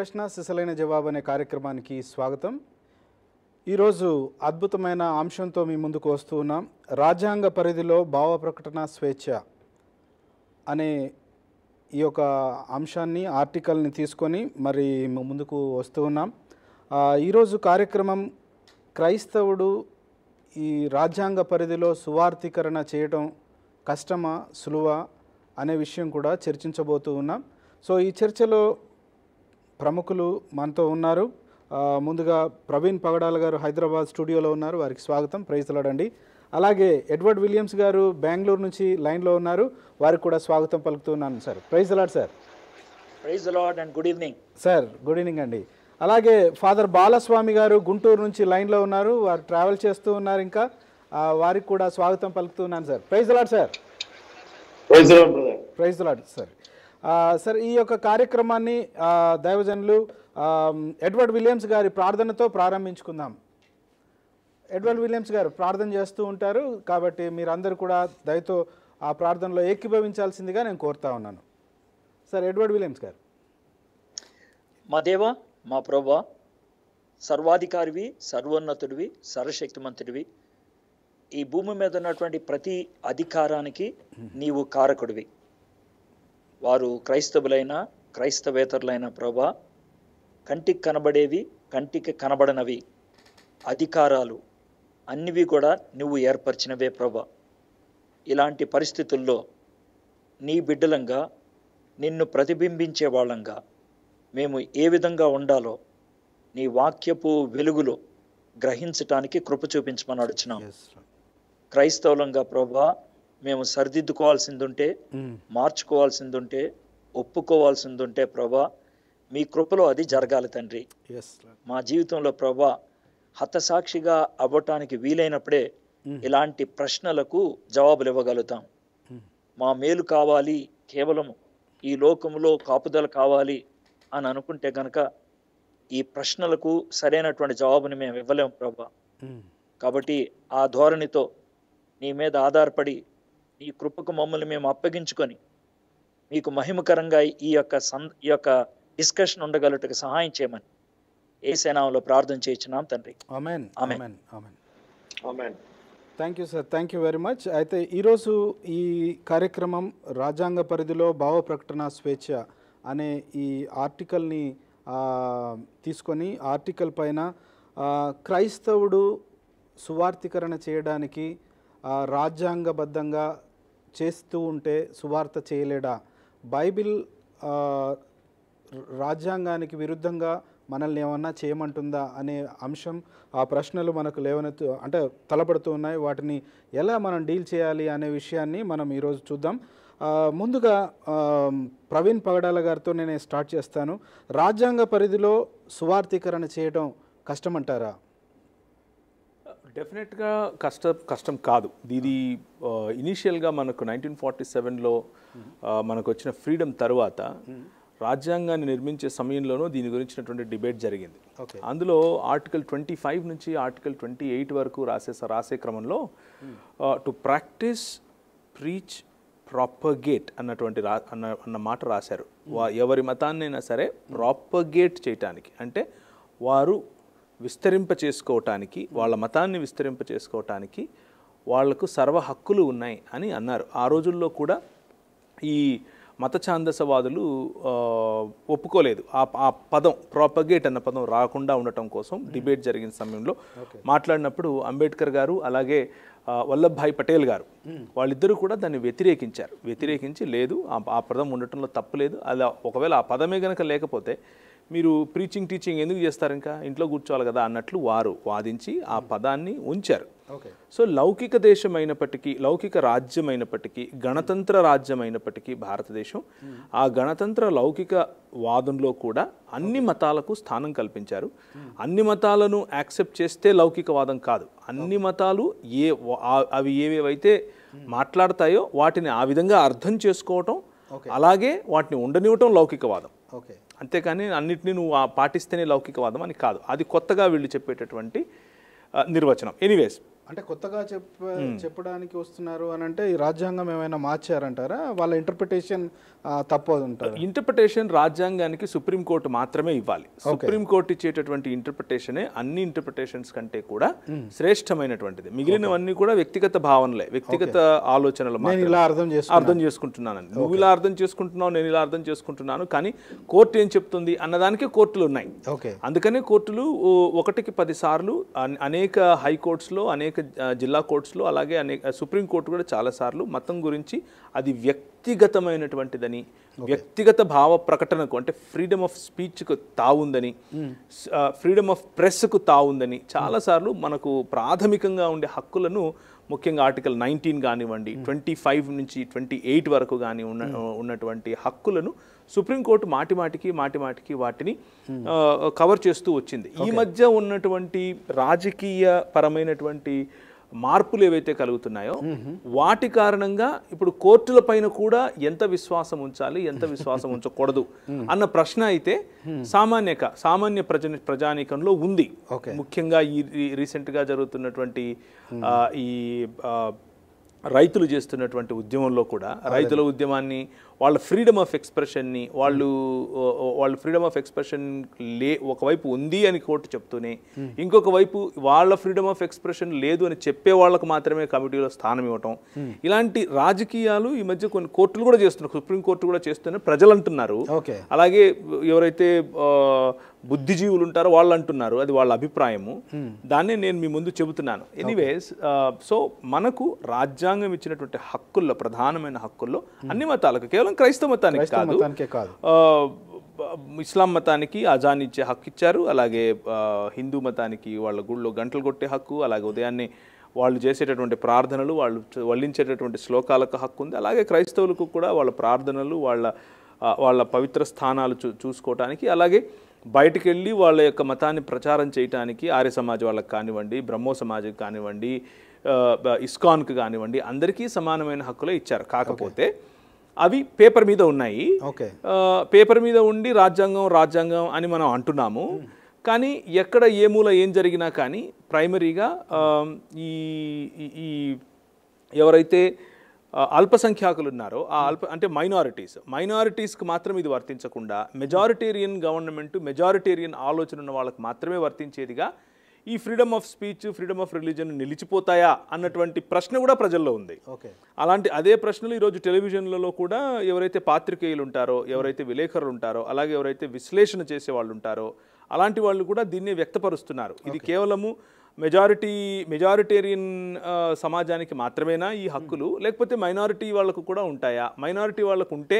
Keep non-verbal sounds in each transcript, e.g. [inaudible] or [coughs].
ప్రశ్న సిసలైన జవాబు అనే కార్యక్రమానికి స్వాగతం ఈరోజు అద్భుతమైన అంశంతో మీ ముందుకు వస్తూ ఉన్నాం రాజ్యాంగ పరిధిలో భావ ప్రకటన స్వేచ్ఛ అనే ఈ యొక్క అంశాన్ని ఆర్టికల్ని తీసుకొని మరి ముందుకు వస్తూ ఉన్నాం ఈరోజు కార్యక్రమం క్రైస్తవుడు ఈ రాజ్యాంగ పరిధిలో సువార్థీకరణ చేయటం కష్టమా సులువా అనే విషయం కూడా చర్చించబోతూ ఉన్నాం సో ఈ చర్చలో ప్రముఖులు మనతో ఉన్నారు ముందుగా ప్రవీణ్ పగడాల గారు హైదరాబాద్ స్టూడియోలో ఉన్నారు వారికి స్వాగతం ప్రైజ్లాడండి అలాగే ఎడ్వర్డ్ విలియమ్స్ గారు బెంగళూరు నుంచి లైన్లో ఉన్నారు వారికి కూడా స్వాగతం పలుకుతున్నాను sir praise the Lord sir praise the Lord and good evening sir good evening అండి అలాగే ఫాదర్ బాలస్వామి గారు గుంటూరు నుంచి లైన్లో ఉన్నారు వారు ట్రావెల్ చేస్తూ ఉన్నారు ఇంకా వారికి కూడా స్వాగతం పలుకుతున్నాను sir praise the Lord sir praise the Lord sir sir ఈ యొక్క కార్యక్రమాన్ని దైవజనులు ఎడ్వర్డ్ విలియమ్స్ గారి ప్రార్థనతో ప్రారంభించుకుందాం ఎడ్వర్డ్ విలియమ్స్ గారు ప్రార్థన చేస్తూ ఉంటారు కాబట్టి మీరందరూ కూడా దయతో ఆ ప్రార్థనలో ఏకీభవించాల్సిందిగా నేను కోరుతా ఉన్నాను సార్ ఎడ్వర్డ్ విలియమ్స్ గారు మా దేవ మా ప్రభా సర్వాధికారివి సర్వోన్నతుడివి సర్వశక్తిమంతుడివి ఈ భూమి మీద ఉన్నటువంటి ప్రతి అధికారానికి నీవు కారకుడివి వారు క్రైస్తవులైన క్రైస్తవేతరులైన ప్రభా కంటికి కనబడేవి కంటికి కనబడనవి అధికారాలు అన్నివి కూడా నువ్వు ఏర్పరిచినవే ప్రభా ఇలాంటి పరిస్థితుల్లో నీ బిడ్డలంగా నిన్ను ప్రతిబింబించే వాళ్ళంగా మేము ఏ విధంగా ఉండాలో నీ వాక్యపు వెలుగులో గ్రహించటానికి కృప చూపించమని అడుచున్నాం క్రైస్తవులంగా ప్రభా మేము సరిదిద్దుకోవాల్సింది ఉంటే మార్చుకోవాల్సింది ఉంటే ఒప్పుకోవాల్సింది ఉంటే ప్రభా మీ కృపలో అది జరగాలి తండ్రి మా జీవితంలో ప్రభా హతసాక్షిగా అవ్వటానికి వీలైనప్పుడే ఇలాంటి ప్రశ్నలకు జవాబులు ఇవ్వగలుగుతాం మా మేలు కావాలి కేవలం ఈ లోకంలో కాపుదల కావాలి అని అనుకుంటే కనుక ఈ ప్రశ్నలకు సరైనటువంటి జవాబుని మేము ఇవ్వలేము ప్రభా కాబట్టి ఆ ధోరణితో నీ మీద ఆధారపడి నీ కృపకు మమ్మల్ని మేము అప్పగించుకొని మీకు మహిమకరంగా ఈ యొక్క సం ఈ యొక్క డిస్కషన్ ఉండగలటకు సహాయం చేయమని ఏ సేనాంలో ప్రార్థన చేయించున్నాం తండ్రి thank you sir thank you very much అయితే ఈరోజు ఈ కార్యక్రమం రాజ్యాంగ పరిధిలో భావ ప్రకటన స్వేచ్ఛ అనే ఈ ఆర్టికల్ని తీసుకొని ఆర్టికల్ పైన క్రైస్తవుడు సువార్థీకరణ చేయడానికి రాజ్యాంగబద్ధంగా చేస్తూ ఉంటే సువార్త చేయలేడా బైబిల్ రాజ్యాంగానికి విరుద్ధంగా మనల్ని ఏమన్నా చేయమంటుందా అనే అంశం ఆ ప్రశ్నలు మనకు లేవనెత్తు అంటే తలపడుతూ ఉన్నాయి వాటిని ఎలా మనం డీల్ చేయాలి అనే విషయాన్ని మనం ఈరోజు చూద్దాం ముందుగా ప్రవీణ్ పగడాల గారితో నేను స్టార్ట్ చేస్తాను రాజ్యాంగ పరిధిలో సువార్థీకరణ చేయడం కష్టమంటారా డెఫినెట్గా కష్ట కష్టం కాదు ఇది ఇనీషియల్గా మనకు నైన్టీన్ ఫార్టీ సెవెన్లో మనకు వచ్చిన ఫ్రీడమ్ తర్వాత రాజ్యాంగాన్ని నిర్మించే సమయంలోనూ దీని గురించినటువంటి డిబేట్ జరిగింది అందులో ఆర్టికల్ ట్వంటీ ఫైవ్ నుంచి ఆర్టికల్ ట్వంటీ ఎయిట్ వరకు రాసే రాసే క్రమంలో టు ప్రాక్టీస్ ప్రీచ్ ప్రాపగేట్ అన్నటువంటి రా అన్న అన్న మాట రాశారు వా ఎవరి మతాన్నైనా సరే ప్రాపగేట్ చేయటానికి అంటే వారు విస్తరింప చేసుకోవటానికి వాళ్ళ మతాన్ని విస్తరింప చేసుకోవటానికి వాళ్లకు సర్వ హక్కులు ఉన్నాయి అని అన్నారు ఆ రోజుల్లో కూడా ఈ మత ఛాందసవాదులు ఒప్పుకోలేదు ఆ ఆ పదం ప్రాపగేట్ అన్న పదం రాకుండా ఉండటం కోసం డిబేట్ జరిగిన సమయంలో మాట్లాడినప్పుడు అంబేద్కర్ గారు అలాగే వల్లభాయ్ పటేల్ గారు వాళ్ళిద్దరూ కూడా దాన్ని వ్యతిరేకించారు వ్యతిరేకించి లేదు ఆ పదం ఉండటంలో తప్పు లేదు అలా ఒకవేళ ఆ పదమే గనక లేకపోతే మీరు ప్రీచింగ్ టీచింగ్ ఎందుకు చేస్తారు ఇంకా ఇంట్లో కూర్చోవాలి కదా అన్నట్లు వారు వాదించి ఆ hmm. పదాన్ని ఉంచారు సో లౌకిక దేశం అయినప్పటికీ లౌకిక రాజ్యం అయినప్పటికీ గణతంత్ర రాజ్యం అయినప్పటికీ భారతదేశం hmm. ఆ గణతంత్ర లౌకిక వాదంలో కూడా అన్ని మతాలకు స్థానం కల్పించారు hmm. అన్ని మతాలను యాక్సెప్ట్ చేస్తే లౌకికవాదం కాదు అన్ని మతాలు ఏ అవి ఏవేవైతే మాట్లాడతాయో వాటిని ఆ విధంగా అర్థం చేసుకోవటం అలాగే వాటిని ఉండనివ్వటం లౌకికవాదం ఓకే అంతేకాని అన్నింటినీ నువ్వు ఆ పాటిస్తేనే లౌకికవాదం అని కాదు అది కొత్తగా వీళ్ళు చెప్పేటటువంటి నిర్వచనం ఎనీవేస్ అంటే కొత్తగా చెప్ప చెప్పడానికి వస్తున్నారు అని అంటే ఈ రాజ్యాంగం ఏమైనా మార్చారంటారా వాళ్ళ ఇంటర్ప్రిటేషన్ తప్పదు ఇంటర్ప్రిటేషన్ రాజ్యాంగానికి సుప్రీంకోర్టు మాత్రమే ఇవ్వాలి సుప్రీంకోర్టు ఇచ్చేటటువంటి ఇంటర్ప్రిటేషనే అన్ని ఇంటర్ప్రిటేషన్స్ కంటే కూడా శ్రేష్టమైనటువంటిది మిగిలినవన్నీ కూడా వ్యక్తిగత భావనలే వ్యక్తిగత ఆలోచనలు అర్థం అర్థం చేసుకుంటున్నానండి నువ్వు ఇలా అర్థం చేసుకుంటున్నావు నేను ఇలా అర్థం చేసుకుంటున్నాను కానీ కోర్టు ఏం చెప్తుంది అన్నదానికే కోర్టులు ఉన్నాయి అందుకనే కోర్టులు ఒకటికి పది సార్లు అనేక హైకోర్ట్స్లో అనేక జిల్లా కోర్ట్స్లో అలాగే అనేక సుప్రీంకోర్టు కూడా చాలాసార్లు మతం గురించి అది వ్యక్తి వ్యక్తిగతమైనటువంటిదని వ్యక్తిగత భావ ప్రకటనకు అంటే ఫ్రీడమ్ ఆఫ్ స్పీచ్కు తావుందని ఫ్రీడమ్ ఆఫ్ ప్రెస్కు తావుందని చాలాసార్లు మనకు ప్రాథమికంగా ఉండే హక్కులను ముఖ్యంగా ఆర్టికల్ నైన్టీన్ కానివ్వండి ట్వంటీ ఫైవ్ నుంచి ట్వంటీ ఎయిట్ వరకు కానీ ఉన్న ఉన్నటువంటి హక్కులను సుప్రీంకోర్టు మాటిమాటికి మాటిమాటికి వాటిని కవర్ చేస్తూ వచ్చింది ఈ మధ్య ఉన్నటువంటి రాజకీయ పరమైనటువంటి మార్పులు ఏవైతే కలుగుతున్నాయో వాటి కారణంగా ఇప్పుడు కోర్టుల పైన కూడా ఎంత విశ్వాసం ఉంచాలి ఎంత విశ్వాసం ఉంచకూడదు అన్న ప్రశ్న అయితే సామాన్యక సామాన్య ప్రజ ప్రజానీకంలో ఉంది ముఖ్యంగా ఈ రీసెంట్ గా జరుగుతున్నటువంటి ఈ రైతులు చేస్తున్నటువంటి ఉద్యమంలో కూడా రైతుల ఉద్యమాన్ని వాళ్ళ ఫ్రీడమ్ ఆఫ్ ఎక్స్ప్రెషన్ని వాళ్ళు వాళ్ళ ఫ్రీడమ్ ఆఫ్ ఎక్స్ప్రెషన్ లే ఒకవైపు ఉంది అని కోర్టు చెప్తూనే hmm. ఇంకొక వైపు వాళ్ళ ఫ్రీడమ్ ఆఫ్ ఎక్స్ప్రెషన్ లేదు అని చెప్పే వాళ్ళకు మాత్రమే కమిటీలో స్థానం ఇవ్వటం hmm. ఇలాంటి రాజకీయాలు ఈ మధ్య కొన్ని కోర్టులు కూడా చేస్తున్నారు సుప్రీంకోర్టు కూడా చేస్తున్నాయి ప్రజలు అంటున్నారు అలాగే ఎవరైతే బుద్ధిజీవులు ఉంటారో వాళ్ళు అంటున్నారు అది వాళ్ళ అభిప్రాయము hmm. దాన్నే నేను మీ ముందు చెబుతున్నాను ఎనీవేస్ సో మనకు రాజ్యాంగం ఇచ్చినటువంటి హక్కుల్లో ప్రధానమైన హక్కుల్లో అన్ని మతాలకు కేవలం కేవలం క్రైస్తవ మతానికి కాదు ఇస్లాం మతానికి అజాన్ ఇచ్చే హక్కు ఇచ్చారు అలాగే హిందూ మతానికి వాళ్ళ గుళ్ళో గంటలు కొట్టే హక్కు అలాగే ఉదయాన్నే వాళ్ళు చేసేటటువంటి ప్రార్థనలు వాళ్ళు వల్లించేటటువంటి శ్లోకాలకు హక్కు ఉంది అలాగే క్రైస్తవులకు కూడా వాళ్ళ ప్రార్థనలు వాళ్ళ వాళ్ళ పవిత్ర స్థానాలు చూ చూసుకోవటానికి అలాగే బయటకు వెళ్ళి వాళ్ళ యొక్క మతాన్ని ప్రచారం చేయటానికి ఆర్య సమాజ వాళ్ళకి కానివ్వండి బ్రహ్మో సమాజం కానివ్వండి ఇస్కాన్కి కానివ్వండి అందరికీ సమానమైన హక్కులే ఇచ్చారు కాకపోతే అవి పేపర్ మీద ఉన్నాయి పేపర్ మీద ఉండి రాజ్యాంగం రాజ్యాంగం అని మనం అంటున్నాము కానీ ఎక్కడ ఏ మూల ఏం జరిగినా కానీ ప్రైమరీగా ఈ ఈ ఎవరైతే అల్పసంఖ్యాకులు ఉన్నారో ఆ అల్ప అంటే మైనారిటీస్ మైనారిటీస్కి మాత్రం ఇది వర్తించకుండా మెజారిటేరియన్ గవర్నమెంట్ మెజారిటేరియన్ ఆలోచన ఉన్న వాళ్ళకి మాత్రమే వర్తించేదిగా ఈ freedom of speech freedom of religion నిలిచిపోతాయా అన్నటువంటి ప్రశ్న కూడా ప్రజల్లో ఉంది అలాంటి అదే ప్రశ్నలు ఈరోజు టెలివిజన్లలో కూడా ఎవరైతే పాత్రికేయులు ఉంటారో ఎవరైతే విలేకరులు ఉంటారో అలాగే ఎవరైతే విశ్లేషణ చేసే వాళ్ళు ఉంటారో అలాంటి వాళ్ళు కూడా దీన్ని వ్యక్తపరుస్తున్నారు ఇది కేవలము మెజారిటీ మెజారిటేరియన్ సమాజానికి మాత్రమేనా ఈ హక్కులు లేకపోతే మైనారిటీ వాళ్ళకు కూడా ఉంటాయా మైనారిటీ వాళ్ళకు ఉంటే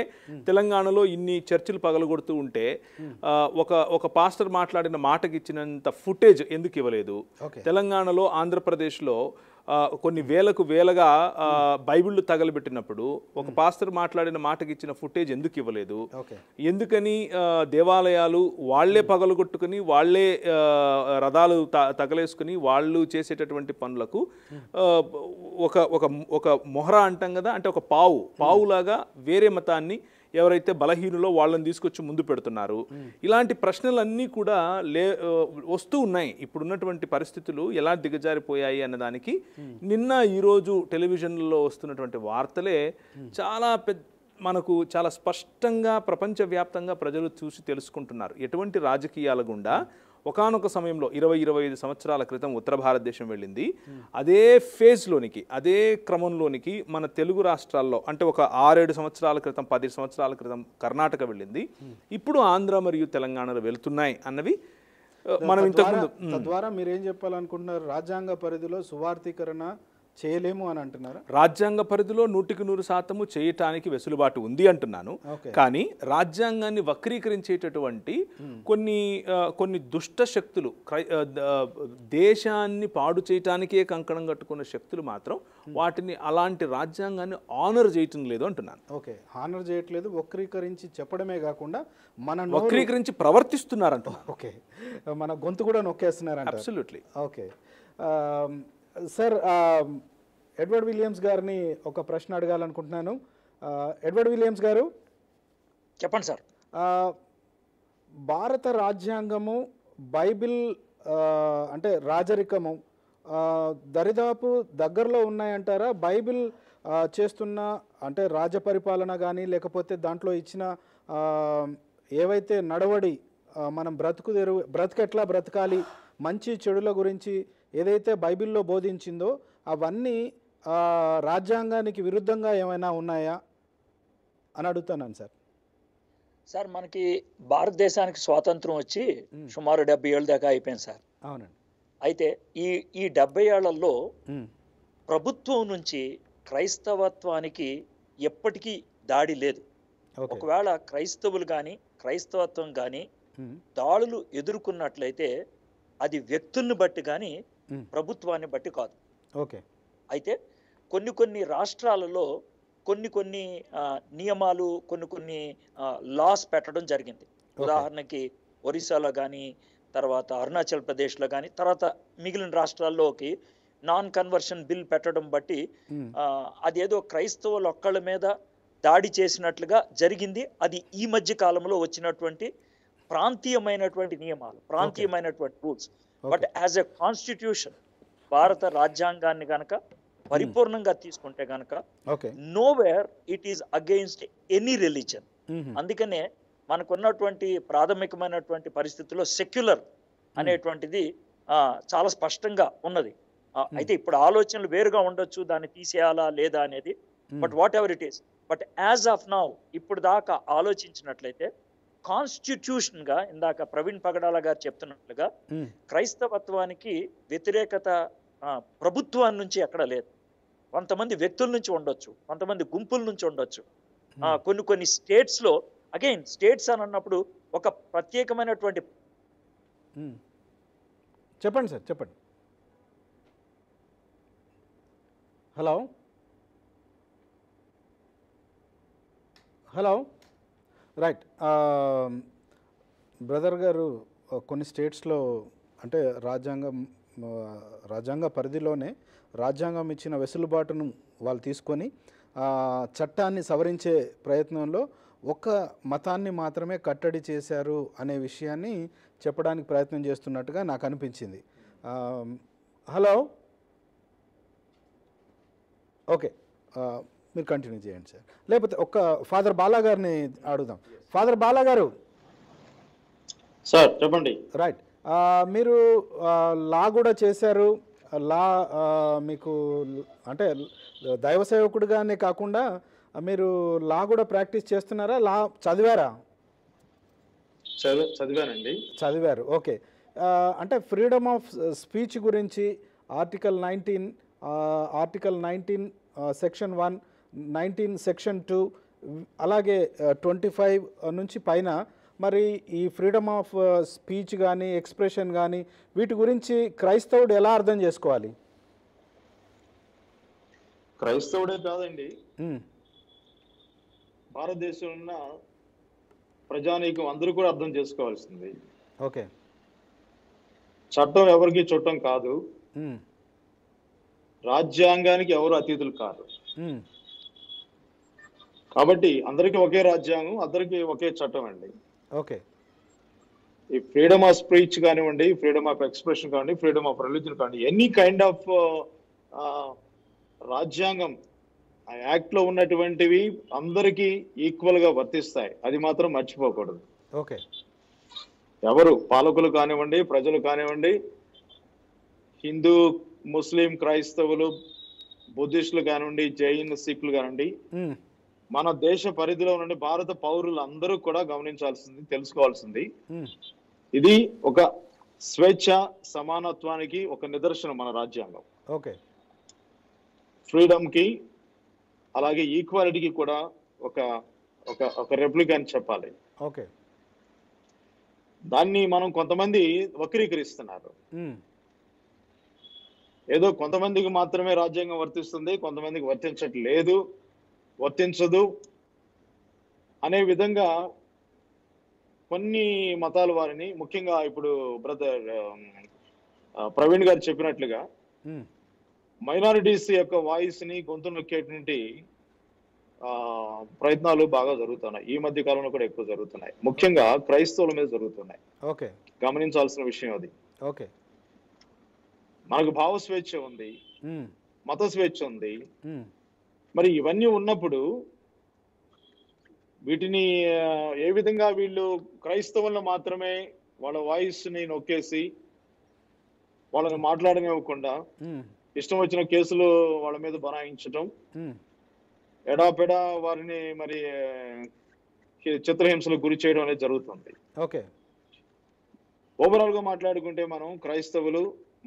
తెలంగాణలో ఇన్ని చర్చిలు పగలగొడుతూ ఉంటే ఒక ఒక పాస్టర్ మాట్లాడిన మాటకి ఇచ్చినంత ఫుటేజ్ ఎందుకు ఇవ్వలేదు తెలంగాణలో ఆంధ్రప్రదేశ్లో కొన్ని వేలకు వేలగా బైబిళ్ళు తగలబెట్టినప్పుడు ఒక పాస్టర్ మాట్లాడిన మాటకి ఇచ్చిన ఫుటేజ్ ఎందుకు ఇవ్వలేదు ఎందుకని దేవాలయాలు వాళ్లే పగలగొట్టుకుని వాళ్లే రథాలు తగలేసుకుని వాళ్ళు చేసేటటువంటి పనులకు ఒక ఒక ఒక మొహరా అంటాం కదా అంటే ఒక పావు పావులాగా వేరే మతాన్ని ఎవరైతే బలహీనులో వాళ్ళని తీసుకొచ్చి ముందు పెడుతున్నారు ఇలాంటి ప్రశ్నలన్నీ కూడా లే వస్తూ ఉన్నాయి ఇప్పుడున్నటువంటి పరిస్థితులు ఎలా దిగజారిపోయాయి అన్నదానికి నిన్న ఈరోజు టెలివిజన్లో వస్తున్నటువంటి వార్తలే చాలా పెద్ద మనకు చాలా స్పష్టంగా ప్రపంచవ్యాప్తంగా ప్రజలు చూసి తెలుసుకుంటున్నారు ఎటువంటి రాజకీయాల గుండా ఒకనొక సమయంలో ఇరవై ఇరవై ఐదు సంవత్సరాల క్రితం ఉత్తర భారతదేశం వెళ్ళింది అదే ఫేజ్లోనికి అదే క్రమంలోనికి మన తెలుగు రాష్ట్రాల్లో అంటే ఒక ఆరేడు సంవత్సరాల క్రితం పది సంవత్సరాల క్రితం కర్ణాటక వెళ్ళింది ఇప్పుడు ఆంధ్ర మరియు తెలంగాణలో వెళ్తున్నాయి అన్నవి మనం ఇంతకుముందు తద్వారా మీరు ఏం చెప్పాలనుకుంటున్నారు రాజ్యాంగ పరిధిలో సువార్థీకరణ చేయలేము అని అంటున్నారు రాజ్యాంగ పరిధిలో నూటికి నూరు శాతము చేయటానికి వెసులుబాటు ఉంది అంటున్నాను కానీ రాజ్యాంగాన్ని వక్రీకరించేటటువంటి hmm. కొన్ని కొన్ని దుష్ట శక్తులు దేశాన్ని పాడు చేయటానికే కంకణం కట్టుకున్న శక్తులు మాత్రం hmm. వాటిని అలాంటి రాజ్యాంగాన్ని ఆనర్ చేయటం లేదు అంటున్నాను ఓకే ఆనర్ చేయట్లేదు వక్రీకరించి చెప్పడమే కాకుండా మన వక్రీకరించి ప్రవర్తిస్తున్నారంట ఓకే మన గొంతు కూడా నొక్కేస్తున్నారంట absolutely okay sir Edward Williams గారిని ఒక ప్రశ్న అడగాలనుకుంటున్నాను ఎడ్వర్డ్ విలియమ్స్ గారు చెప్పండి సార్ భారత రాజ్యాంగము బైబిల్ అంటే రాజరికము దరిదాపు దగ్గరలో ఉన్నాయంటారా బైబిల్ చేస్తున్న అంటే రాజ పరిపాలన కానీ లేకపోతే దాంట్లో ఇచ్చిన ఏవైతే నడవడి మనం బ్రతుకు తెరు బ్రతుకెట్లా బ్రతకాలి మంచి చెడుల గురించి ఏదైతే బైబిల్లో బోధించిందో అవన్నీ రాజ్యాంగానికి విరుద్ధంగా ఏమైనా ఉన్నాయా అని అడుగుతున్నాను సార్ సార్ మనకి భారతదేశానికి స్వాతంత్రం వచ్చి సుమారు డెబ్బై ఏళ్ళ దాకా అయిపోయింది సార్ అవునండి అయితే ఈ ఈ డెబ్బై ఏళ్లలో ప్రభుత్వం నుంచి క్రైస్తవత్వానికి ఎప్పటికీ దాడి లేదు ఒకవేళ క్రైస్తవులు కానీ క్రైస్తవత్వం కానీ దాడులు ఎదుర్కొన్నట్లయితే అది వ్యక్తుల్ని బట్టి కానీ ప్రభుత్వాన్ని బట్టి కాదు ఓకే అయితే కొన్ని కొన్ని రాష్ట్రాలలో కొన్ని కొన్ని నియమాలు కొన్ని కొన్ని లాస్ పెట్టడం జరిగింది ఉదాహరణకి ఒరిస్సాలో కానీ తర్వాత అరుణాచల్ ప్రదేశ్లో కానీ తర్వాత మిగిలిన రాష్ట్రాల్లోకి నాన్ కన్వర్షన్ బిల్ పెట్టడం బట్టి అదేదో క్రైస్తవులు ఒక్కళ్ళ మీద దాడి చేసినట్లుగా జరిగింది అది ఈ మధ్య కాలంలో వచ్చినటువంటి ప్రాంతీయమైనటువంటి నియమాలు ప్రాంతీయమైనటువంటి rules but as a constitution భారత రాజ్యాంగాన్ని కనుక పరిపూర్ణంగా తీసుకుంటే కనుక nowhere it is against any religion అందుకనే మనకున్నటువంటి ప్రాథమికమైనటువంటి పరిస్థితుల్లో సెక్యులర్ అనేటువంటిది చాలా స్పష్టంగా ఉన్నది అయితే ఇప్పుడు ఆలోచనలు వేరుగా ఉండొచ్చు దాన్ని తీసేయాలా లేదా అనేది but whatever it is but as of now ఇప్పుడు దాకా ఆలోచించినట్లయితే కాన్స్టిట్యూషన్గా ఇందాక ప్రవీణ్ పగడాల గారు చెప్తున్నట్లుగా క్రైస్తవత్వానికి వ్యతిరేకత ప్రభుత్వాన్ని నుంచి ఎక్కడ లేదు కొంతమంది వ్యక్తుల నుంచి ఉండొచ్చు కొంతమంది గుంపుల నుంచి ఉండొచ్చు hmm. కొన్ని కొన్ని స్టేట్స్లో అగైన్ స్టేట్స్ అని అన్నప్పుడు ఒక ప్రత్యేకమైనటువంటి hmm. చెప్పండి సార్ చెప్పండి హలో హలో రైట్ బ్రదర్ గారు కొన్ని స్టేట్స్లో అంటే రాజ్యాంగం రాజ్యాంగ పరిధిలోనే రాజ్యాంగం ఇచ్చిన వెసులుబాటును వాళ్ళు తీసుకొని చట్టాన్ని సవరించే ప్రయత్నంలో ఒక మతాన్ని మాత్రమే కట్టడి చేశారు అనే విషయాన్ని చెప్పడానికి ప్రయత్నం చేస్తున్నట్టుగా నాకు అనిపించింది హలో ఓకే మీరు కంటిన్యూ చేయండి సార్ లేకపోతే ఒక ఫాదర్ బాలా గారిని అడుగుదాం ఫాదర్ బాలా గారు సార్ చెప్పండి రైట్ మీరు లా కూడా చేశారు లా మీకు అంటే దైవ సేవకుడుగానే కాకుండా మీరు లా కూడా ప్రాక్టీస్ చేస్తున్నారా లా చదివారా చదివానండి చదివారు ఓకే అంటే ఫ్రీడమ్ ఆఫ్ స్పీచ్ గురించి article nineteen article nineteen section one nineteen section two అలాగే ట్వంటీ ఫైవ్ నుంచి పైన మరి ఈ ఫ్రీడమ్ ఆఫ్ స్పీచ్ కానీ ఎక్స్ప్రెషన్ కానీ వీటి గురించి క్రైస్తవుడు ఎలా అర్థం చేసుకోవాలి క్రైస్తవుడే కాదండి భారతదేశంలో ఉన్న ప్రజానీకం అందరూ కూడా అర్థం చేసుకోవాల్సింది ఓకే చట్టం ఎవరికి చుట్టం కాదు రాజ్యాంగానికి ఎవరు అతీతులు కాదు కాబట్టి అందరికీ ఒకే రాజ్యాంగం అందరికీ ఒకే చట్టం అండి ఓకే ఈ ఫ్రీడమ్ ఆఫ్ స్పీచ్ కానివ్వండి ఫ్రీడమ్ ఆఫ్ ఎక్స్ప్రెషన్ కానివ్వండి ఫ్రీడమ్ ఆఫ్ రిలీజన్ కానివ్వండి ఎనీ కైండ్ ఆఫ్ రాజ్యాంగం ఆ యాక్ట్ లో ఉన్నటువంటివి అందరికీ ఈక్వల్ గా వర్తిస్తాయి అది మాత్రం మర్చిపోకూడదు ఓకే ఎవరు పాలకులు కానివ్వండి ప్రజలు కానివ్వండి హిందూ ముస్లిం క్రైస్తవులు బుద్ధిస్టులు కానివ్వండి జైన్ సిక్లు కానివ్వండి మన దేశ పరిధిలో నుండి భారత పౌరులు అందరూ కూడా గమనించాల్సింది తెలుసుకోవాల్సింది ఇది ఒక స్వేచ్ఛ సమానత్వానికి ఒక నిదర్శనం మన రాజ్యాంగం ఓకే ఫ్రీడమ్ కి అలాగే ఈక్వాలిటీకి కూడా ఒక ఒక ఒక రెప్లిక్ అని చెప్పాలి ఓకే దాన్ని మనం కొంతమంది వక్రీకరిస్తున్నారు ఏదో కొంతమందికి మాత్రమే రాజ్యాంగం వర్తిస్తుంది కొంతమందికి వర్తించట్లేదు వర్తించదు అనే విధంగా కొన్ని మతాల వారిని ముఖ్యంగా ఇప్పుడు బ్రదర్ ప్రవీణ్ గారు చెప్పినట్లుగా మైనారిటీస్ యొక్క వాయిస్ ని గొంతు నొక్కేటువంటి ప్రయత్నాలు బాగా జరుగుతున్నాయి ఈ మధ్య కాలంలో కూడా ఎక్కువ జరుగుతున్నాయి ముఖ్యంగా క్రైస్తవుల మీద జరుగుతున్నాయి ఓకే గమనించాల్సిన విషయం అది ఓకే మనకు భావ స్వేచ్ఛ ఉంది మత స్వేచ్ఛ ఉంది మరి ఇవన్నీ ఉన్నప్పుడు వీటిని ఏ విధంగా వీళ్ళు క్రైస్తవులను మాత్రమే వాళ్ళ వాయిస్ ని నొక్కేసి వాళ్ళని మాట్లాడనివ్వకుండా ఇష్టం వచ్చిన కేసులు వాళ్ళ మీద బనాయించటం ఎడాపెడా వారిని మరి చిత్రహింసలకు గురి చేయడం అనేది జరుగుతుంది ఓకే ఓవరాల్ గా మాట్లాడుకుంటే మనం క్రైస్తవులు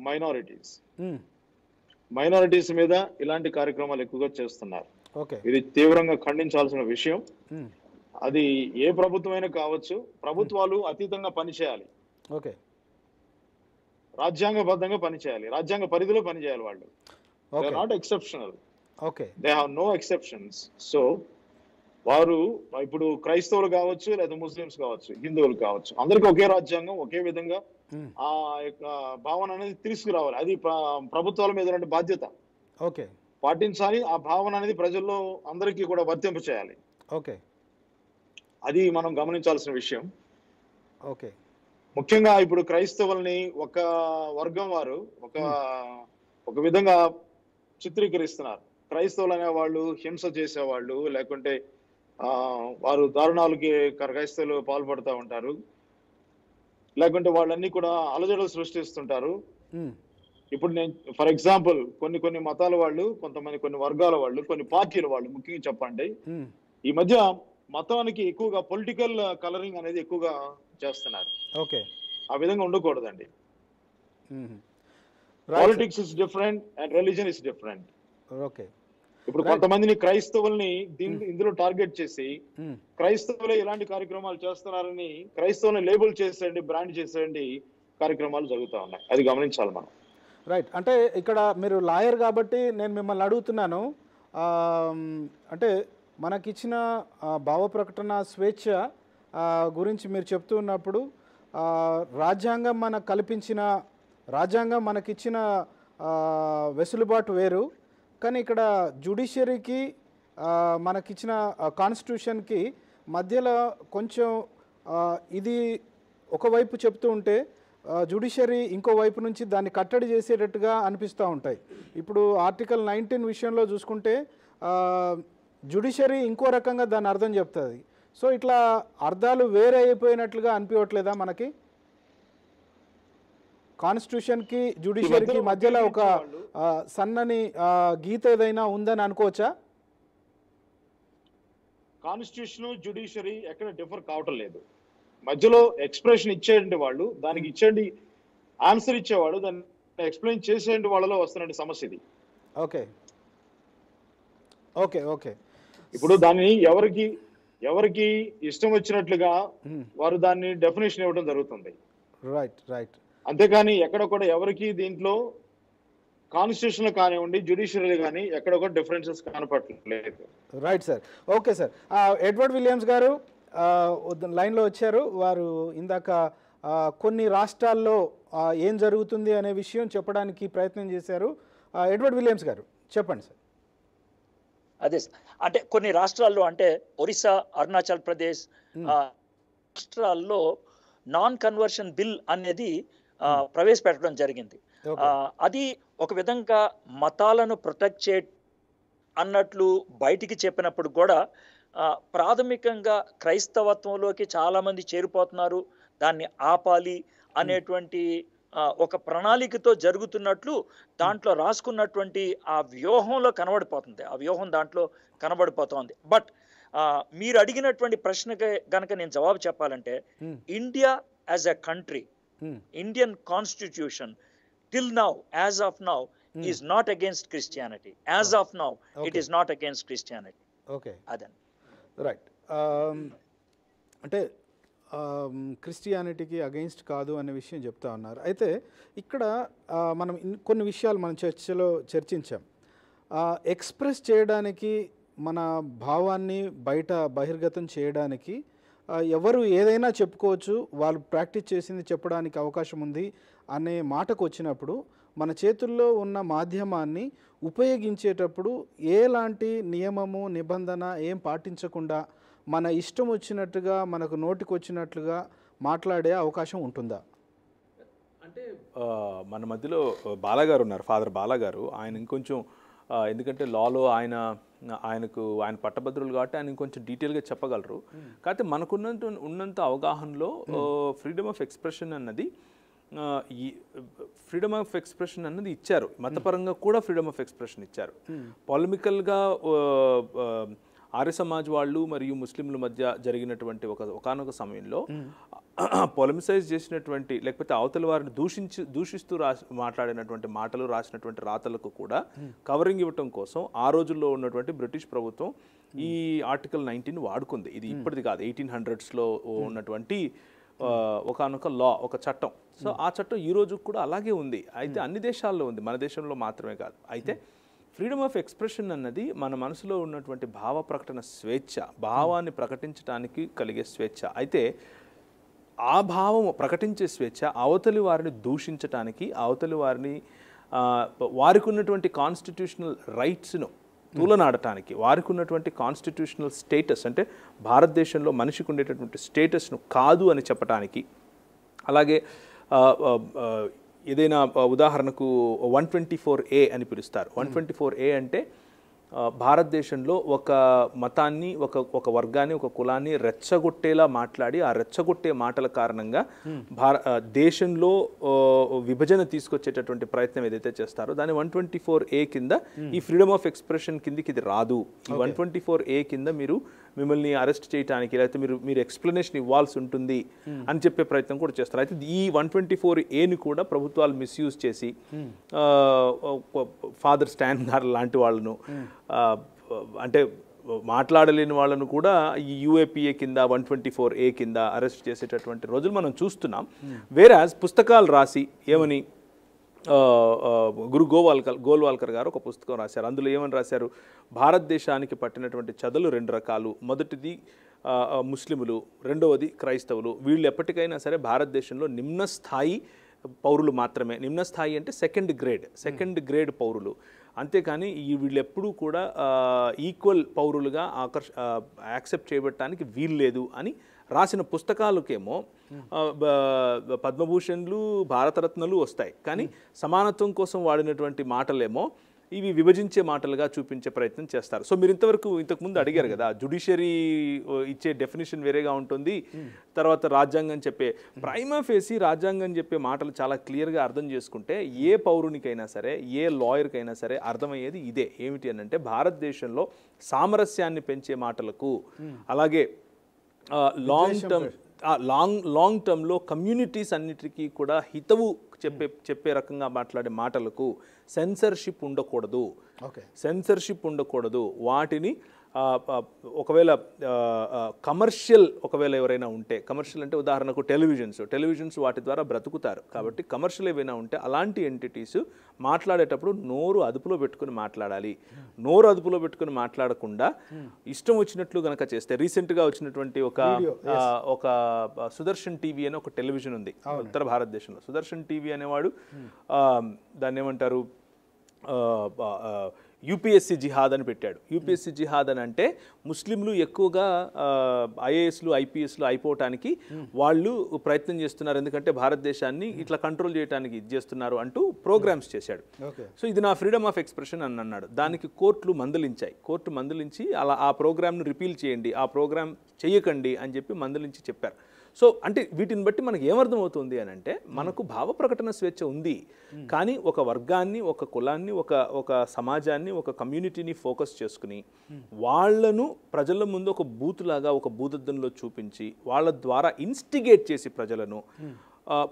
మైనారిటీస్ మైనారిటీస్ మీద ఇలాంటి కార్యక్రమాలు ఎక్కువగా చేస్తున్నారు ఇది తీవ్రంగా ఖండించాల్సిన విషయం అది ఏ ప్రభుత్వమైనా కావచ్చు ప్రభుత్వాలు అతీతంగా పనిచేయాలి రాజ్యాంగబద్ధంగా పనిచేయాలి రాజ్యాంగ పరిధిలో పనిచేయాలి వాళ్ళు not exceptional they have no exceptions so వారు ఇప్పుడు క్రైస్తవులు కావచ్చు లేదా ముస్లిమ్స్ కావచ్చు హిందువులు కావచ్చు అందరికి ఒకే రాజ్యాంగం ఒకే విధంగా ఆ యొక్క భావన అనేది తీసుకురావాలి అది ప్రభుత్వాల మీద బాధ్యత ఓకే పాటించాలి ఆ భావన అనేది ప్రజల్లో అందరికీ కూడా వర్తింప చేయాలి ఓకే అది మనం గమనించాల్సిన విషయం ఓకే ముఖ్యంగా ఇప్పుడు క్రైస్తవుల్ని ఒక వర్గం వారు ఒక ఒక విధంగా చిత్రీకరిస్తున్నారు క్రైస్తవులు అనే వాళ్ళు హింస చేసేవాళ్ళు లేకుంటే వారు దారుణాలకి క్రైస్తవులు పాల్పడుతూ ఉంటారు లేకుంటే వాళ్ళన్నీ కూడా అలజడలు సృష్టిస్తుంటారు ఇప్పుడు నేను ఫర్ ఎగ్జాంపుల్ కొన్ని కొన్ని మతాల వాళ్ళు కొంతమంది కొన్ని వర్గాల వాళ్ళు కొన్ని పార్టీల వాళ్ళు ముఖ్యంగా చెప్పండి ఈ మధ్య మతానికి ఎక్కువగా పొలిటికల్ కలరింగ్ అనేది ఎక్కువగా చేస్తున్నారు ఓకే ఆ విధంగా ఉండకూడదండి politics is different and religion is different okay ఇప్పుడు కొంతమందిని క్రైస్తవుల్ని hmm. ఇందులో టార్గెట్ చేసి hmm. క్రైస్తవులే ఇలాంటి కార్యక్రమాలు చేస్తున్నారని క్రైస్తవుని లేబుల్ చేసేయండి బ్రాండ్ చేసేయండి కార్యక్రమాలు జరుగుతూ ఉన్నాయి అది గమనించాలి మనం రైట్ అంటే ఇక్కడ మీరు లాయర్ కాబట్టి నేను మిమ్మల్ని అడుగుతున్నాను అంటే మనకిచ్చిన భావ ప్రకటన స్వేచ్ఛ గురించి మీరు చెప్తూ ఉన్నప్పుడు రాజ్యాంగం మనకు కల్పించిన రాజ్యాంగం మనకిచ్చిన వెసులుబాటు వేరు కానీ ఇక్కడ జ్యుడిషియరీకి మనకిచ్చిన కాన్స్టిట్యూషన్కి మధ్యలో కొంచెం ఇది ఒకవైపు చెప్తూ ఉంటే జ్యుడిషియరీ ఇంకో వైపు నుంచి దాన్ని కట్టడి చేసేటట్టుగా అనిపిస్తూ ఉంటాయి ఇప్పుడు ఆర్టికల్ నైన్టీన్ విషయంలో చూసుకుంటే జ్యుడిషియరీ ఇంకో రకంగా దాన్ని అర్థం చెప్తుంది సో ఇట్లా అర్థాలు వేరే అయిపోయినట్లుగా అనిపించట్లేదా మనకి కాన్స్టిట్యూషన్కి జ్యుడిషియరీకి మధ్యలో ఒక సన్నని గీత ఏదైనా ఉందని అనుకోవచ్చా కాన్స్టిట్యూషన్ జ్యుడిషియరీ ఎక్కడ డిఫర్ కావటం లేదు మధ్యలో ఎక్స్ప్రెషన్ ఇచ్చేయండి వాళ్ళు దానికి ఇచ్చేయండి ఆన్సర్ ఇచ్చేవాడు దాన్ని ఎక్స్ప్లెయిన్ చేసేయండి వాళ్ళలో వస్తున్నటువంటి సమస్య ఇది ఓకే ఓకే ఓకే ఇప్పుడు దాన్ని ఎవరికి ఎవరికి ఇష్టం వచ్చినట్లుగా వారు దాన్ని డెఫినేషన్ ఇవ్వడం జరుగుతుంది రైట్ రైట్ అంతేకాని ఎక్కడ కూడా ఎవరికి దీంట్లో కాన్స్టిట్యూషన్ కానివ్వండి జ్యుడిషియరీ కానీ ఎక్కడ కూడా డిఫరెన్సెస్ కనపడలేదు right sir okay sir Edward Williams గారు లైన్లో వచ్చారు వారు ఇందాక కొన్ని రాష్ట్రాల్లో ఏం జరుగుతుంది అనే విషయం చెప్పడానికి ప్రయత్నం చేశారు ఎడ్వర్డ్ విలియమ్స్ గారు చెప్పండి సార్ అదే అంటే కొన్ని రాష్ట్రాల్లో అంటే ఒరిస్సా అరుణాచల్ ప్రదేశ్ hmm. రాష్ట్రాల్లో నాన్ కన్వర్షన్ బిల్ అనేది Hmm. ప్రవేశపెట్టడం జరిగింది అది ఒక విధంగా మతాలను ప్రొటెక్ట్ చే అన్నట్లు బయటికి చెప్పినప్పుడు కూడా ప్రాథమికంగా క్రైస్తవత్వంలోకి చాలామంది చేరిపోతున్నారు దాన్ని ఆపాలి అనేటువంటి hmm. ఒక ప్రణాళికతో జరుగుతున్నట్లు దాంట్లో hmm. రాసుకున్నటువంటి ఆ వ్యూహంలో కనబడిపోతుంది ఆ వ్యూహం దాంట్లో కనబడిపోతుంది బట్ మీరు అడిగినటువంటి ప్రశ్నకి గనక నేను జవాబు చెప్పాలంటే India as a country Indian constitution till now, as of now, is not against Christianity. As of now, okay. it is not against Christianity. Okay. అదన్ రైట్ అంటే క్రిస్టియానిటీకి అగెయిన్స్ట్ కాదు అనే విషయం చెప్తా ఉన్నారు అయితే ఇక్కడ మనం కొన్ని విషయాలు మనం చర్చలో చర్చించాం ఎక్స్ప్రెస్ చేయడానికి మన భావాన్ని బయట బహిర్గతం చేయడానికి ఎవరు ఏదైనా చెప్పుకోవచ్చు వాళ్ళు ప్రాక్టీస్ చేసింది చెప్పడానికి అవకాశం ఉంది అనే మాటకు వచ్చినప్పుడు మన చేతుల్లో ఉన్న మాధ్యమాన్ని ఉపయోగించేటప్పుడు ఏలాంటి నియమము నిబంధన ఏం పాటించకుండా మన ఇష్టం వచ్చినట్టుగా మనకు నోటికి వచ్చినట్లుగా మాట్లాడే అవకాశం ఉంటుందా అంటే మన మధ్యలో బాలగారు ఉన్నారు ఫాదర్ బాలగారు ఆయన ఇంకొంచెం ఎందుకంటే లాలో ఆయన ఆయనకు ఆయన పట్టభద్రులు కాబట్టి ఆయన కొంచెం డీటెయిల్గా చెప్పగలరు కాకపోతే మనకున్నంత ఉన్నంత అవగాహనలో ఫ్రీడమ్ ఆఫ్ ఎక్స్ప్రెషన్ అన్నది ఈ ఫ్రీడమ్ ఆఫ్ ఎక్స్ప్రెషన్ అన్నది ఇచ్చారు మతపరంగా కూడా ఫ్రీడమ్ ఆఫ్ ఎక్స్ప్రెషన్ ఇచ్చారు పొలిమికల్గా ఆర్య సమాజ్ వాళ్ళు మరియు ముస్లింల మధ్య జరిగినటువంటి ఒక ఒకనొక సమయంలో పొలమిసైజ్ చేసినటువంటి లేకపోతే అవతల వారిని దూషించి దూషిస్తూ రాసి మాట్లాడినటువంటి మాటలు రాసినటువంటి రాతలకు కూడా కవరింగ్ ఇవ్వటం కోసం ఆ రోజుల్లో ఉన్నటువంటి బ్రిటిష్ ప్రభుత్వం ఈ ఆర్టికల్ నైన్టీన్ వాడుకుంది ఇది ఇప్పటిది కాదు ఎయిటీన్ హండ్రెడ్స్లో ఉన్నటువంటి ఒకనొక లా ఒక చట్టం సో ఆ చట్టం ఈ రోజు కూడా అలాగే ఉంది అయితే అన్ని దేశాల్లో ఉంది మన దేశంలో మాత్రమే కాదు అయితే ఫ్రీడమ్ ఆఫ్ ఎక్స్ప్రెషన్ అన్నది మన మనసులో ఉన్నటువంటి భావ ప్రకటన స్వేచ్ఛ భావాన్ని ప్రకటించడానికి కలిగే స్వేచ్ఛ అయితే ఆ భావం ప్రకటించే స్వేచ్ఛ అవతలి వారిని దూషించటానికి అవతలి వారిని వారికి ఉన్నటువంటి కాన్స్టిట్యూషనల్ రైట్స్ను తూలనాడటానికి వారికి ఉన్నటువంటి కాన్స్టిట్యూషనల్ స్టేటస్ అంటే భారతదేశంలో మనిషికి ఉండేటటువంటి స్టేటస్ను కాదు అని చెప్పటానికి అలాగే ఏదైనా ఉదాహరణకు వన్ ట్వంటీ ఫోర్ ఏ అని పిలుస్తారు వన్ ట్వంటీ ఫోర్ ఏ అంటే భారతదేశంలో ఒక మతాన్ని ఒక ఒక వర్గాన్ని ఒక కులాన్ని రెచ్చగొట్టేలా మాట్లాడి ఆ రెచ్చగొట్టే మాటల కారణంగా భార దేశంలో విభజన తీసుకొచ్చేటటువంటి ప్రయత్నం ఏదైతే చేస్తారో దాని వన్ ట్వంటీ ఫోర్ ఏ కింద ఈ ఫ్రీడమ్ ఆఫ్ ఎక్స్ప్రెషన్ కిందకి ఇది రాదు ఈ వన్ ట్వంటీ ఫోర్ ఏ కింద మీరు మిమ్మల్ని అరెస్ట్ చేయడానికి లేకపోతే మీరు మీరు ఎక్స్ప్లెనేషన్ ఇవ్వాల్సి ఉంటుంది hmm. అని చెప్పే ప్రయత్నం కూడా చేస్తారు అయితే ఈ వన్ ట్వంటీ ఫోర్ ఏని కూడా ప్రభుత్వాలు మిస్యూజ్ చేసి ఫాదర్ hmm. స్టాన్ గారు లాంటి వాళ్ళను hmm. అంటే మాట్లాడలేని వాళ్ళను కూడా ఈ యూఏపీఏ కింద వన్ ట్వంటీ ఫోర్ ఏ కింద అరెస్ట్ చేసేటటువంటి రోజులు మనం చూస్తున్నాం వేరే పుస్తకాలు రాసి ఏమని గురు గోవాల్కర్ గోల్వాల్కర్ గారు ఒక పుస్తకం రాశారు అందులో ఏమని రాశారు భారతదేశానికి పట్టినటువంటి చదలు రెండు రకాలు మొదటిది ముస్లిములు రెండవది క్రైస్తవులు వీళ్ళు ఎప్పటికైనా సరే భారతదేశంలో నిమ్న స్థాయి పౌరులు మాత్రమే నిమ్న స్థాయి అంటే సెకండ్ గ్రేడ్ సెకండ్ గ్రేడ్ పౌరులు అంతేకాని ఈ వీళ్ళెప్పుడూ కూడా ఈక్వల్ పౌరులుగా ఆకర్ష యాక్సెప్ట్ చేయబట్టడానికి వీల్లేదు అని రాసిన పుస్తకాలకేమో పద్మభూషణ్లు భారతరత్నలు వస్తాయి కానీ సమానత్వం కోసం వాడినటువంటి మాటలేమో ఇవి విభజించే మాటలుగా చూపించే ప్రయత్నం చేస్తారు సో మీరు ఇంతవరకు ఇంతకుముందు అడిగారు కదా జుడిషియరీ ఇచ్చే డెఫినేషన్ వేరేగా ఉంటుంది తర్వాత రాజ్యాంగం చెప్పే ప్రైమా ఫేసి రాజ్యాంగం చెప్పే మాటలు చాలా క్లియర్గా అర్థం చేసుకుంటే ఏ పౌరునికైనా సరే ఏ లాయర్కైనా సరే అర్థమయ్యేది ఇదే ఏమిటి అని అంటే భారతదేశంలో సామరస్యాన్ని పెంచే మాటలకు అలాగే లాంగ్ టర్మ్ లాంగ్ లాంగ్ టర్మ్లో కమ్యూనిటీస్ అన్నిటికీ కూడా హితవు చెప్పే చెప్పే రకంగా మాట్లాడే మాటలకు సెన్సర్షిప్ ఉండకూడదు సెన్సర్షిప్ ఉండకూడదు వాటిని ఒకవేళ కమర్షియల్ ఒకవేళ ఎవరైనా ఉంటే కమర్షియల్ అంటే ఉదాహరణకు టెలివిజన్స్ టెలివిజన్స్ వాటి ద్వారా బ్రతుకుతారు కాబట్టి కమర్షియల్ ఏవైనా ఉంటే అలాంటి ఎంటిటీస్ మాట్లాడేటప్పుడు నోరు అదుపులో పెట్టుకుని మాట్లాడాలి నోరు అదుపులో పెట్టుకుని మాట్లాడకుండా ఇష్టం వచ్చినట్లు గనక చేస్తే రీసెంట్గా వచ్చినటువంటి ఒక ఒక సుదర్శన్ టీవీ అనే ఒక టెలివిజన్ ఉంది ఉత్తర భారతదేశంలో సుదర్శన్ టీవీ అనేవాడు hmm. దాన్ని ఏమంటారు యూపీఎస్సీ జిహాద్ అని పెట్టాడు యూపీఎస్సీ జిహాద్ అని అంటే ముస్లింలు ఎక్కువగా ఐఏఎస్లు ఐపీఎస్లు అయిపోవటానికి వాళ్ళు ప్రయత్నం చేస్తున్నారు ఎందుకంటే భారతదేశాన్ని ఇట్లా కంట్రోల్ చేయడానికి ఇది చేస్తున్నారు అంటూ ప్రోగ్రామ్స్ చేశాడు సో ఇది నా ఫ్రీడమ్ ఆఫ్ ఎక్స్ప్రెషన్ అని అన్నాడు దానికి కోర్టులు మందలించాయి కోర్టు మందలించి అలా ఆ ప్రోగ్రామ్ను రిపీల్ చేయండి ఆ ప్రోగ్రామ్ చేయకండి అని చెప్పి మందలించి చెప్పారు సో అంటే వీటిని బట్టి మనకు ఏమర్థమవుతుంది అని అంటే మనకు భావ ప్రకటన స్వేచ్ఛ ఉంది కానీ ఒక వర్గాన్ని ఒక కులాన్ని ఒక ఒక సమాజాన్ని ఒక కమ్యూనిటీని ఫోకస్ చేసుకుని వాళ్లను ప్రజల ముందు ఒక బూత్ లాగా ఒక భూతద్దంలో చూపించి వాళ్ళ ద్వారా ఇన్స్టిగేట్ చేసి ప్రజలను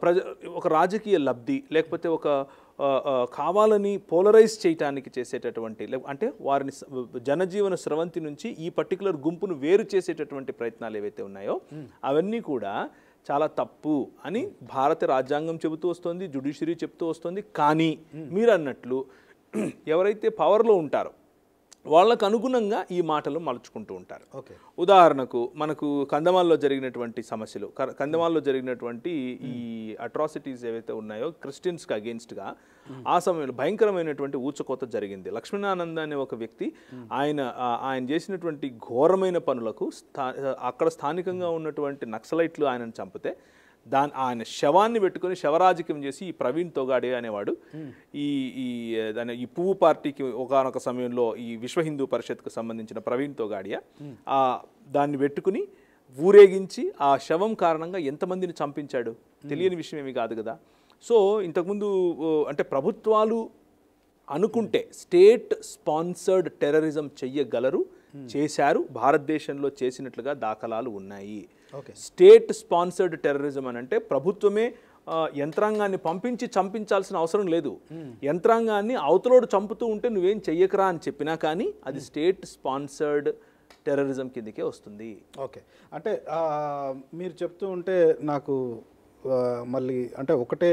ప్రజ ఒక రాజకీయ లబ్ధి లేకపోతే ఒక కావాలని పోలరైజ్ చేయటానికి చేసేటటువంటి అంటే వారిని జనజీవన స్రవంతి నుంచి ఈ పర్టికులర్ గుంపును వేరు చేసేటటువంటి ప్రయత్నాలు ఏవైతే ఉన్నాయో అవన్నీ కూడా చాలా తప్పు అని భారత రాజ్యాంగం చెబుతూ వస్తుంది జుడిషియరీ చెప్తూ వస్తుంది కానీ మీరు అన్నట్లు ఎవరైతే పవర్లో ఉంటారో వాళ్ళకు అనుగుణంగా ఈ మాటలు మలుచుకుంటూ ఉంటారు ఉదాహరణకు మనకు కందమాల్లో జరిగినటువంటి సమస్యలు కందమాల్లో జరిగినటువంటి ఈ అట్రాసిటీస్ ఏవైతే ఉన్నాయో క్రిస్టియన్స్కి అగేన్స్ట్గా ఆ సమయంలో భయంకరమైనటువంటి ఊచకోత జరిగింది లక్ష్మీనానంద అనే ఒక వ్యక్తి ఆయన ఆయన చేసినటువంటి ఘోరమైన పనులకు స్థా అక్కడ స్థానికంగా ఉన్నటువంటి నక్సలైట్లు ఆయనను చంపితే దాని ఆయన శవాన్ని పెట్టుకుని శవరాజకీయం చేసి ఈ ప్రవీణ్ తొగాడే అనేవాడు ఈ ఈ దాని ఈ పువ్వు పార్టీకి ఒకనొక సమయంలో ఈ విశ్వ హిందూ పరిషత్కు సంబంధించిన ప్రవీణ్ తొగాడియా దాన్ని పెట్టుకుని ఊరేగించి ఆ శవం కారణంగా ఎంతమందిని చంపించాడు తెలియని విషయం ఏమి కాదు కదా సో ఇంతకుముందు అంటే ప్రభుత్వాలు అనుకుంటే స్టేట్ స్పాన్సర్డ్ టెర్రరిజం చెయ్యగలరు చేశారు భారతదేశంలో చేసినట్లుగా దాఖలాలు ఉన్నాయి స్టేట్ స్పాన్సర్డ్ టెర్రరిజం అని అంటే ప్రభుత్వమే యంత్రాంగాన్ని పంపించి చంపించాల్సిన అవసరం లేదు hmm. యంత్రాంగాన్ని అవతలోడు చంపుతూ ఉంటే నువ్వేం చెయ్యకరా అని చెప్పినా కానీ అది hmm. స్టేట్ స్పాన్సర్డ్ టెర్రరిజం కిందకే వస్తుంది ఓకే అంటే మీరు చెప్తూ ఉంటే నాకు మళ్ళీ అంటే ఒకటే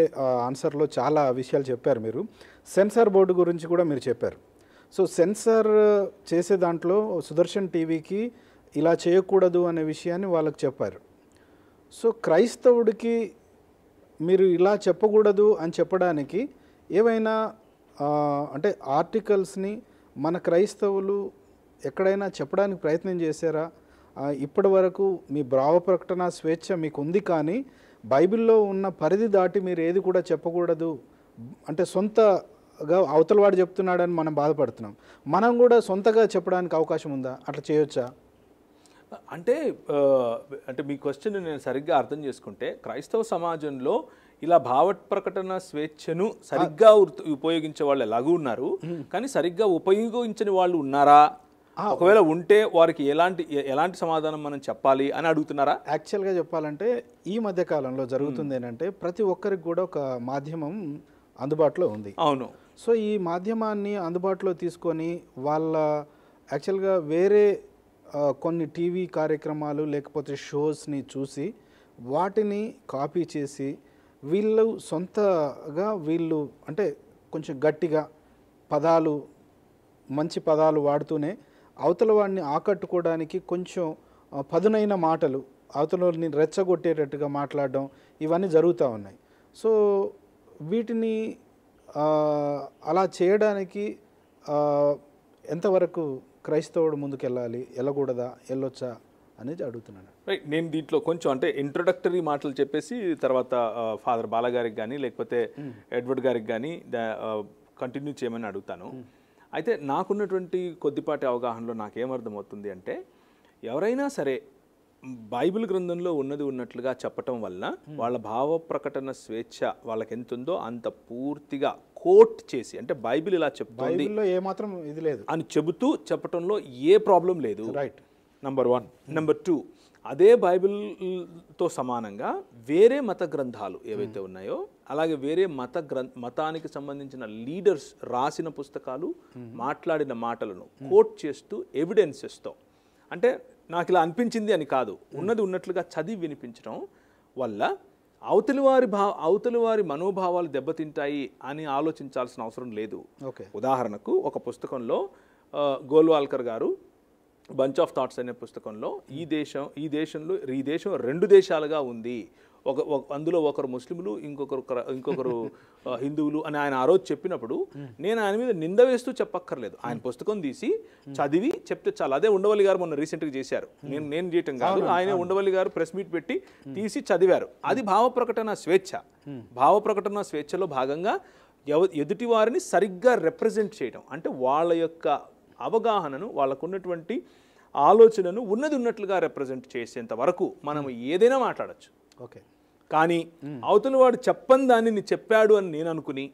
ఆన్సర్లో చాలా విషయాలు చెప్పారు మీరు సెన్సార్ బోర్డు గురించి కూడా మీరు చెప్పారు సో సెన్సార్ చేసే దాంట్లో సుదర్శన్ టీవీకి ఇలా చేయకూడదు అనే విషయాన్ని వాళ్ళకి చెప్పారు సో క్రైస్తవుడికి మీరు ఇలా చెప్పకూడదు అని చెప్పడానికి ఏవైనా అంటే ఆర్టికల్స్ని మన క్రైస్తవులు ఎక్కడైనా చెప్పడానికి ప్రయత్నం చేశారా ఇప్పటి వరకు మీ భావ ప్రకటన స్వేచ్ఛ మీకు ఉంది కానీ బైబిల్లో ఉన్న పరిధి దాటి మీరు ఏది కూడా చెప్పకూడదు అంటే సొంతగా అవతలవాడు చెప్తున్నాడని మనం బాధపడుతున్నాం మనం కూడా సొంతగా చెప్పడానికి అవకాశం ఉందా అట్లా చేయొచ్చా అంటే అంటే మీ క్వశ్చన్ నేను సరిగ్గా అర్థం చేసుకుంటే క్రైస్తవ సమాజంలో ఇలా భావ ప్రకటన స్వేచ్ఛను సరిగ్గా ఉపయోగించే వాళ్ళు ఎలాగూ ఉన్నారు కానీ సరిగ్గా ఉపయోగించని వాళ్ళు ఉన్నారా ఒకవేళ ఉంటే వారికి ఎలాంటి ఎలాంటి సమాధానం మనం చెప్పాలి అని అడుగుతున్నారా యాక్చువల్గా చెప్పాలంటే ఈ మధ్య కాలంలో జరుగుతుంది ఏంటంటే ప్రతి ఒక్కరికి కూడా ఒక మాధ్యమం అందుబాటులో ఉంది అవును సో ఈ మాధ్యమాన్ని అందుబాటులో తీసుకొని వాళ్ళ యాక్చువల్గా వేరే కొన్ని టీవీ కార్యక్రమాలు లేకపోతే షోస్ని చూసి వాటిని కాపీ చేసి వీళ్ళు సొంతగా వీళ్ళు అంటే కొంచెం గట్టిగా పదాలు మంచి పదాలు వాడుతూనే అవతల వాడిని ఆకట్టుకోవడానికి కొంచెం పదునైన మాటలు అవతలని రెచ్చగొట్టేటట్టుగా మాట్లాడడం ఇవన్నీ జరుగుతూ ఉన్నాయి సో వీటిని అలా చేయడానికి ఎంతవరకు క్రైస్తవుడు ముందుకు వెళ్ళాలి వెళ్ళకూడదా వెళ్ళొచ్చా అనేది అడుగుతున్నాను రైట్ నేను దీంట్లో కొంచెం అంటే ఇంట్రొడక్టరీ మాటలు చెప్పేసి తర్వాత ఫాదర్ బాలగారికి కానీ లేకపోతే ఎడ్వర్డ్ hmm. గారికి కానీ కంటిన్యూ చేయమని అడుగుతాను hmm. అయితే నాకున్నటువంటి కొద్దిపాటి అవగాహనలో నాకేమర్థమవుతుంది అంటే ఎవరైనా సరే బైబిల్ గ్రంథంలో ఉన్నది ఉన్నట్లుగా చెప్పటం వల్ల hmm. వాళ్ళ భావ ప్రకటన స్వేచ్ఛ వాళ్ళకి అంత పూర్తిగా కోట్ చేసి అంటే బైబిల్ ఇలా చెప్తుంది ఏమాత్రం ఇది లేదు అని చెబుతూ చెప్పడంలో ఏ ప్రాబ్లం లేదు right number one number two అదే బైబిల్తో సమానంగా వేరే మత గ్రంథాలు ఏవైతే ఉన్నాయో అలాగే వేరే మత గ్రంథ మతానికి సంబంధించిన లీడర్స్ రాసిన పుస్తకాలు మాట్లాడిన మాటలను కోట్ చేస్తూ ఎవిడెన్సెస్తో అంటే నాకు ఇలా అనిపించింది అని కాదు ఉన్నది ఉన్నట్లుగా చదివి వినిపించడం వల్ల అవతలి వారి భావ అవతలి వారి మనోభావాలు దెబ్బతింటాయి అని ఆలోచించాల్సిన అవసరం లేదు ఉదాహరణకు ఒక పుస్తకంలో గోల్వాల్కర్ గారు బంచ్ ఆఫ్ థాట్స్ అనే పుస్తకంలో ఈ దేశం ఈ దేశంలో ఈ దేశం రెండు దేశాలుగా ఉంది ఒక అందులో ఒకరు ముస్లింలు ఇంకొకరు ఇంకొకరు హిందువులు అని ఆయన ఆ రోజు చెప్పినప్పుడు నేను ఆయన మీద నింద వేస్తూ చెప్పక్కర్లేదు ఆయన పుస్తకం తీసి చదివి చెప్తే చాలా అదే ఉండవల్లి గారు మొన్న రీసెంట్గా చేశారు నేను నేను చేయటం కాదు ఆయన ఉండవల్లి గారు ప్రెస్ మీట్ పెట్టి తీసి చదివారు అది భావ ప్రకటన స్వేచ్ఛ భావ ప్రకటన స్వేచ్ఛలో భాగంగా ఎదుటి వారిని సరిగ్గా రిప్రజెంట్ చేయడం అంటే వాళ్ళ యొక్క అవగాహనను వాళ్ళకున్నటువంటి ఆలోచనను ఉన్నది ఉన్నట్లుగా రిప్రజెంట్ చేసేంత వరకు మనం ఏదైనా మాట్లాడచ్చు ఓకే కానీ వాడు చెప్పని దాన్ని చెప్పాడు అని నేను అనుకుని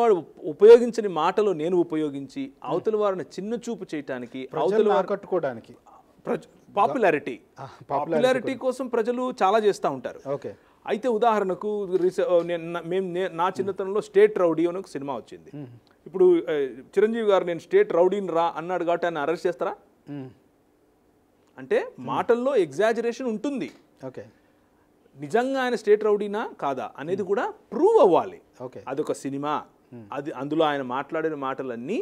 వాడు ఉపయోగించని మాటలు నేను ఉపయోగించి అవతల వారిని చిన్న చూపు చేయటానికి అవతల కట్టుకోవడానికి పాపులారిటీ పాపులారిటీ కోసం ప్రజలు చాలా చేస్తూ ఉంటారు ఓకే అయితే ఉదాహరణకు మేము నా చిన్నతనంలో స్టేట్ రౌడీ అని ఒక సినిమా వచ్చింది ఇప్పుడు చిరంజీవి గారు నేను స్టేట్ రౌడీని రా అన్నాడు కాబట్టి ఆయన అరెస్ట్ చేస్తారా అంటే మాటల్లో ఎగ్జాజరేషన్ ఉంటుంది ఓకే నిజంగా ఆయన స్టేట్ రౌడీనా కాదా అనేది కూడా ప్రూవ్ అవ్వాలి ఓకే అదొక సినిమా అది అందులో ఆయన మాట్లాడిన మాటలన్నీ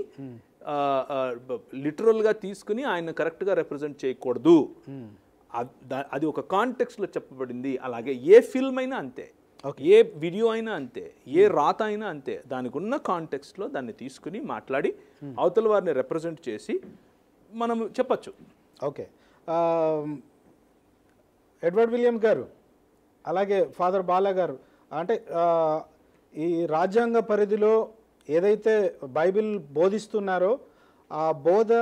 లిటరల్గా తీసుకుని ఆయన కరెక్ట్గా రిప్రజెంట్ చేయకూడదు అది ఒక కాంటెక్స్లో చెప్పబడింది అలాగే ఏ ఫిల్మ్ అయినా అంతే ఏ వీడియో అయినా అంతే ఏ hmm. రాత అయినా అంతే దానికి ఉన్న కాంటెక్స్ట్లో దాన్ని తీసుకుని మాట్లాడి hmm. అవతల వారిని రిప్రజెంట్ చేసి మనం చెప్పచ్చు ఓకే ఎడ్వర్డ్ విలియం గారు అలాగే ఫాదర్ బాలా గారు అంటే ఈ రాజ్యాంగ పరిధిలో ఏదైతే బైబిల్ బోధిస్తున్నారో ఆ బోధ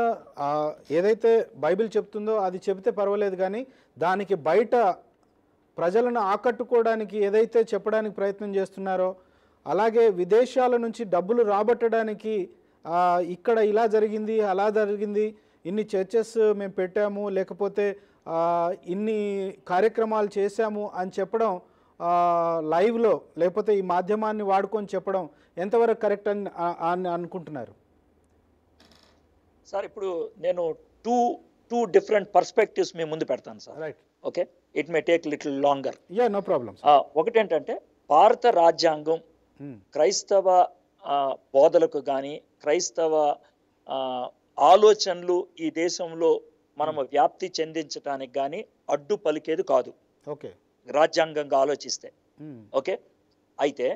ఏదైతే బైబిల్ చెప్తుందో అది చెబితే పర్వాలేదు కానీ దానికి బయట ప్రజలను ఆకట్టుకోవడానికి ఏదైతే చెప్పడానికి ప్రయత్నం చేస్తున్నారో అలాగే విదేశాల నుంచి డబ్బులు రాబట్టడానికి ఇక్కడ ఇలా జరిగింది అలా జరిగింది ఇన్ని చర్చెస్ మేము పెట్టాము లేకపోతే ఇన్ని కార్యక్రమాలు చేశాము అని చెప్పడం లైవ్లో లేకపోతే ఈ మాధ్యమాన్ని వాడుకొని చెప్పడం ఎంతవరకు కరెక్ట్ అని అని అనుకుంటున్నారు సార్ ఇప్పుడు నేను టూ టూ డిఫరెంట్ పర్స్పెక్టివ్స్ మీ ముందు పెడతాను sir right okay it may take little longer yeah no problem ఒకటి ఏంటంటే భారత రాజ్యాంగం hmm. క్రైస్తవ బోధలకు కానీ క్రైస్తవ ఆలోచనలు ఈ దేశంలో మనము hmm. వ్యాప్తి చెందించడానికి కానీ అడ్డు పలికేది కాదు ఓకే రాజ్యాంగంగా ఆలోచిస్తే ఓకే hmm. అయితే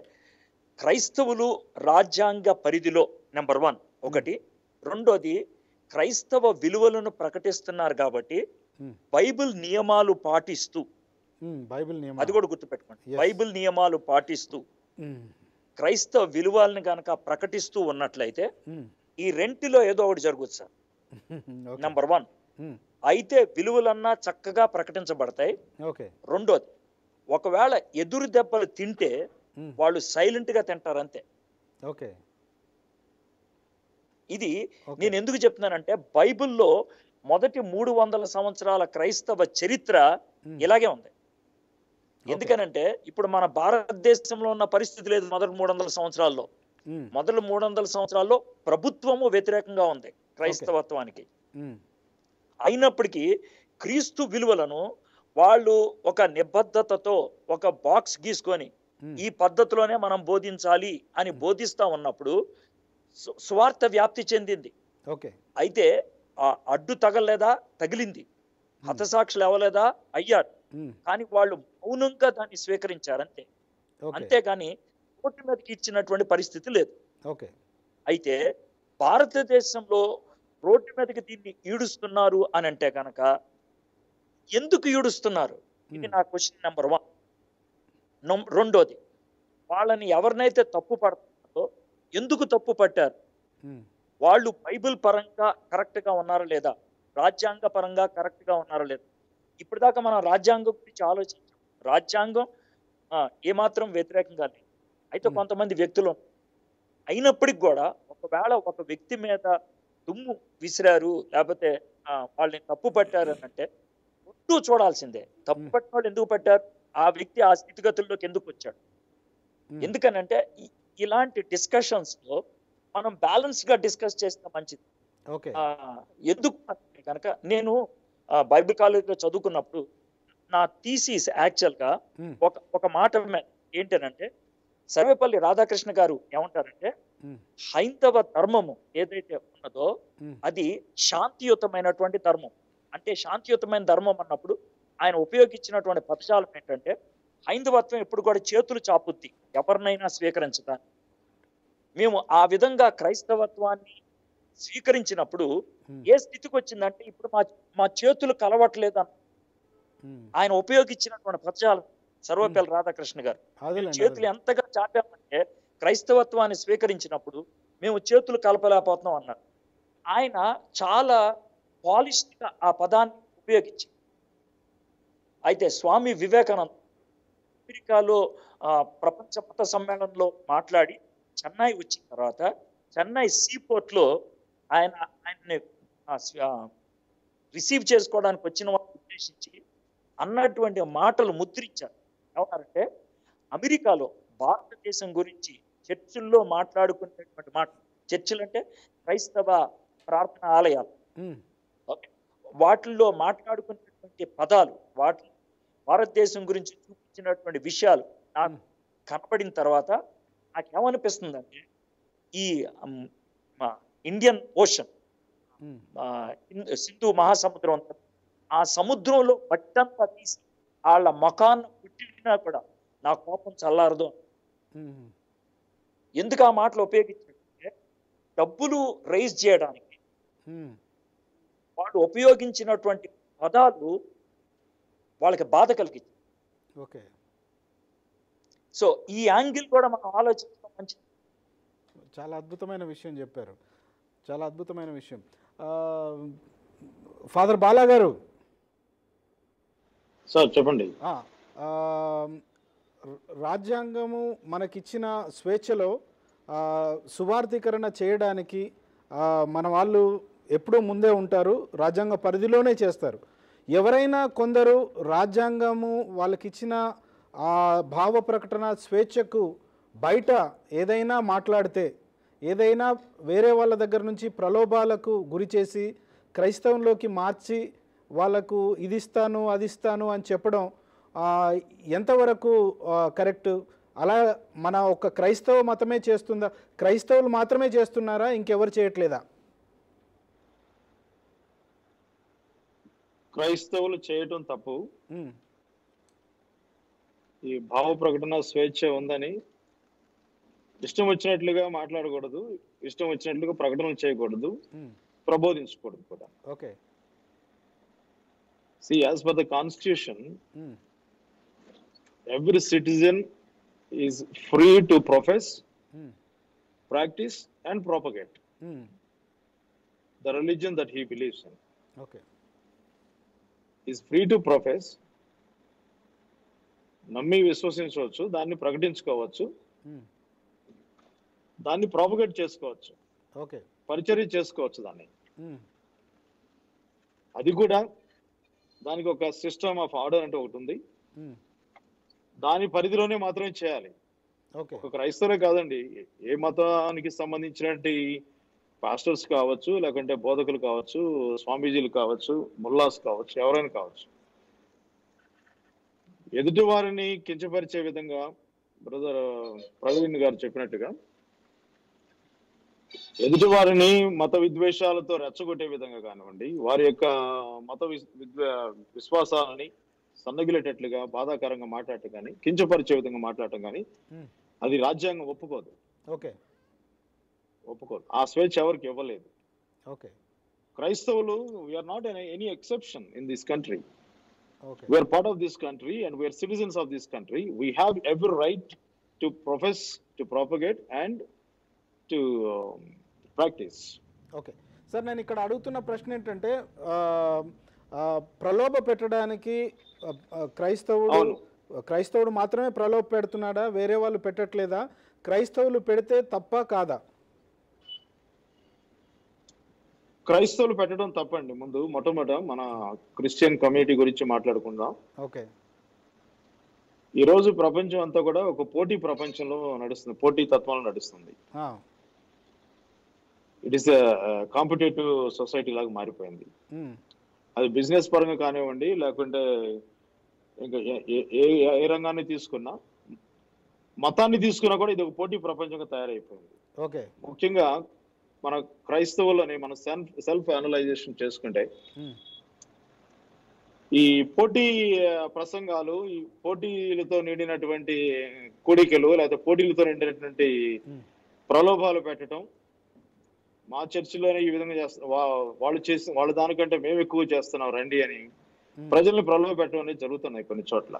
క్రైస్తవులు రాజ్యాంగ పరిధిలో నెంబర్ వన్ ఒకటి రెండోది క్రైస్తవ విలువలను ప్రకటిస్తున్నారు కాబట్టి Hmm. బైబిల్ నియమాలు పాటిస్తూ hmm, బైబిల్ నియమాలు అది కూడా గుర్తుపెట్టుకోండి బైబిల్ నియమాలు పాటిస్తూ hmm. క్రైస్తవ విలువల్ని కనుక ప్రకటిస్తూ ఉన్నట్లయితే ఈ రెంటిలో ఏదో ఒకటి జరుగుతుంది సార్ నంబర్ [laughs] వన్ అయితే విలువలన్నా చక్కగా ప్రకటించబడతాయి రెండోది ఒకవేళ ఎదురు దెబ్బలు తింటే వాళ్ళు సైలెంట్గా తింటారు అంతే ఓకే ఇది నేను ఎందుకు చెప్తున్నానంటే బైబిల్లో మొదటి మూడు వందల సంవత్సరాల క్రైస్తవ చరిత్ర ఇలాగే ఉంది ఎందుకనంటే ఇప్పుడు మన భారతదేశంలో ఉన్న పరిస్థితి లేదు మొదటి మూడు వందల సంవత్సరాల్లో మొదటి మూడు వందల సంవత్సరాల్లో ప్రభుత్వము వ్యతిరేకంగా ఉంది క్రైస్తవత్వానికి అయినప్పటికీ క్రీస్తు విలువలను వాళ్ళు ఒక నిబద్ధతతో ఒక బాక్స్ గీసుకొని ఈ పద్ధతిలోనే మనం బోధించాలి అని బోధిస్తా ఉన్నప్పుడు స్వార్థ వ్యాప్తి చెందింది ఓకే అయితే అడ్డు తగలలేదా తగిలింది హతసాక్షులు ఎవలేదా అయ్యారు కానీ వాళ్ళు మౌనంగా దాన్ని స్వీకరించారు అంతే అంతేగాని కోర్టు మీదకి ఇచ్చినటువంటి పరిస్థితి లేదు ఓకే అయితే భారతదేశంలో రోడ్డు మీదకి దీన్ని ఈడుస్తున్నారు అని అంటే కనుక ఎందుకు ఈడుస్తున్నారు ఇది నా క్వశ్చన్ నెంబర్ వన్ రెండోది వాళ్ళని ఎవరినైతే తప్పు పడుతున్నారో ఎందుకు తప్పు పట్టారు వాళ్ళు బైబిల్ పరంగా కరెక్ట్గా ఉన్నారా లేదా రాజ్యాంగ పరంగా కరెక్ట్గా ఉన్నారా లేదా ఇప్పటిదాకా మనం రాజ్యాంగం గురించి ఆలోచించాం రాజ్యాంగం ఏమాత్రం వ్యతిరేకంగా లేదు అయితే కొంతమంది వ్యక్తులు అయినప్పటికి కూడా ఒకవేళ ఒక వ్యక్తి మీద దుమ్ము విసిరారు లేకపోతే వాళ్ళని తప్పు పట్టారు అని అంటే ముందు చూడాల్సిందే తప్పు పట్టిన వాళ్ళు ఎందుకు పట్టారు ఆ వ్యక్తి ఆ స్థితిగతుల్లోకి ఎందుకు వచ్చాడు ఎందుకనంటే ఇలాంటి డిస్కషన్స్లో మనం బ్యాలెన్స్ గా డిస్కస్ చేస్తే మంచిది ఎందుకు కనుక నేను బైబిల్ కాలేజీలో చదువుకున్నప్పుడు నా థీసీస్ యాక్చువల్గా ఒక ఒక మాట ఏంటనంటే సర్వేపల్లి రాధాకృష్ణ గారు ఏమంటారంటే హైందవ ధర్మము ఏదైతే ఉన్నదో అది శాంతియుతమైనటువంటి ధర్మం అంటే శాంతియుతమైన ధర్మం అన్నప్పుడు ఆయన ఉపయోగించినటువంటి పదజాలం ఏంటంటే హైందవత్వం ఎప్పుడు కూడా చేతులు చాపుద్ది ఎవరినైనా స్వీకరించడానికి మేము ఆ విధంగా క్రైస్తవత్వాన్ని స్వీకరించినప్పుడు hmm. ఏ స్థితికి వచ్చిందంటే ఇప్పుడు మా మా చేతులు కలవట్లేదు అన్న hmm. ఆయన ఉపయోగించినటువంటి పదజాలం సర్వపల్లి hmm. రాధాకృష్ణ గారు చేతులు ఎంతగా చాపామంటే క్రైస్తవత్వాన్ని స్వీకరించినప్పుడు మేము చేతులు కలపలేకపోతున్నాం అన్నారు ఆయన చాలా పాలిష్గా ఆ పదాన్ని ఉపయోగించి అయితే స్వామి వివేకానంద అమెరికాలో ప్రపంచ మత సమ్మేళనంలో మాట్లాడి చెన్నై వచ్చిన తర్వాత చెన్నై సీపోర్ట్లో ఆయన ఆయన్ని రిసీవ్ చేసుకోవడానికి వచ్చిన వాళ్ళని ఉద్దేశించి అన్నటువంటి మాటలు ముద్రించారు ఎవరంటే అమెరికాలో భారతదేశం గురించి చర్చిల్లో మాట్లాడుకునేటువంటి మాట చర్చిలు అంటే క్రైస్తవ ప్రార్థన ఆలయాలు ఓకే వాటిల్లో మాట్లాడుకునేటువంటి పదాలు వాటి భారతదేశం గురించి చూపించినటువంటి విషయాలు నాకు కనపడిన తర్వాత నాకేమనిపిస్తుందంటే ఈ ఇండియన్ ఓషన్ సింధు మహాసముద్రం అంత ఆ సముద్రంలో బట్టంతా తీసి వాళ్ళ ముఖాన్ని పుట్టినా కూడా నా కోపం చల్లారదు ఎందుకు ఆ మాటలు ఉపయోగించాడంటే డబ్బులు రైజ్ చేయడానికి వాళ్ళు ఉపయోగించినటువంటి పదాలు వాళ్ళకి బాధ కలిగించాయి ఓకే సో ఈ యాంగిల్ కూడా మనం ఆలోచించడం మంచిది చాలా అద్భుతమైన విషయం చెప్పారు చాలా అద్భుతమైన విషయం ఫాదర్ బాలా గారు సార్ చెప్పండి రాజ్యాంగము మనకిచ్చిన స్వేచ్ఛలో సువార్థీకరణ చేయడానికి మన వాళ్ళు ఎప్పుడూ ముందే ఉంటారు రాజ్యాంగ పరిధిలోనే చేస్తారు ఎవరైనా కొందరు రాజ్యాంగము వాళ్ళకిచ్చిన ఆ భావ ప్రకటన స్వేచ్ఛకు బయట ఏదైనా మాట్లాడితే ఏదైనా వేరే వాళ్ళ దగ్గర నుంచి ప్రలోభాలకు గురి చేసి క్రైస్తవంలోకి మార్చి వాళ్ళకు ఇదిస్తాను అదిస్తాను అది ఇస్తాను అని చెప్పడం ఎంతవరకు కరెక్ట్ అలా మన ఒక క్రైస్తవ మతమే చేస్తుందా క్రైస్తవులు మాత్రమే చేస్తున్నారా ఇంకెవరు చేయట్లేదా క్రైస్తవులు చేయటం తప్పు ఈ భావ ప్రకటన స్వేచ్ఛ ఉందని ఇష్టం వచ్చినట్లుగా మాట్లాడకూడదు ఇష్టం వచ్చినట్లుగా ప్రకటన చేయకూడదు hmm. ప్రబోధించకూడదు కూడా okay see as per the constitution every citizen is free to profess practice and propagate the religion that he believes in okay is free to profess నమ్మి విశ్వసించవచ్చు దాన్ని ప్రకటించుకోవచ్చు hmm. దాన్ని ప్రాపగేట్ చేసుకోవచ్చు ఓకే పరిచర్య చేసుకోవచ్చు దాన్ని hmm. అది కూడా దానికి ఒక సిస్టమ్ ఆఫ్ ఆర్డర్ అంటే ఒకటి ఉంది hmm. దాని పరిధిలోనే మాత్రమే చేయాలి ఒక క్రైస్తవే కాదండి ఏ మతానికి సంబంధించినటువంటి పాస్టర్స్ కావచ్చు లేకుంటే బోధకులు కావచ్చు స్వామీజీలు కావచ్చు ముల్లాస్ కావచ్చు ఎవరైనా కావచ్చు ఎదుటి వారిని కించపరిచే విధంగా బ్రదర్ ప్రవీణ్ గారు చెప్పినట్టుగా ఎదుటి వారిని మత విద్వేషాలతో రెచ్చగొట్టే విధంగా కానివ్వండి వారి యొక్క మత విశ్వాసాలని సన్నగిలేటట్లుగా బాధాకరంగా మాట్లాడటం కానీ కించపరిచే విధంగా మాట్లాడటం కానీ అది రాజ్యాంగం ఒప్పుకోదు ఓకే ఒప్పుకోదు ఆ స్వేచ్ఛ ఎవరికి ఇవ్వలేదు ఓకే క్రైస్తవులు we are not any exception in this country Okay. We are part of this country and we are citizens of this country. We have every right to profess, to propagate, and to um, practice. Okay sir నేను ఇక్కడ అడుగుతున్న ప్రశ్న ఏంటంటే ప్రలోభ పెట్టడానికి క్రైస్తవుడు క్రైస్తవుడు మాత్రమే ప్రలోభ పెడుతున్నాడా వేరే వాళ్ళు పెట్టట్లేదా క్రైస్తవులు పెడితే తప్ప కాదా క్రైస్తవులు పెట్టడం తప్పండి ముందు మొట్టమొదట మన క్రిస్టియన్ కమ్యూనిటీ గురించి మాట్లాడుకుందాం ఓకే ఈ రోజు ప్రపంచం అంతా కూడా ఒక పోటీ ప్రపంచంలో నడుస్తుంది పోటీ తత్వంలో నడుస్తుంది ఇట్ ఈస్ కాంపిటేటివ్ సొసైటీ లాగా మారిపోయింది అది బిజినెస్ పరంగా కానివ్వండి లేకుంటే ఇంకా ఏ ఏ రంగాన్ని తీసుకున్నా మతాన్ని తీసుకున్నా కూడా ఇది ఒక పోటీ ప్రపంచంగా తయారైపోయింది ఓకే ముఖ్యంగా మన క్రైస్తవులని మన సెల్ఫ్ సెల్ఫ్ అనలైజేషన్ చేసుకుంటే ఈ పోటీ ప్రసంగాలు ఈ పోటీలతో నిండినటువంటి కోడికలు లేకపోతే పోటీలతో నిండినటువంటి ప్రలోభాలు పెట్టడం మా చర్చిలోనే ఈ విధంగా చేస్తాం వాళ్ళు చేసి వాళ్ళ దానికంటే మేము ఎక్కువ చేస్తున్నాం రండి అని ప్రజల్ని ప్రలోభ పెట్టడం అనేది జరుగుతున్నాయి కొన్ని చోట్ల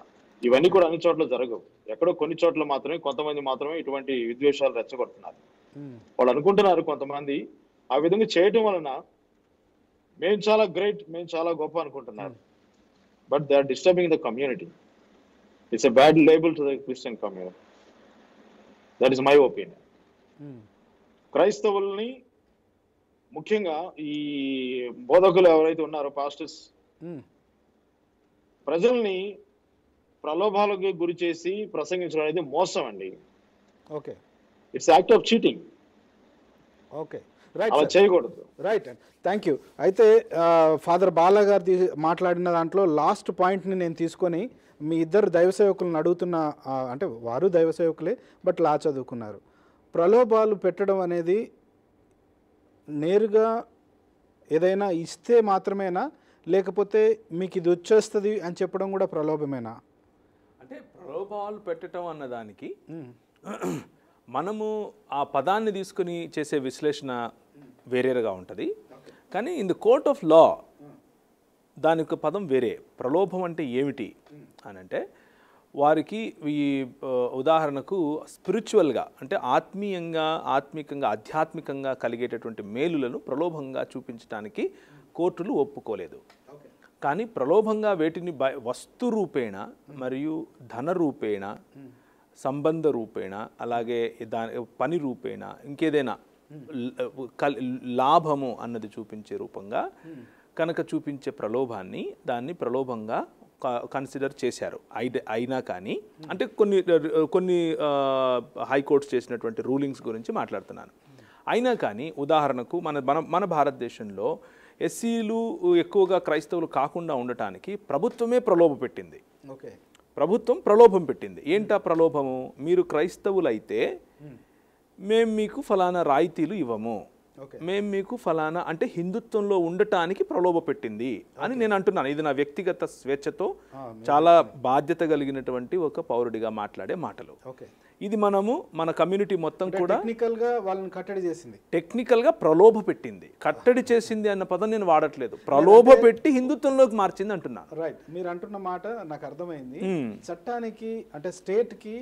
ఇవన్నీ కూడా అన్ని చోట్ల జరగవు ఎక్కడో కొన్ని చోట్ల మాత్రమే కొంతమంది మాత్రమే ఇటువంటి విద్వేషాలు రెచ్చగొడుతున్నారు వాళ్ళు అనుకుంటున్నారు కొంతమంది ఆ విధంగా చేయటం వలన మేము చాలా గ్రేట్ మేము చాలా గొప్ప అనుకుంటున్నారు but they are disturbing the community it's a bad label to the Christian community that is my opinion క్రైస్తవుల్ని ముఖ్యంగా ఈ బోధకులు ఎవరైతే ఉన్నారో పాస్టర్స్ ప్రజల్ని ప్రలోభాలకు గురి చేసి ప్రసంగించడం అనేది మోసం అండి okay it's act of cheating okay right చేయకూడదు రైట్ అండ్ థ్యాంక్ యూ అయితే ఫాదర్ బాలా గారు మాట్లాడిన దాంట్లో లాస్ట్ పాయింట్ని నేను తీసుకొని మీ ఇద్దరు దైవ సేవకులను అడుగుతున్న అంటే వారు దైవ సేవకులే బట్ లా చదువుకున్నారు ప్రలోభాలు పెట్టడం అనేది నేరుగా ఏదైనా ఇస్తే మాత్రమేనా లేకపోతే మీకు ఇది వచ్చేస్తుంది అని చెప్పడం కూడా ప్రలోభమేనా అంటే ప్రలోభాలు పెట్టడం అన్నదానికి [coughs] మనము ఆ పదాన్ని తీసుకుని చేసే విశ్లేషణ వేరేగా ఉంటుంది కానీ in the court of law దాని యొక్క పదం వేరే ప్రలోభం అంటే ఏమిటి అని అంటే వారికి ఈ ఉదాహరణకు స్పిరిచువల్గా అంటే ఆత్మీయంగా ఆత్మికంగా ఆధ్యాత్మికంగా కలిగేటటువంటి మేలులను ప్రలోభంగా చూపించడానికి కోర్టులు ఒప్పుకోలేదు కానీ ప్రలోభంగా వేటిని వస్తు రూపేణ మరియు ధన రూపేణ సంబంధ రూపేణ అలాగే దాని పని రూపేణ ఇంకేదైనా లాభము అన్నది చూపించే రూపంగా కనుక చూపించే ప్రలోభాన్ని దాన్ని ప్రలోభంగా కన్సిడర్ చేశారు అయినా కానీ అంటే కొన్ని కొన్ని హైకోర్ట్స్ చేసినటువంటి రూలింగ్స్ గురించి మాట్లాడుతున్నాను అయినా కానీ ఉదాహరణకు మన మన మన భారతదేశంలో ఎస్సీలు ఎక్కువగా క్రైస్తవులు కాకుండా ఉండటానికి ప్రభుత్వమే ప్రలోభ పెట్టింది ఓకే ప్రభుత్వం ప్రలోభం పెట్టింది ఏంటా ప్రలోభము మీరు క్రైస్తవులైతే మేము మీకు ఫలానా రాయితీలు ఇవ్వము మేము మీకు ఫలానా అంటే హిందుత్వంలో ఉండటానికి ప్రలోభ పెట్టింది అని నేను అంటున్నాను ఇది నా వ్యక్తిగత స్వేచ్ఛతో చాలా బాధ్యత కలిగినటువంటి ఒక పౌరుడిగా మాట్లాడే మాటలు ఇది మనము మన కమ్యూనిటీ మొత్తం కూడా గా వాళ్ళని కట్టడి చేసింది గా ప్రలోభ పెట్టింది కట్టడి చేసింది అన్న పదం నేను వాడట్లేదు ప్రలోభ పెట్టి హిందుత్వంలోకి మార్చింది అంటున్నాను రైట్ మీరు అంటున్న మాట నాకు అర్థమైంది చట్టానికి అంటే స్టేట్కి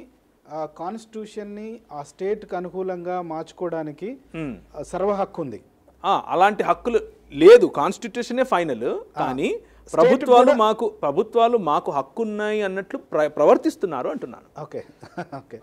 కాన్స్టిట్యూషన్ని ఆ స్టేట్కి అనుకూలంగా మార్చుకోవడానికి సర్వ హక్కు ఉంది అలాంటి హక్కులు లేదు కాన్స్టిట్యూషనే ఫైనల్ కానీ ప్రభుత్వాలు మాకు ప్రభుత్వాలు మాకు హక్కున్నాయి అన్నట్లు ప్రవర్తిస్తున్నారు అంటున్నాను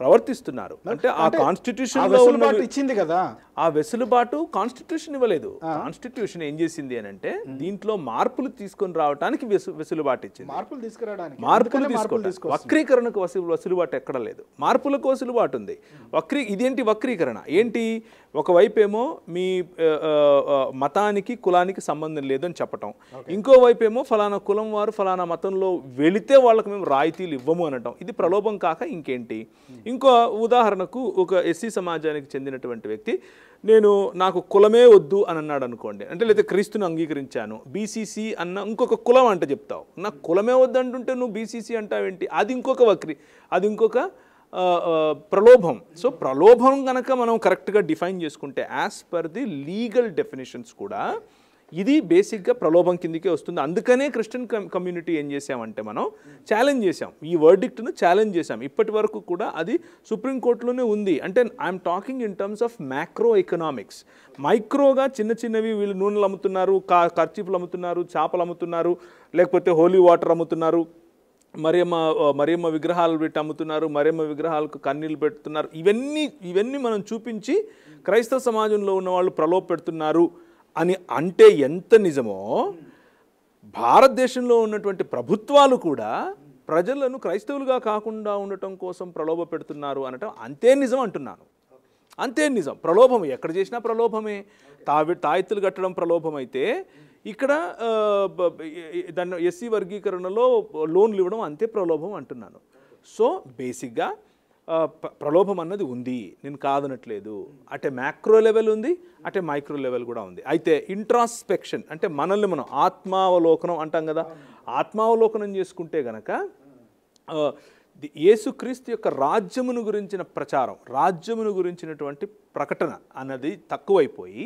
ప్రవర్తిస్తున్నారు అంటే ఆ కాన్స్టిట్యూషన్ ఇచ్చింది కదా ఆ వెసులుబాటు కాన్స్టిట్యూషన్ ఇవ్వలేదు కాన్స్టిట్యూషన్ ఏం చేసింది అని అంటే దీంట్లో మార్పులు తీసుకొని రావడానికి వెసులుబాటు ఇచ్చింది మార్పులు తీసుకురావడానికి మార్పులు తీసుకోవడం వక్రీకరణకు వెసులుబాటు ఎక్కడ లేదు మార్పులకు వెసులుబాటు ఉంది వక్రీ ఇదేంటి వక్రీకరణ ఏంటి ఒకవైపేమో మీ మతానికి కులానికి సంబంధం లేదని చెప్పటం ఇంకోవైపేమో ఫలానా కులం వారు ఫలానా మతంలో వెళితే వాళ్ళకి మేము రాయితీలు ఇవ్వము అనటం ఇది ప్రలోభం కాక ఇంకేంటి ఇంకో ఉదాహరణకు ఒక ఎస్సీ సమాజానికి చెందినటువంటి వ్యక్తి నేను నాకు కులమే వద్దు అని అన్నాడు అనుకోండి అంటే లేదా క్రీస్తుని అంగీకరించాను బీసీసీ అన్న ఇంకొక కులం అంట చెప్తావు నాకు కులమే వద్దు అంటుంటే నువ్వు బీసీసీ అంటావేంటి అది ఇంకొక వక్రి అది ఇంకొక ప్రలోభం సో ప్రలోభం కనుక మనం కరెక్ట్గా డిఫైన్ చేసుకుంటే as per the legal definitions కూడా ఇది బేసిక్గా ప్రలోభం కిందికే వస్తుంది అందుకనే క్రిస్టియన్ కమ్యూనిటీ ఏం చేసామంటే మనం ఛాలెంజ్ చేసాం ఈ వర్డిక్ట్ను ఛాలెంజ్ చేసాం ఇప్పటి వరకు కూడా అది సుప్రీంకోర్టులోనే ఉంది అంటే I'm talking in terms of macro economics మైక్రోగా చిన్న చిన్నవి వీళ్ళు నూనెలు అమ్ముతున్నారు కా ఖర్చీపులు అమ్ముతున్నారు చేపలు అమ్ముతున్నారు లేకపోతే హోలీ వాటర్ అమ్ముతున్నారు మరియమ్మ మరియమ్మ విగ్రహాలు పెట్టి అమ్ముతున్నారు మరియమ్మ విగ్రహాలకు కన్నీళ్ళు పెడుతున్నారు ఇవన్నీ ఇవన్నీ మనం చూపించి క్రైస్తవ సమాజంలో ఉన్న వాళ్ళు ప్రలోభ పెడుతున్నారు అని అంటే ఎంత నిజమో భారతదేశంలో ఉన్నటువంటి ప్రభుత్వాలు కూడా ప్రజలను క్రైస్తవులుగా కాకుండా ఉండటం కోసం ప్రలోభ పెడుతున్నారు అనటం అంతే నిజం అంటున్నాను అంతే నిజం ప్రలోభం ఎక్కడ చేసినా ప్రలోభమే తావి తాయెత్తులు కట్టడం ప్రలోభం అయితే ఇక్కడ దాన్ని ఎస్సీ వర్గీకరణలో లోన్లు ఇవ్వడం అంతే ప్రలోభం అంటున్నాను సో బేసిక్గా ప్రలోభం అన్నది ఉంది నేను కాదనట్లేదు అంటే మ్యాక్రో లెవెల్ ఉంది అంటే మైక్రో లెవెల్ కూడా ఉంది అయితే ఇంట్రాస్పెక్షన్ అంటే మనల్ని మనం ఆత్మావలోకనం అంటాం కదా ఆత్మావలోకనం చేసుకుంటే గనక యేసుక్రీస్తు యొక్క రాజ్యమును గురించిన ప్రచారం రాజ్యమును గురించినటువంటి ప్రకటన అన్నది తక్కువైపోయి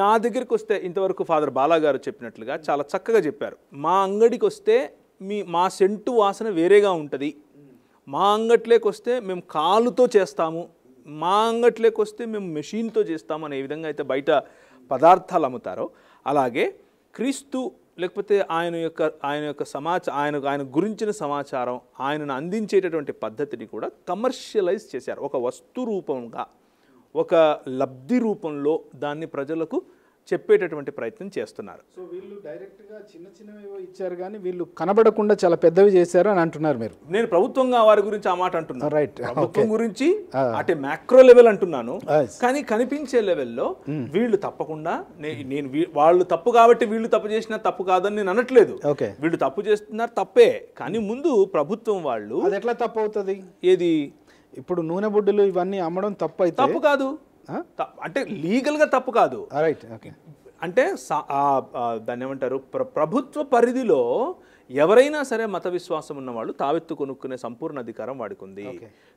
నా దగ్గరికి వస్తే ఇంతవరకు ఫాదర్ బాలాగారు చెప్పినట్లుగా చాలా చక్కగా చెప్పారు మా అంగడికి వస్తే మీ మా సెంటు వాసన వేరేగా ఉంటుంది మా అంగట్లోకి వస్తే మేము కాలుతో చేస్తాము మా అంగట్లోకి వస్తే మేము మెషిన్తో చేస్తాము అనే విధంగా అయితే బయట పదార్థాలు అమ్ముతారో అలాగే క్రీస్తు లేకపోతే ఆయన యొక్క ఆయన యొక్క సమాచ ఆయన ఆయన గురించిన సమాచారం ఆయనను అందించేటటువంటి పద్ధతిని కూడా కమర్షియలైజ్ చేశారు ఒక వస్తు రూపంగా ఒక లబ్ధి రూపంలో దాన్ని ప్రజలకు చెప్పేటటువంటి ప్రయత్నం చేస్తున్నారు సో వీళ్ళు డైరెక్ట్గా చిన్న చిన్నవేవో ఇచ్చారు కానీ వీళ్ళు కనబడకుండా చాలా పెద్దవి చేశారు అని అంటున్నారు మీరు నేను ప్రభుత్వంగా వారి గురించి ఆ మాట అంటున్నాను రైట్ ah, ప్రభుత్వం గురించి అంటే మ్యాక్రో లెవెల్ అంటున్నాను ah, కానీ కనిపించే లెవెల్లో hmm. వీళ్ళు తప్పకుండా నేను వాళ్ళు తప్పు కాబట్టి వీళ్ళు తప్పు చేసిన తప్పు కాదని నేను అనట్లేదు వీళ్ళు తప్పు చేస్తున్నారు తప్పే కానీ ముందు ప్రభుత్వం వాళ్ళు అది ఎట్లా తప్పు అవుతుంది ఏది ఇప్పుడు నూనె బుడ్డలు ఇవన్నీ అమ్మడం తప్పు అయితే తప్పు కాదు అంటే లీగల్గా తప్పు కాదు రైట్ ఓకే అంటే దాన్ని ఏమంటారు ప్రభుత్వ పరిధిలో ఎవరైనా సరే మత విశ్వాసం ఉన్నవాళ్ళు తావెత్తు కొనుక్కునే సంపూర్ణ అధికారం వాడుకుంది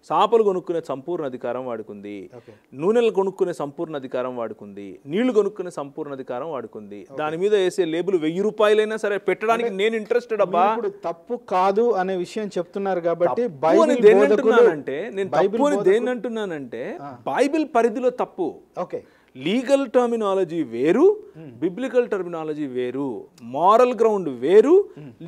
సాపలు కొనుక్కునే సంపూర్ణ అధికారం వాడుకుంది నూనెలు కొనుక్కునే సంపూర్ణ అధికారం వాడుకుంది నీళ్లు కొనుక్కునే సంపూర్ణ అధికారం వాడుకుంది దాని మీద వేసే లేబుల్ వెయ్యి రూపాయలైనా సరే పెట్టడానికి నేను ఇంట్రెస్టెడ్ అబ్బా తప్పు కాదు అనే విషయం చెప్తున్నారు కాబట్టి దేని అంటున్నానంటే నేను బైబిల్ దేని అంటున్నానంటే బైబిల్ పరిధిలో తప్పు ఓకే లీగల్ టర్మినాలజీ వేరు బిబ్లికల్ టర్మినాలజీ వేరు మారల్ గ్రౌండ్ వేరు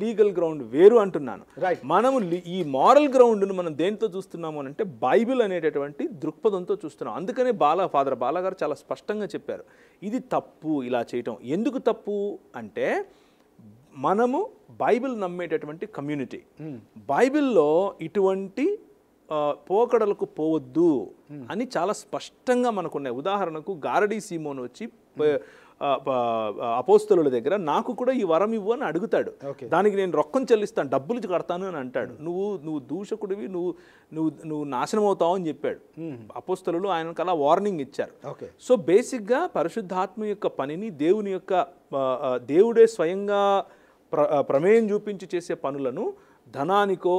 లీగల్ గ్రౌండ్ వేరు అంటున్నాను మనము ఈ మారల్ గ్రౌండ్ను మనం దేనితో చూస్తున్నాము అంటే బైబిల్ అనేటటువంటి దృక్పథంతో చూస్తున్నాం అందుకనే బాల ఫాదర్ బాలగారు చాలా స్పష్టంగా చెప్పారు ఇది తప్పు ఇలా చేయటం ఎందుకు తప్పు అంటే మనము బైబిల్ నమ్మేటటువంటి కమ్యూనిటీ hmm. బైబిల్లో ఇటువంటి పోకడలకు పోవద్దు అని చాలా స్పష్టంగా మనకున్నాయి ఉదాహరణకు గారడీ సీమోన్ వచ్చి అపోస్తలుల దగ్గర నాకు కూడా ఈ వరం ఇవ్వు అని అడుగుతాడు దానికి నేను రొక్కం చెల్లిస్తాను డబ్బులు కడతాను అని అంటాడు నువ్వు నువ్వు దూషకుడివి నువ్వు నువ్వు నువ్వు నాశనం అవుతావు అని చెప్పాడు అపోస్తలు ఆయనకు అలా వార్నింగ్ ఇచ్చారు సో బేసిక్గా పరిశుద్ధాత్మ యొక్క పనిని దేవుని యొక్క దేవుడే స్వయంగా ప్ర ప్రమేయం చూపించి చేసే పనులను ధనానికో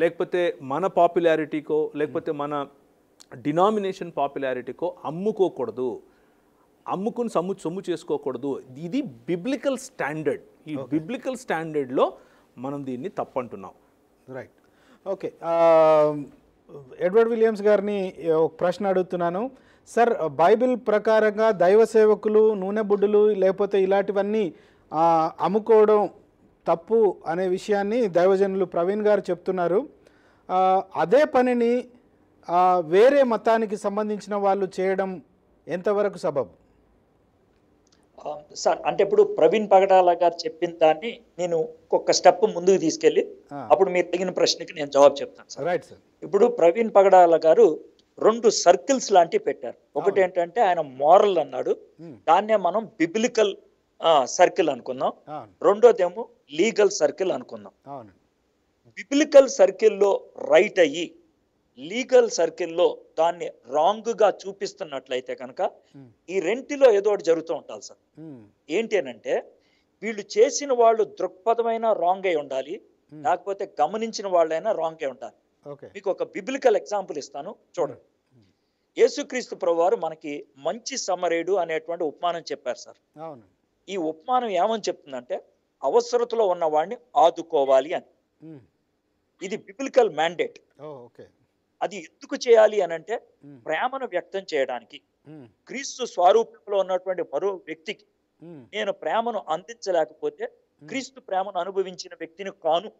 లేకపోతే మన పాపులారిటీకో లేకపోతే మన డినామినేషన్ పాపులారిటీకో అమ్ముకోకూడదు అమ్ముకుని సమ్ము సొమ్ము చేసుకోకూడదు ఇది బిబ్లికల్ స్టాండర్డ్ ఈ బిబ్లికల్ స్టాండర్డ్లో మనం దీన్ని తప్పంటున్నాం రైట్ ఓకే ఎడ్వర్డ్ విలియమ్స్ గారిని ఒక ప్రశ్న అడుగుతున్నాను సార్ బైబిల్ ప్రకారంగా దైవ సేవకులు నూనె బుడ్డులు లేకపోతే ఇలాంటివన్నీ అమ్ముకోవడం తప్పు అనే విషయాన్ని దైవజనులు ప్రవీణ్ గారు చెప్తున్నారు అదే పనిని వేరే మతానికి సంబంధించిన వాళ్ళు చేయడం ఎంతవరకు సబబు సార్ అంటే ఇప్పుడు ప్రవీణ్ పగడాల గారు చెప్పిన దాన్ని నేను ఒక్క స్టెప్ ముందుకు తీసుకెళ్ళి అప్పుడు మీరు తగిన ప్రశ్నకి నేను జవాబు చెప్తాను సార్ రైట్ సార్ ఇప్పుడు ప్రవీణ్ పగడాల గారు రెండు సర్కిల్స్ లాంటివి పెట్టారు ఒకటి ఏంటంటే ఆయన మోరల్ అన్నాడు దాన్నే మనం బిబిలికల్ సర్కిల్ అనుకుందాం రెండోదేమో లీగల్ సర్కిల్ అనుకుందాం బిబ్లికల్ సర్కిల్లో రైట్ అయ్యి లీగల్ సర్కిల్లో దాన్ని రాంగ్గా చూపిస్తున్నట్లయితే కనుక ఈ రెంటిలో ఏదో ఒకటి జరుగుతూ ఉండాలి సార్ ఏంటి అంటే వీళ్ళు చేసిన వాళ్ళు దృక్పథమైన రాంగ్ అయి ఉండాలి లేకపోతే గమనించిన వాళ్ళైనా రాంగ్ అయి ఉండాలి మీకు ఒక బిబ్లికల్ ఎగ్జాంపుల్ ఇస్తాను చూడండి యేసుక్రీస్తు ప్రభువారు మనకి మంచి సమరేడు అనేటువంటి ఉపమానం చెప్పారు సార్ ఈ ఉపమానం ఏమని చెప్తుందంటే అవసరతలో ఉన్నవాడిని ఆదుకోవాలి అని hmm. ఇది బిబిలికల్ మ్యాండేట్ oh, అది ఎందుకు చేయాలి అని అంటే hmm. ప్రేమను వ్యక్తం చేయడానికి hmm. క్రీస్తు స్వరూపంలో ఉన్నటువంటి మరో వ్యక్తికి నేను ప్రేమను అందించలేకపోతే క్రీస్తు ప్రేమను అనుభవించిన వ్యక్తిని కాను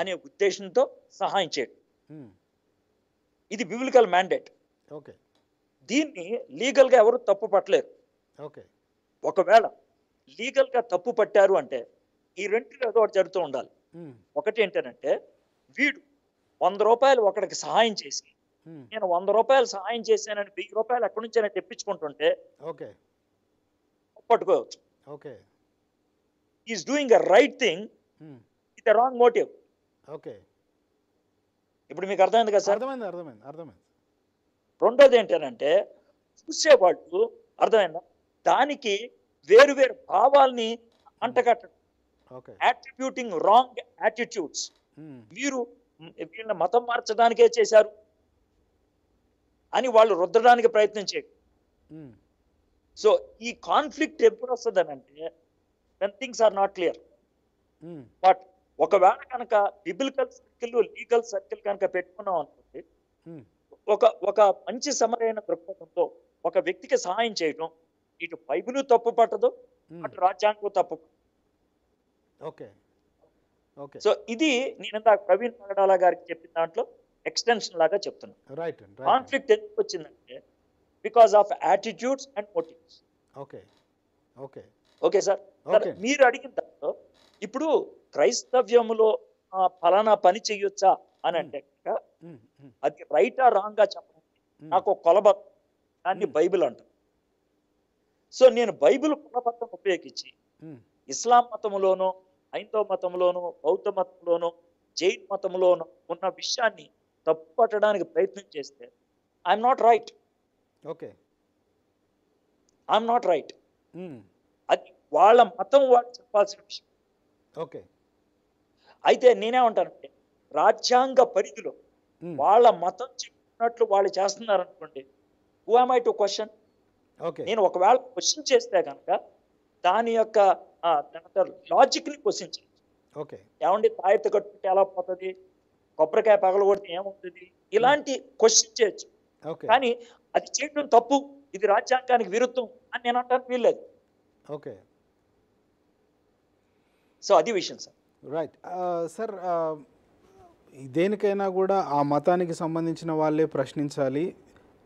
అనే ఉద్దేశంతో సహాయం చేయడం ఇది బిబిలికల్ మ్యాండేట్ దీన్ని లీగల్గా ఎవరు తప్పు పట్టలేరు ఒకవేళ లీగల్ గా తప్పు పట్టారు అంటే ఈ రెండులో ఏదో ఒకటి జరుగుతూ ఉండాలి ఒకటి ఏంటంటే వీడు వంద రూపాయలు ఒకడికి సహాయం చేసి నేను వంద రూపాయలు సహాయం చేశానని వెయ్యి రూపాయలు ఎక్కడి నుంచి అయినా తెప్పించుకుంటుంటే ఓకే పట్టుకోవచ్చు okay is doing a right thing it a wrong motive okay ఇప్పుడు మీకు అర్థమైంది కదా సార్ అర్థమైంది అర్థమైంది అర్థమైంది రెండోది ఏంటంటే చూసేవాళ్ళు అర్థమైందా దానికి వేరు వేరు భావాల్ని అంటగట్టడం రాంగ్ యాటిట్యూడ్స్ hmm. మీరు వీళ్ళ మతం మార్చడానికే చేశారు అని వాళ్ళు రుద్దడానికి ప్రయత్నం చేయరు hmm. సో ఈ కాన్ఫ్లిక్ట్ ఎప్పుడు అని అంటే when things are not clear but ఒకవేళ కనుక బిబిలికల్ సర్కిల్ లీగల్ సర్కిల్ కనుక పెట్టుకున్నాం అనుకోండి hmm. ఒక ఒక మంచి సమరైన దృక్పథంతో ఒక వ్యక్తికి సహాయం చేయడం ఇటు బైబిల్ తప్పు పట్టదు hmm. అటు రాజ్యాంగం తప్పు ఓకే ఓకే సో ఇది నేను ప్రవీణ్ పగడాల గారికి చెప్పిన దాంట్లో ఎక్స్టెన్షన్ లాగా చెప్తున్నాను కాన్ఫ్లిక్ట్ ఎందుకు వచ్చిందంటే because of attitudes and motives okay okay okay sir మీరు అడిగిన దాంట్లో ఇప్పుడు క్రైస్తవ్యములో ఫలానా పని చేయొచ్చా అని hmm. అంటే hmm. అది రైటా రాంగా చెప్పండి నాకు కొలబ దాన్ని బైబిల్ అంటారు సో నేను బైబిల్ పదపత్రం ఉపయోగించి hmm. ఇస్లాం మతంలోనూ హైందవ మతంలోనూ బౌద్ధ మతంలోను జైన్ మతంలోనూ ఉన్న విషయాన్ని తప్పట్టడానికి ప్రయత్నం చేస్తే I'm not right okay I'm not right అది వాళ్ళ మతం వాళ్ళు చెప్పాల్సిన విషయం ఓకే అయితే నేనేమంటానంటే రాజ్యాంగ పరిధిలో hmm. వాళ్ళ మతం చెప్పినట్లు వాళ్ళు చేస్తున్నారనుకోండి హూ ఐ టు క్వశ్చన్ నేను ఒకవేళ క్వశ్చన్ చేస్తే కనుక దాని యొక్క లాజిక్ ని క్వశ్చన్ చేయొచ్చు ఓకే కట్టుకుంటే ఎలా పోతుంది కొబ్బరికాయ పగలగొడితే ఏమవుతుంది ఇలాంటి క్వశ్చన్ hmm. చేయొచ్చు కానీ అది చేయడం తప్పు ఇది రాజ్యాంగానికి విరుద్ధం అని నేను అంటాను వీల్లేదు ఓకే సో అది విషయం సార్ రైట్ సార్ దేనికైనా కూడా ఆ మతానికి సంబంధించిన వాళ్ళే ప్రశ్నించాలి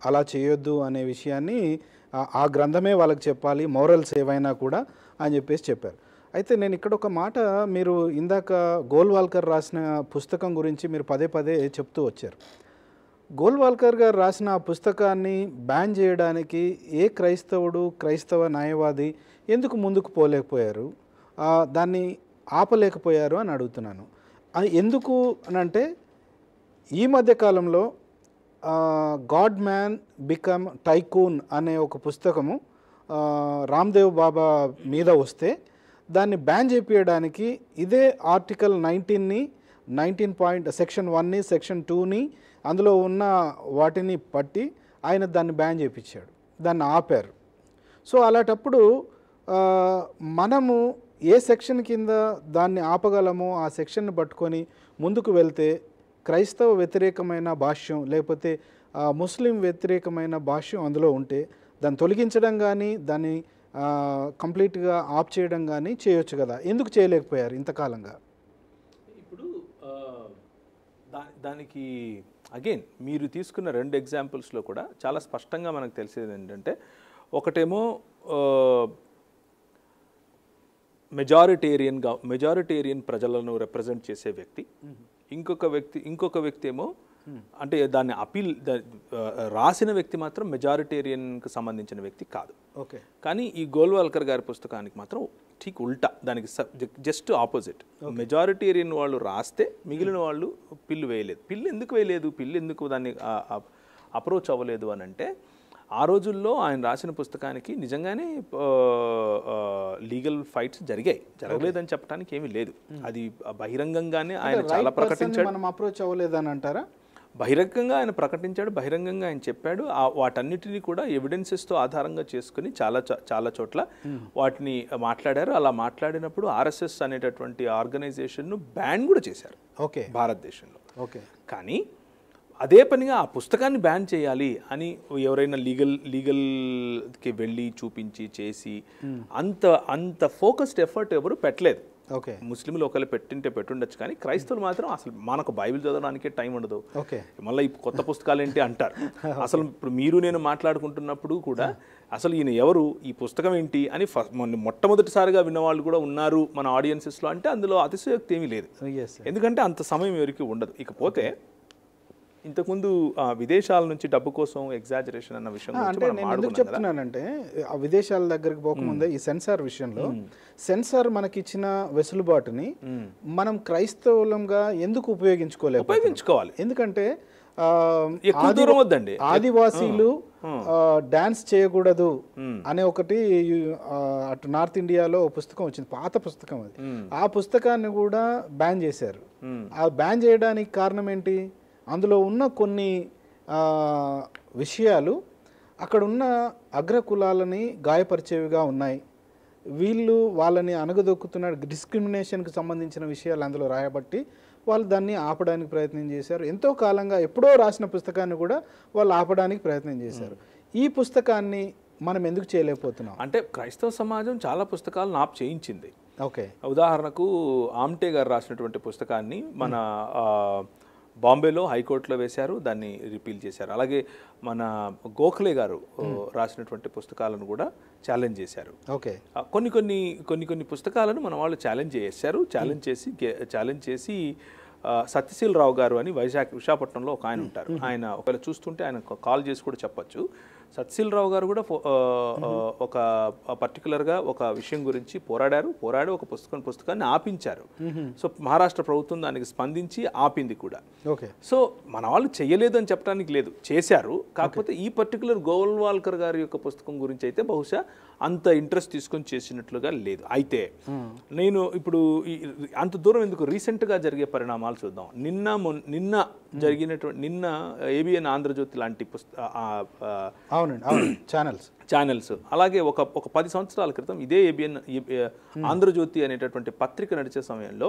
అలా చేయొద్దు అనే విషయాన్ని ఆ గ్రంథమే వాళ్ళకి చెప్పాలి మోరల్స్ ఏవైనా కూడా అని చెప్పేసి చెప్పారు అయితే నేను ఇక్కడ ఒక మాట మీరు ఇందాక గోల్వాల్కర్ రాసిన పుస్తకం గురించి మీరు పదే పదే చెప్తూ వచ్చారు గోల్వాల్కర్ గారు రాసిన ఆ పుస్తకాన్ని బ్యాన్ చేయడానికి ఏ క్రైస్తవుడు క్రైస్తవ న్యాయవాది ఎందుకు ముందుకు పోలేకపోయారు దాన్ని ఆపలేకపోయారు అని అడుగుతున్నాను ఎందుకు అని అంటే ఈ మధ్యకాలంలో గాడ్ మ్యాన్ బికమ్ టైకూన్ అనే ఒక పుస్తకము రామ్దేవ్ బాబా మీద వస్తే దాన్ని బ్యాన్ చేపించడానికి ఇదే ఆర్టికల్ నైన్టీన్ని నైన్టీన్ పాయింట్ సెక్షన్ వన్ని సెక్షన్ టూని అందులో ఉన్న వాటిని పట్టి ఆయన దాన్ని బ్యాన్ చేయించాడు దాన్ని ఆపారు సో అలాంటప్పుడు మనము ఏ సెక్షన్ కింద దాన్ని ఆపగలమో ఆ సెక్షన్ని పట్టుకొని ముందుకు వెళ్తే క్రైస్తవ వ్యతిరేకమైన భాష్యం లేకపోతే ముస్లిం వ్యతిరేకమైన భాష్యం అందులో ఉంటే దాన్ని తొలగించడం కానీ దాన్ని కంప్లీట్గా ఆఫ్ చేయడం కానీ చేయొచ్చు కదా ఎందుకు చేయలేకపోయారు ఇంతకాలంగా ఇప్పుడు దానికి అగైన్ మీరు తీసుకున్న రెండు ఎగ్జాంపుల్స్లో కూడా చాలా స్పష్టంగా మనకు తెలిసేది ఏంటంటే ఒకటేమో మెజారిటేరియన్గా మెజారిటేరియన్ ప్రజలను రిప్రజెంట్ చేసే వ్యక్తి ఇంకొక వ్యక్తి ఇంకొక వ్యక్తి ఏమో అంటే దాన్ని అపీల్ రాసిన వ్యక్తి మాత్రం మెజారిటేరియన్కి సంబంధించిన వ్యక్తి కాదు ఓకే కానీ ఈ గోల్వాల్కర్ గారి పుస్తకానికి మాత్రం ఠీక్ ఉల్టా దానికి జస్ట్ ఆపోజిట్ మెజారిటేరియన్ వాళ్ళు రాస్తే మిగిలిన వాళ్ళు పిల్లు వేయలేదు పిల్లు ఎందుకు వేయలేదు పిల్లు ఎందుకు దాన్ని అప్రోచ్ అవ్వలేదు అని అంటే ఆ రోజుల్లో ఆయన రాసిన పుస్తకానికి నిజంగానే లీగల్ ఫైట్స్ జరిగాయి జరగలేదని చెప్పడానికి ఏమీ లేదు అది బహిరంగంగానే ఆయన చాలా ప్రకటించాడు మనం అప్రోచ్ అవ్వలేదని అంటారా బహిరంగంగా ఆయన ప్రకటించాడు బహిరంగంగా ఆయన చెప్పాడు ఆ వాటన్నిటిని కూడా ఎవిడెన్సెస్తో ఆధారంగా చేసుకుని చాలా చాలా చోట్ల వాటిని మాట్లాడారు అలా మాట్లాడినప్పుడు ఆర్ఎస్ఎస్ అనేటటువంటి ఆర్గనైజేషన్ను బ్యాన్ కూడా చేశారు ఓకే భారతదేశంలో ఓకే కానీ అదే పనిగా ఆ పుస్తకాన్ని బ్యాన్ చేయాలి అని ఎవరైనా లీగల్ లీగల్కి వెళ్ళి చూపించి చేసి hmm. అంత అంత ఫోకస్డ్ ఎఫర్ట్ ఎవరు పెట్టలేదు ఓకే ముస్లింలు ఒకవేళ పెట్టింటే పెట్టుండొచ్చు కానీ క్రైస్తవులు మాత్రం అసలు మనకు బైబిల్ చదవడానికి టైం ఉండదు ఓకే మళ్ళీ కొత్త పుస్తకాలు ఏంటి అంటారు [laughs] అసలు ఇప్పుడు మీరు నేను మాట్లాడుకుంటున్నప్పుడు కూడా hmm. అసలు ఈయన ఎవరు ఈ పుస్తకం ఏంటి అని ఫస్ట్ మొట్టమొదటిసారిగా విన్నవాళ్ళు కూడా ఉన్నారు మన ఆడియన్సెస్లో అంటే అందులో అతిశయోక్తి ఏమీ లేదు ఎందుకంటే అంత సమయం ఎవరికి ఉండదు ఇకపోతే ఇంతకుముందు విదేశాల నుంచి డబ్బు కోసం ఎగ్జాజరేషన్ అన్న విషయం అంటే నేను ఎందుకు చెప్తున్నానంటే ఆ విదేశాల దగ్గరికి పోకముందే ఈ సెన్సార్ విషయంలో సెన్సార్ మనకి ఇచ్చిన వెసులుబాటుని మనం క్రైస్తవులంగా ఎందుకు ఉపయోగించుకోలేదు ఉపయోగించుకోవాలి ఎందుకంటే దూరం వద్దండి ఆదివాసీలు డాన్స్ చేయకూడదు అనే ఒకటి అటు నార్త్ ఇండియాలో పుస్తకం వచ్చింది పాత పుస్తకం అది ఆ పుస్తకాన్ని కూడా బ్యాన్ చేశారు ఆ బ్యాన్ చేయడానికి కారణం ఏంటి అందులో ఉన్న కొన్ని విషయాలు అక్కడున్న అగ్రకులాలని గాయపరిచేవిగా ఉన్నాయి వీళ్ళు వాళ్ళని అనగదొక్కుతున్న డిస్క్రిమినేషన్కి సంబంధించిన విషయాలు అందులో రాయబట్టి వాళ్ళు దాన్ని ఆపడానికి ప్రయత్నం చేశారు ఎంతో కాలంగా ఎప్పుడో రాసిన పుస్తకాన్ని కూడా వాళ్ళు ఆపడానికి ప్రయత్నం చేశారు ఈ పుస్తకాన్ని మనం ఎందుకు చేయలేకపోతున్నాం అంటే క్రైస్తవ సమాజం చాలా పుస్తకాలు నాప్ చేయించింది ఓకే ఉదాహరణకు ఆమ్టే గారు రాసినటువంటి పుస్తకాన్ని మన బాంబేలో హైకోర్టులో వేశారు దాన్ని రిపీల్ చేశారు అలాగే మన గోఖలే గారు రాసినటువంటి పుస్తకాలను కూడా ఛాలెంజ్ చేశారు ఓకే కొన్ని కొన్ని కొన్ని కొన్ని పుస్తకాలను మన వాళ్ళు ఛాలెంజ్ చేశారు ఛాలెంజ్ చేసి ఛాలెంజ్ చేసి సత్యశీలరావు గారు అని వైజాగ్ విశాఖపట్నంలో ఒక ఆయన ఉంటారు ఆయన ఒకవేళ చూస్తుంటే ఆయన కాల్ చేసి కూడా చెప్పచ్చు రావు గారు కూడా ఒక పర్టికులర్గా ఒక విషయం గురించి పోరాడారు పోరాడి ఒక పుస్తకం పుస్తకాన్ని ఆపించారు సో మహారాష్ట్ర ప్రభుత్వం దానికి స్పందించి ఆపింది కూడా ఓకే సో మన వాళ్ళు చేయలేదు అని చెప్పడానికి లేదు చేశారు కాకపోతే ఈ పర్టికులర్ గోవల్వాల్కర్ గారి యొక్క పుస్తకం గురించి అయితే బహుశా అంత ఇంట్రెస్ట్ తీసుకొని చేసినట్లుగా లేదు అయితే నేను ఇప్పుడు అంత దూరం ఎందుకు రీసెంట్గా జరిగే పరిణామాలు చూద్దాం నిన్న నిన్న జరిగినటువంటి నిన్న ఏబిఎన్ ఆంధ్రజ్యోతి లాంటి అవునండి ఛానల్స్ ఛానల్స్ అలాగే ఒక ఒక పది సంవత్సరాల క్రితం ఇదే ఏబిఎన్ ఆంధ్రజ్యోతి అనేటటువంటి పత్రిక నడిచే సమయంలో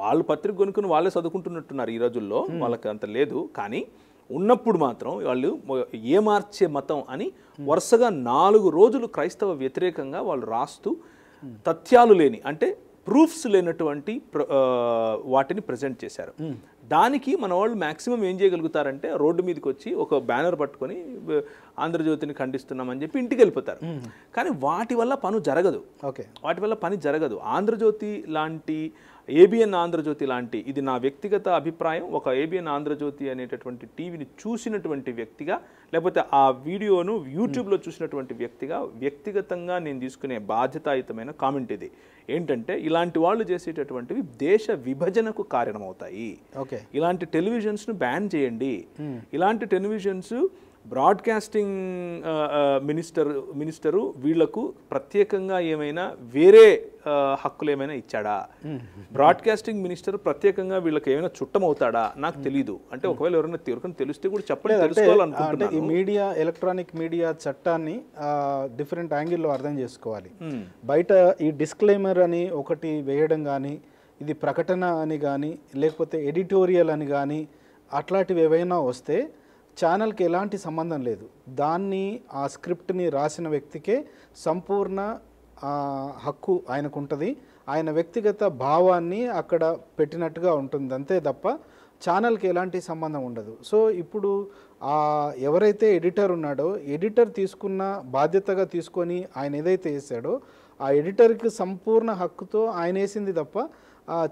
వాళ్ళు పత్రిక కొనుక్కుని వాళ్ళే చదువుకుంటున్నట్టున్నారు ఈ రోజుల్లో వాళ్ళకి అంత లేదు కానీ ఉన్నప్పుడు మాత్రం వాళ్ళు ఏ మార్చే మతం అని వరుసగా నాలుగు రోజులు క్రైస్తవ వ్యతిరేకంగా వాళ్ళు రాస్తూ తథ్యాలు లేని అంటే ప్రూఫ్స్ లేనటువంటి వాటిని ప్రజెంట్ చేశారు దానికి మన వాళ్ళు మ్యాక్సిమం ఏం చేయగలుగుతారంటే రోడ్డు మీదకి వచ్చి ఒక బ్యానర్ పట్టుకొని ఆంధ్రజ్యోతిని ఖండిస్తున్నామని చెప్పి ఇంటికి వెళ్ళిపోతారు కానీ వాటి వల్ల పని జరగదు ఓకే వాటి వల్ల పని జరగదు ఆంధ్రజ్యోతి లాంటి ఏబిఎన్ ఆంధ్రజ్యోతి లాంటి ఇది నా వ్యక్తిగత అభిప్రాయం ఒక ఏబిఎన్ ఆంధ్రజ్యోతి అనేటటువంటి టీవీని చూసినటువంటి వ్యక్తిగా లేకపోతే ఆ వీడియోను యూట్యూబ్లో చూసినటువంటి వ్యక్తిగా వ్యక్తిగతంగా నేను తీసుకునే బాధ్యతాయుతమైన కామెంట్ ఇది ఏంటంటే ఇలాంటి వాళ్ళు చేసేటటువంటివి దేశ విభజనకు కారణమవుతాయి ఇలాంటి టెలివిజన్స్ను బ్యాన్ చేయండి ఇలాంటి టెలివిజన్స్ బ్రాడ్కాస్టింగ్ మినిస్టర్ మినిస్టరు వీళ్లకు ప్రత్యేకంగా ఏమైనా వేరే హక్కులు ఏమైనా ఇచ్చాడా బ్రాడ్కాస్టింగ్ మినిస్టర్ ప్రత్యేకంగా వీళ్ళకి ఏమైనా చుట్టమవుతాడా నాకు తెలియదు అంటే ఒకవేళ ఎవరైనా ఎవరికైనా తెలిస్తే కూడా చెప్పలేదు ఈ మీడియా ఎలక్ట్రానిక్ మీడియా చట్టాన్ని డిఫరెంట్ యాంగిల్లో అర్థం చేసుకోవాలి బయట ఈ డిస్క్లైమర్ అని ఒకటి వేయడం కానీ ఇది ప్రకటన అని కానీ లేకపోతే ఎడిటోరియల్ అని కానీ అట్లాంటివి ఏవైనా వస్తే ఛానల్కి ఎలాంటి సంబంధం లేదు దాన్ని ఆ స్క్రిప్ట్ని రాసిన వ్యక్తికే సంపూర్ణ హక్కు ఆయనకు ఉంటుంది ఆయన వ్యక్తిగత భావాన్ని అక్కడ పెట్టినట్టుగా ఉంటుంది అంతే తప్ప ఛానల్కి ఎలాంటి సంబంధం ఉండదు సో ఇప్పుడు ఆ ఎవరైతే ఎడిటర్ ఉన్నాడో ఎడిటర్ తీసుకున్న బాధ్యతగా తీసుకొని ఆయన ఏదైతే వేసాడో ఆ ఎడిటర్కి సంపూర్ణ హక్కుతో ఆయన వేసింది తప్ప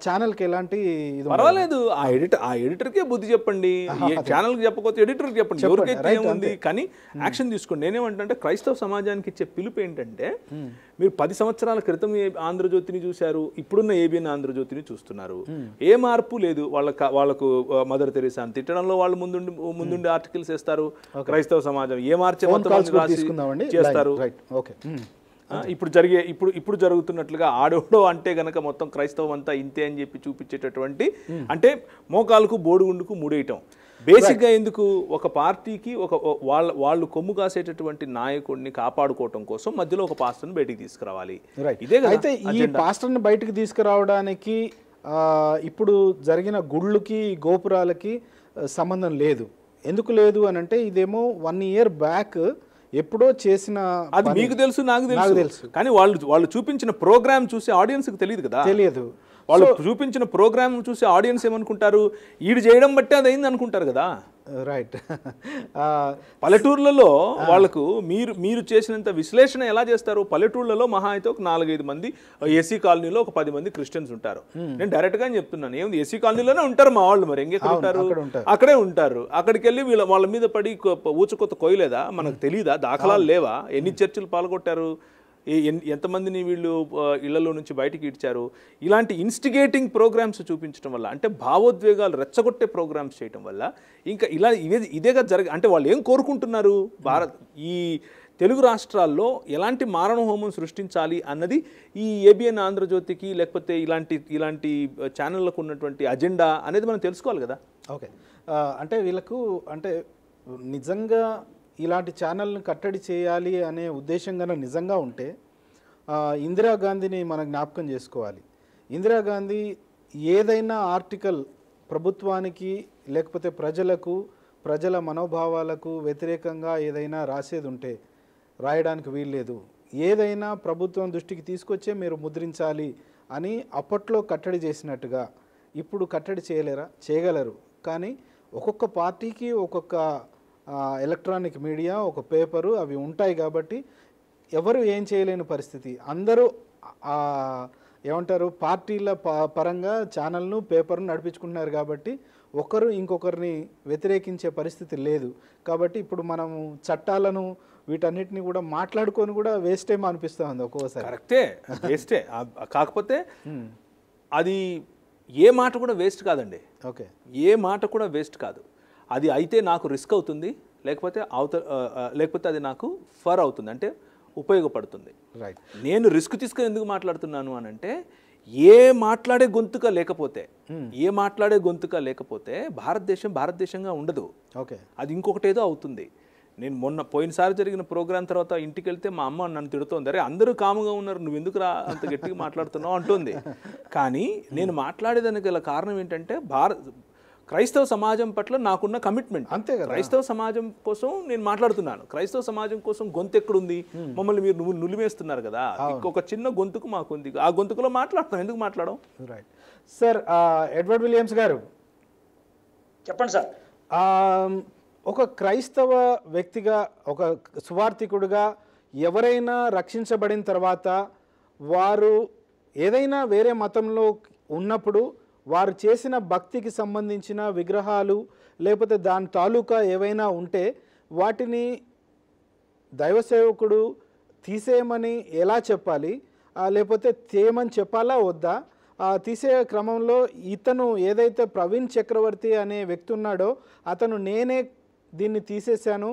ఛానల్కి ఎలాంటి ఇది పర్వాలేదు ఆ ఎడిటర్ ఆ ఎడిటర్కే బుద్ధి చెప్పండి ఛానల్కి చెప్పకపోతే ఎడిటర్కి చెప్పండి ఎవరికైతే ఉంది కానీ యాక్షన్ తీసుకోండి నేనేమంటే క్రైస్తవ సమాజానికి ఇచ్చే పిలుపు ఏంటంటే మీరు పది సంవత్సరాల క్రితం ఆంధ్రజ్యోతిని చూశారు ఇప్పుడున్న ఏబిఎన్ ఆంధ్రజ్యోతిని చూస్తున్నారు ఏ మార్పు లేదు వాళ్ళ వాళ్ళకు మదర్ తెరీసా తిట్టడంలో వాళ్ళు ముందుండి ముందుండి ఆర్టికల్స్ వేస్తారు క్రైస్తవ సమాజం ఏ మార్చే చేస్తారు ఓకే ఇప్పుడు జరిగే ఇప్పుడు ఇప్పుడు జరుగుతున్నట్లుగా ఆడోడో అంటే గనక మొత్తం క్రైస్తవం అంతా ఇంతే అని చెప్పి చూపించేటటువంటి అంటే మోకాలకు బోడుగుండుకు ముడేయటం బేసిక్గా ఎందుకు ఒక పార్టీకి ఒక వాళ్ళ వాళ్ళు కొమ్ము కాసేటటువంటి నాయకుడిని కాపాడుకోవటం కోసం మధ్యలో ఒక పాస్టర్ని బయటికి తీసుకురావాలి ఇదే అయితే ఈ పాస్టర్ని బయటకు తీసుకురావడానికి ఇప్పుడు జరిగిన గుళ్ళకి గోపురాలకి సంబంధం లేదు ఎందుకు లేదు అని అంటే ఇదేమో వన్ ఇయర్ బ్యాక్ ఎప్పుడో చేసిన అది మీకు తెలుసు నాకు తెలుసు తెలుసు కానీ వాళ్ళు వాళ్ళు చూపించిన ప్రోగ్రామ్ చూసి ఆడియన్స్ తెలియదు కదా తెలియదు వాళ్ళు చూపించిన ప్రోగ్రామ్ చూసి ఆడియన్స్ ఏమనుకుంటారు ఈడు చేయడం బట్టి అది అయింది అనుకుంటారు కదా రైట్ [laughs] పల్లెటూర్లలో వాళ్ళకు మీరు మీరు చేసినంత విశ్లేషణ ఎలా చేస్తారు పల్లెటూర్లలో మహా అయితే ఒక నాలుగైదు మంది ఏసీ కాలనీలో ఒక పది మంది క్రిస్టియన్స్ ఉంటారు hmm. నేను డైరెక్ట్ గా చెప్తున్నాను ఏమి ఏసీ కాలనీలోనే ఉంటారు మా వాళ్ళు మరి ఎంగే ఉంటారు అక్కడే ఉంటారు అక్కడికి వెళ్ళి వీళ్ళ వాళ్ళ మీద పడి ఊచకొత్త కొయ్యలేదా మనకు hmm. తెలియదా దాఖలాలు లేవా ఎన్ని చర్చలు పాల్గొట్టారు ఎంతమందిని వీళ్ళు ఇళ్లలో నుంచి బయటికి ఇడ్చారు ఇలాంటి ఇన్స్టిగేటింగ్ ప్రోగ్రామ్స్ చూపించడం వల్ల అంటే భావోద్వేగాలు రెచ్చగొట్టే ప్రోగ్రామ్స్ చేయడం వల్ల ఇంకా ఇలా ఇదే ఇదేగా జరగ అంటే వాళ్ళు ఏం కోరుకుంటున్నారు భారత్ ఈ తెలుగు రాష్ట్రాల్లో ఎలాంటి మారణ హోమం సృష్టించాలి అన్నది ఈ ఏబిఎన్ ఆంధ్రజ్యోతికి లేకపోతే ఇలాంటి ఇలాంటి ఛానళ్ళకు ఉన్నటువంటి అజెండా అనేది మనం తెలుసుకోవాలి కదా ఓకే అంటే వీళ్ళకు అంటే నిజంగా ఇలాంటి ఛానల్ని కట్టడి చేయాలి అనే ఉద్దేశం కన్నా నిజంగా ఉంటే ఇందిరాగాంధీని మనం జ్ఞాపకం చేసుకోవాలి ఇందిరాగాంధీ ఏదైనా ఆర్టికల్ ప్రభుత్వానికి లేకపోతే ప్రజలకు ప్రజల మనోభావాలకు వ్యతిరేకంగా ఏదైనా రాసేది ఉంటే రాయడానికి వీల్లేదు ఏదైనా ప్రభుత్వం దృష్టికి తీసుకొచ్చే మీరు ముద్రించాలి అని అప్పట్లో కట్టడి చేసినట్టుగా ఇప్పుడు కట్టడి చేయలేరా చేయగలరు కానీ ఒక్కొక్క పార్టీకి ఒక్కొక్క ఎలక్ట్రానిక్ మీడియా ఒక పేపరు అవి ఉంటాయి కాబట్టి ఎవరు ఏం చేయలేని పరిస్థితి అందరూ ఏమంటారు పార్టీల పరంగా ఛానల్ను పేపర్ను నడిపించుకుంటున్నారు కాబట్టి ఒకరు ఇంకొకరిని వ్యతిరేకించే పరిస్థితి లేదు కాబట్టి ఇప్పుడు మనము చట్టాలను వీటన్నిటిని కూడా మాట్లాడుకొని కూడా వేస్ట్ ఏమో అనిపిస్తూ ఉంది ఒక్కోసారి కరెక్టే వేస్టే కాకపోతే అది ఏ మాట కూడా వేస్ట్ కాదండి ఓకే ఏ మాట కూడా వేస్ట్ కాదు అది అయితే నాకు రిస్క్ అవుతుంది లేకపోతే అవుత లేకపోతే అది నాకు ఫర్ అవుతుంది అంటే ఉపయోగపడుతుంది రైట్ నేను రిస్క్ తీసుకుని ఎందుకు మాట్లాడుతున్నాను అని అంటే ఏ మాట్లాడే గొంతుక లేకపోతే hmm. ఏ మాట్లాడే గొంతుక లేకపోతే భారతదేశం భారతదేశంగా ఉండదు ఓకే అది ఇంకొకటేదో అవుతుంది నేను మొన్న పోయినసారి జరిగిన ప్రోగ్రాం తర్వాత ఇంటికి వెళ్తే మా అమ్మ నన్ను తిడుతోంది అరే అందరూ కాముగా ఉన్నారు నువ్వు ఎందుకు రా అంత గట్టిగా మాట్లాడుతున్నావు అంటుంది కానీ నేను మాట్లాడేదానికి గల కారణం ఏంటంటే భారత్ క్రైస్తవ సమాజం పట్ల నాకున్న కమిట్మెంట్ అంతే కదా క్రైస్తవ సమాజం కోసం నేను మాట్లాడుతున్నాను క్రైస్తవ సమాజం కోసం గొంతు ఎక్కడుంది మమ్మల్ని మీరు నువ్వు నులిమేస్తున్నారు కదా ఒక చిన్న గొంతుకు మాకుంది ఆ గొంతుకులో మాట్లాడతాం ఎందుకు మాట్లాడడం రైట్ సార్ ఎడ్వర్డ్ విలియమ్స్ గారు చెప్పండి సార్ ఒక క్రైస్తవ వ్యక్తిగా ఒక సువార్థికుడుగా ఎవరైనా రక్షించబడిన తర్వాత వారు ఏదైనా వేరే మతంలో ఉన్నప్పుడు వారు చేసిన భక్తికి సంబంధించిన విగ్రహాలు లేకపోతే దాని తాలూకా ఏవైనా ఉంటే వాటిని దైవ సేవకుడు తీసేయమని ఎలా చెప్పాలి లేకపోతే తేమని చెప్పాలా వద్దా తీసే క్రమంలో ఇతను ఏదైతే ప్రవీణ్ చక్రవర్తి అనే వ్యక్తి ఉన్నాడో అతను నేనే దీన్ని తీసేశాను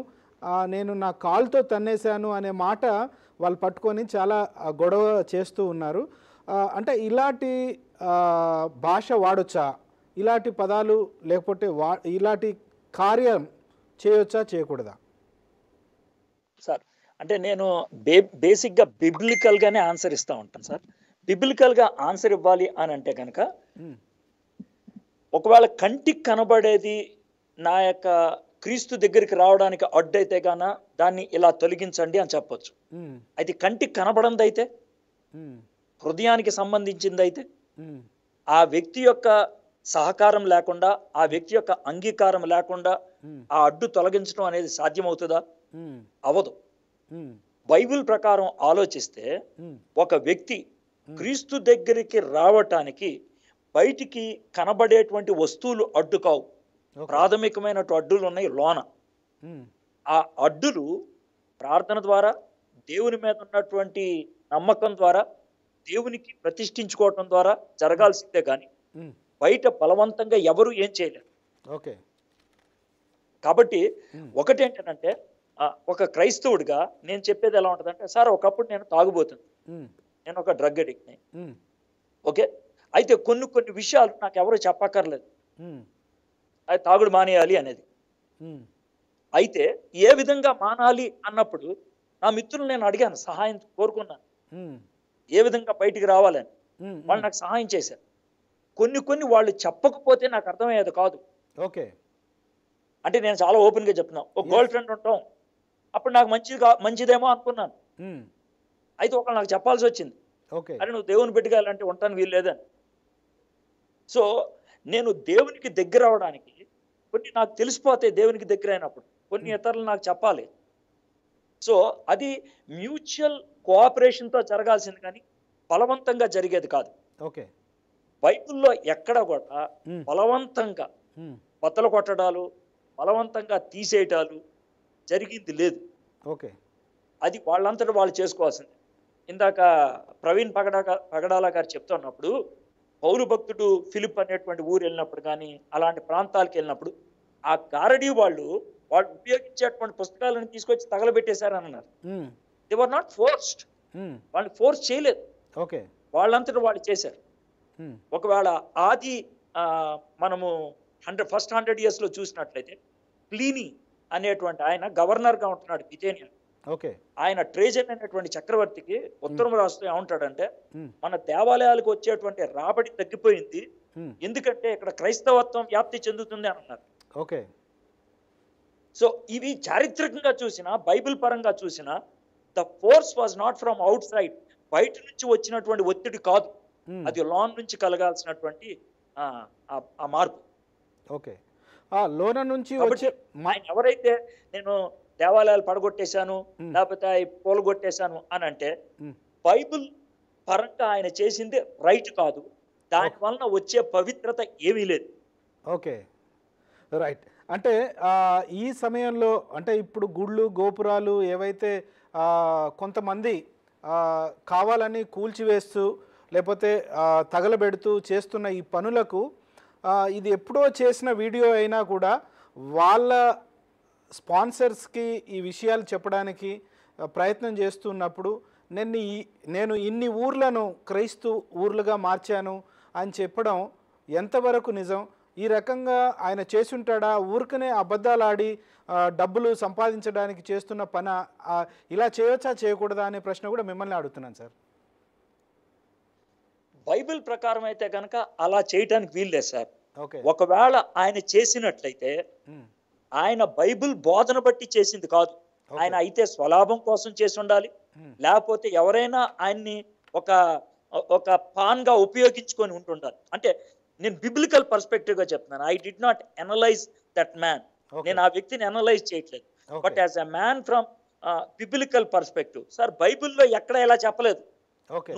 నేను నా కాల్తో తన్నేశాను అనే మాట వాళ్ళు పట్టుకొని చాలా గొడవ చేస్తూ ఉన్నారు అంటే ఇలాంటి భాష వాడొచ్చా ఇలాంటి పదాలు లేకపోతే వా ఇలాంటి కార్యం చేయొచ్చా చేయకూడదా సార్ అంటే నేను బే బేసిక్గా బిబ్లికల్గానే ఆన్సర్ ఇస్తూ ఉంటాను సార్ బిబ్లికల్గా ఆన్సర్ ఇవ్వాలి అని అంటే కనుక ఒకవేళ కంటికి కనబడేది నా యొక్క క్రీస్తు దగ్గరికి రావడానికి అడ్డైతే గాన దాన్ని ఇలా తొలగించండి అని చెప్పొచ్చు అయితే కంటికి కనబడందైతే హృదయానికి సంబంధించింది అయితే ఆ వ్యక్తి యొక్క సహకారం లేకుండా ఆ వ్యక్తి యొక్క అంగీకారం లేకుండా ఆ అడ్డు తొలగించడం అనేది సాధ్యమవుతుందా అవదు బైబిల్ ప్రకారం ఆలోచిస్తే ఒక వ్యక్తి క్రీస్తు దగ్గరికి రావటానికి బయటికి కనబడేటువంటి వస్తువులు అడ్డు కావు ప్రాథమికమైన అడ్డులు ఉన్నాయి లోన ఆ అడ్డులు ప్రార్థన ద్వారా దేవుని మీద ఉన్నటువంటి నమ్మకం ద్వారా దేవునికి ప్రతిష్ఠించుకోవటం ద్వారా జరగాల్సిందే కానీ బయట బలవంతంగా ఎవరు ఏం చేయలేరు ఓకే కాబట్టి ఒకటేంటంటే ఒక క్రైస్తవుడిగా నేను చెప్పేది ఎలా ఉంటుందంటే సార్ ఒకప్పుడు నేను తాగుబోతుంది నేను ఒక డ్రగ్ అడిక్ట్ని ఓకే అయితే కొన్ని కొన్ని విషయాలు నాకు ఎవరు చెప్పక్కర్లేదు అది తాగుడు మానేయాలి అనేది అయితే ఏ విధంగా మానాలి అన్నప్పుడు నా మిత్రులు నేను అడిగాను సహాయం కోరుకున్నాను ఏ విధంగా బయటికి రావాలని వాళ్ళు నాకు సహాయం చేశారు కొన్ని కొన్ని వాళ్ళు చెప్పకపోతే నాకు అర్థమయ్యేది కాదు ఓకే అంటే నేను చాలా ఓపెన్గా చెప్తున్నా ఒక గర్ల్ ఫ్రెండ్ ఉంటాం అప్పుడు నాకు మంచిది మంచిదేమో అనుకున్నాను అయితే ఒకళ్ళు నాకు చెప్పాల్సి వచ్చింది ఓకే అరే నువ్వు దేవుని బిడ్డగా ఇలాంటి ఉంటాను వీలు లేదని సో నేను దేవునికి దగ్గర అవడానికి కొన్ని నాకు తెలిసిపోతే దేవునికి దగ్గర అయినప్పుడు కొన్ని ఇతరులు నాకు చెప్పాలి సో అది మ్యూచువల్ కోఆపరేషన్తో జరగాల్సింది కానీ బలవంతంగా జరిగేది కాదు ఓకే బైబిల్లో ఎక్కడ కూడా బలవంతంగా బద్దలు కొట్టడాలు బలవంతంగా తీసేయటాలు జరిగింది లేదు ఓకే అది వాళ్ళంతటా వాళ్ళు చేసుకోవాల్సింది ఇందాక ప్రవీణ్ పగడా పగడాల గారు చెప్తున్నప్పుడు పౌరు భక్తుడు ఫిలిప్ అనేటువంటి ఊరు వెళ్ళినప్పుడు కానీ అలాంటి ప్రాంతాలకు వెళ్ళినప్పుడు ఆ గారడీ వాళ్ళు వాళ్ళు ఉపయోగించేటువంటి పుస్తకాలను తీసుకొచ్చి తగలబెట్టేశారని అన్నారు దే వర్ నాట్ ఫోర్స్డ్ వాళ్ళు ఫోర్స్ చేయలేదు ఓకే వాళ్ళంతటా వాళ్ళు చేశారు hmm. ఒకవేళ ఆది మనము హండ్రెడ్ ఫస్ట్ హండ్రెడ్ ఇయర్స్లో చూసినట్లయితే ప్లీని అనేటువంటి ఆయన గవర్నర్గా ఉంటున్నాడు బితేనియా ఓకే ఆయన ట్రేజర్ అనేటువంటి చక్రవర్తికి hmm. ఉత్తరం రాష్ట్రం ఏమంటాడంటే hmm. మన దేవాలయాలకు వచ్చేటువంటి రాబడి తగ్గిపోయింది ఎందుకంటే ఇక్కడ క్రైస్తవత్వం వ్యాప్తి చెందుతుంది అని అన్నారు ఓకే సో ఇవి చారిత్రకంగా చూసినా బైబిల్ పరంగా చూసినా the force was not from outside బయట నుంచి వచ్చినటువంటి ఒత్తిడి కాదు hmm. అది లోన్ నుంచి కలగాల్సినటువంటి ఆ మార్పు ఓకే లోన నుంచి ఎవరైతే నేను దేవాలయాలు పడగొట్టేశాను hmm. లేకపోతే పోలగొట్టేశాను అని అంటే hmm. బైబుల్ పరంగా ఆయన చేసింది రైట్ కాదు దాని వలన వచ్చే పవిత్రత ఏమీ లేదు ఓకే రైట్ అంటే ఈ సమయంలో అంటే ఇప్పుడు గుళ్ళు గోపురాలు ఏవైతే కొంతమంది కావాలని కూల్చివేస్తూ లేకపోతే తగలబెడుతూ చేస్తున్న ఈ పనులకు ఇది ఎప్పుడో చేసిన వీడియో అయినా కూడా వాళ్ళ స్పాన్సర్స్కి ఈ విషయాలు చెప్పడానికి ప్రయత్నం చేస్తున్నప్పుడు నేను ఈ నేను ఇన్ని ఊర్లను క్రైస్తు ఊర్లుగా మార్చాను అని చెప్పడం ఎంతవరకు నిజం ఈ రకంగా ఆయన చేసుంటాడా ఊరికనే అబద్ధాలు ఆడి డబ్బులు సంపాదించడానికి చేస్తున్న పన ఇలా చేయొచ్చా చేయకూడదా అనే ప్రశ్న కూడా మిమ్మల్ని అడుగుతున్నాను సార్ బైబిల్ ప్రకారం అయితే కనుక అలా చేయటానికి వీల్లేదు సార్ ఒకవేళ ఆయన చేసినట్లయితే ఆయన బైబిల్ బోధన బట్టి చేసింది కాదు ఆయన అయితే స్వలాభం కోసం చేసి ఉండాలి లేకపోతే ఎవరైనా ఆయన్ని ఒక ఒక పాన్గా ఉపయోగించుకొని ఉంటుండాలి అంటే నేను బిబ్లికల్ గా చెప్తున్నాను I did not analyze that man నేను ఆ వ్యక్తిని అనలైజ్ చేయట్లేదు but as a man from biblical perspective sir బైబిల్లో ఎక్కడ ఎలా చెప్పలేదు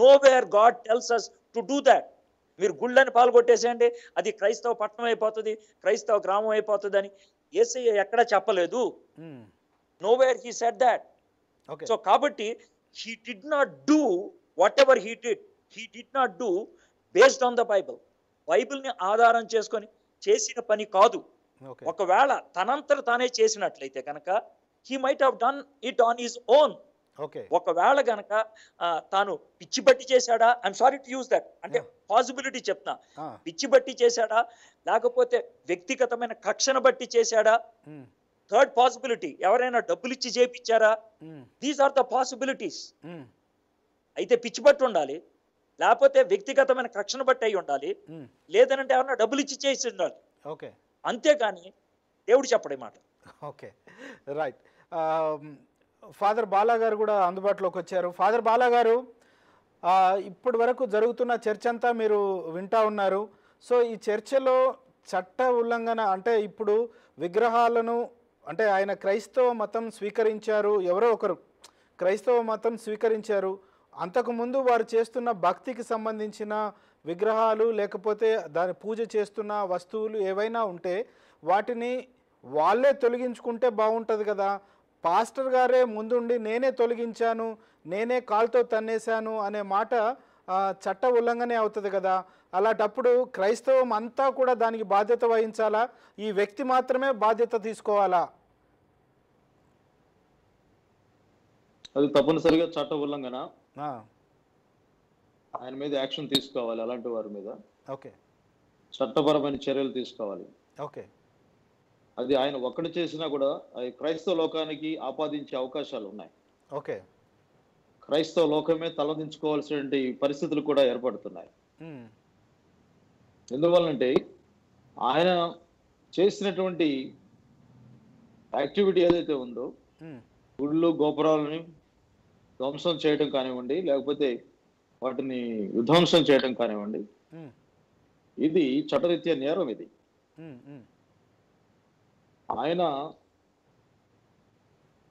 nowhere God tells us to do that మీరు గుళ్ళని పాల్గొట్టేసేయండి అది క్రైస్తవ పట్టణం అయిపోతుంది క్రైస్తవ గ్రామం అయిపోతుంది అని ఏసీ ఎక్కడ చెప్పలేదు nowhere he said that so కాబట్టి he did not do whatever he did he did not do based on the Bible బైబిల్ని ఆధారం చేసుకొని చేసిన పని కాదు ఒకవేళ తనంతట తానే చేసినట్లయితే కనుక he might have done it on his own ఒకవేళ గనక తాను పిచ్చి బట్టి చేశాడా I'm sorry to use that అంటే పాసిబిలిటీ చెప్తా పిచ్చి బట్టి చేశాడా లేకపోతే వ్యక్తిగతమైన కక్షను బట్టి చేశాడా థర్డ్ పాసిబిలిటీ ఎవరైనా డబ్బులు ఇచ్చి చేపించారా దీస్ ఆర్ ద పాసిబిలిటీస్ అయితే పిచ్చి బట్టి ఉండాలి లేకపోతే వ్యక్తిగతమైన కక్షను బట్టి అయి ఉండాలి లేదనంటే ఎవరన్నా డబ్బులు ఇచ్చి చేసి ఉండాలి ఓకే అంతేకాని దేవుడు చెప్పడే మాట ఓకే రైట్ ఫాదర్ బాలా గారు కూడా అందుబాటులోకి వచ్చారు ఫాదర్ బాలా గారు ఇప్పటి వరకు జరుగుతున్న చర్చ అంతా మీరు వింటా ఉన్నారు సో ఈ చర్చలో చట్ట ఉల్లంఘన అంటే ఇప్పుడు విగ్రహాలను అంటే ఆయన క్రైస్తవ మతం స్వీకరించారు ఎవరో ఒకరు క్రైస్తవ మతం స్వీకరించారు అంతకుముందు వారు చేస్తున్న భక్తికి సంబంధించిన విగ్రహాలు లేకపోతే దాని పూజ చేస్తున్న వస్తువులు ఏవైనా ఉంటే వాటిని వాళ్ళే తొలగించుకుంటే బాగుంటుంది కదా పాస్టర్ గారే ముందుండి నేనే తొలగించాను నేనే కాల్తో తన్నేశాను అనే మాట చట్ట ఉల్లంఘనే అవుతుంది కదా అలాంటప్పుడు క్రైస్తవం అంతా కూడా దానికి బాధ్యత వహించాలా ఈ వ్యక్తి మాత్రమే బాధ్యత తీసుకోవాలా అది తప్పనిసరిగా చట్ట ఉల్లంఘన ఆయన మీద యాక్షన్ తీసుకోవాలి అలాంటి వారి మీద ఓకే చట్టపరమైన చర్యలు తీసుకోవాలి ఓకే అది ఆయన ఒక్కడు చేసినా కూడా అది క్రైస్తవ లోకానికి ఆపాదించే అవకాశాలు ఉన్నాయి ఓకే క్రైస్తవ లోకమే తలదించుకోవాల్సినటువంటి పరిస్థితులు కూడా ఏర్పడుతున్నాయి ఎందువల్లంటే ఆయన చేసినటువంటి యాక్టివిటీ ఏదైతే ఉందో గుళ్ళు గోపురాలని ధ్వంసం చేయడం కానివ్వండి లేకపోతే వాటిని విధ్వంసం చేయడం కానివ్వండి ఇది చట్టరీత్య నేరం ఇది ఆయన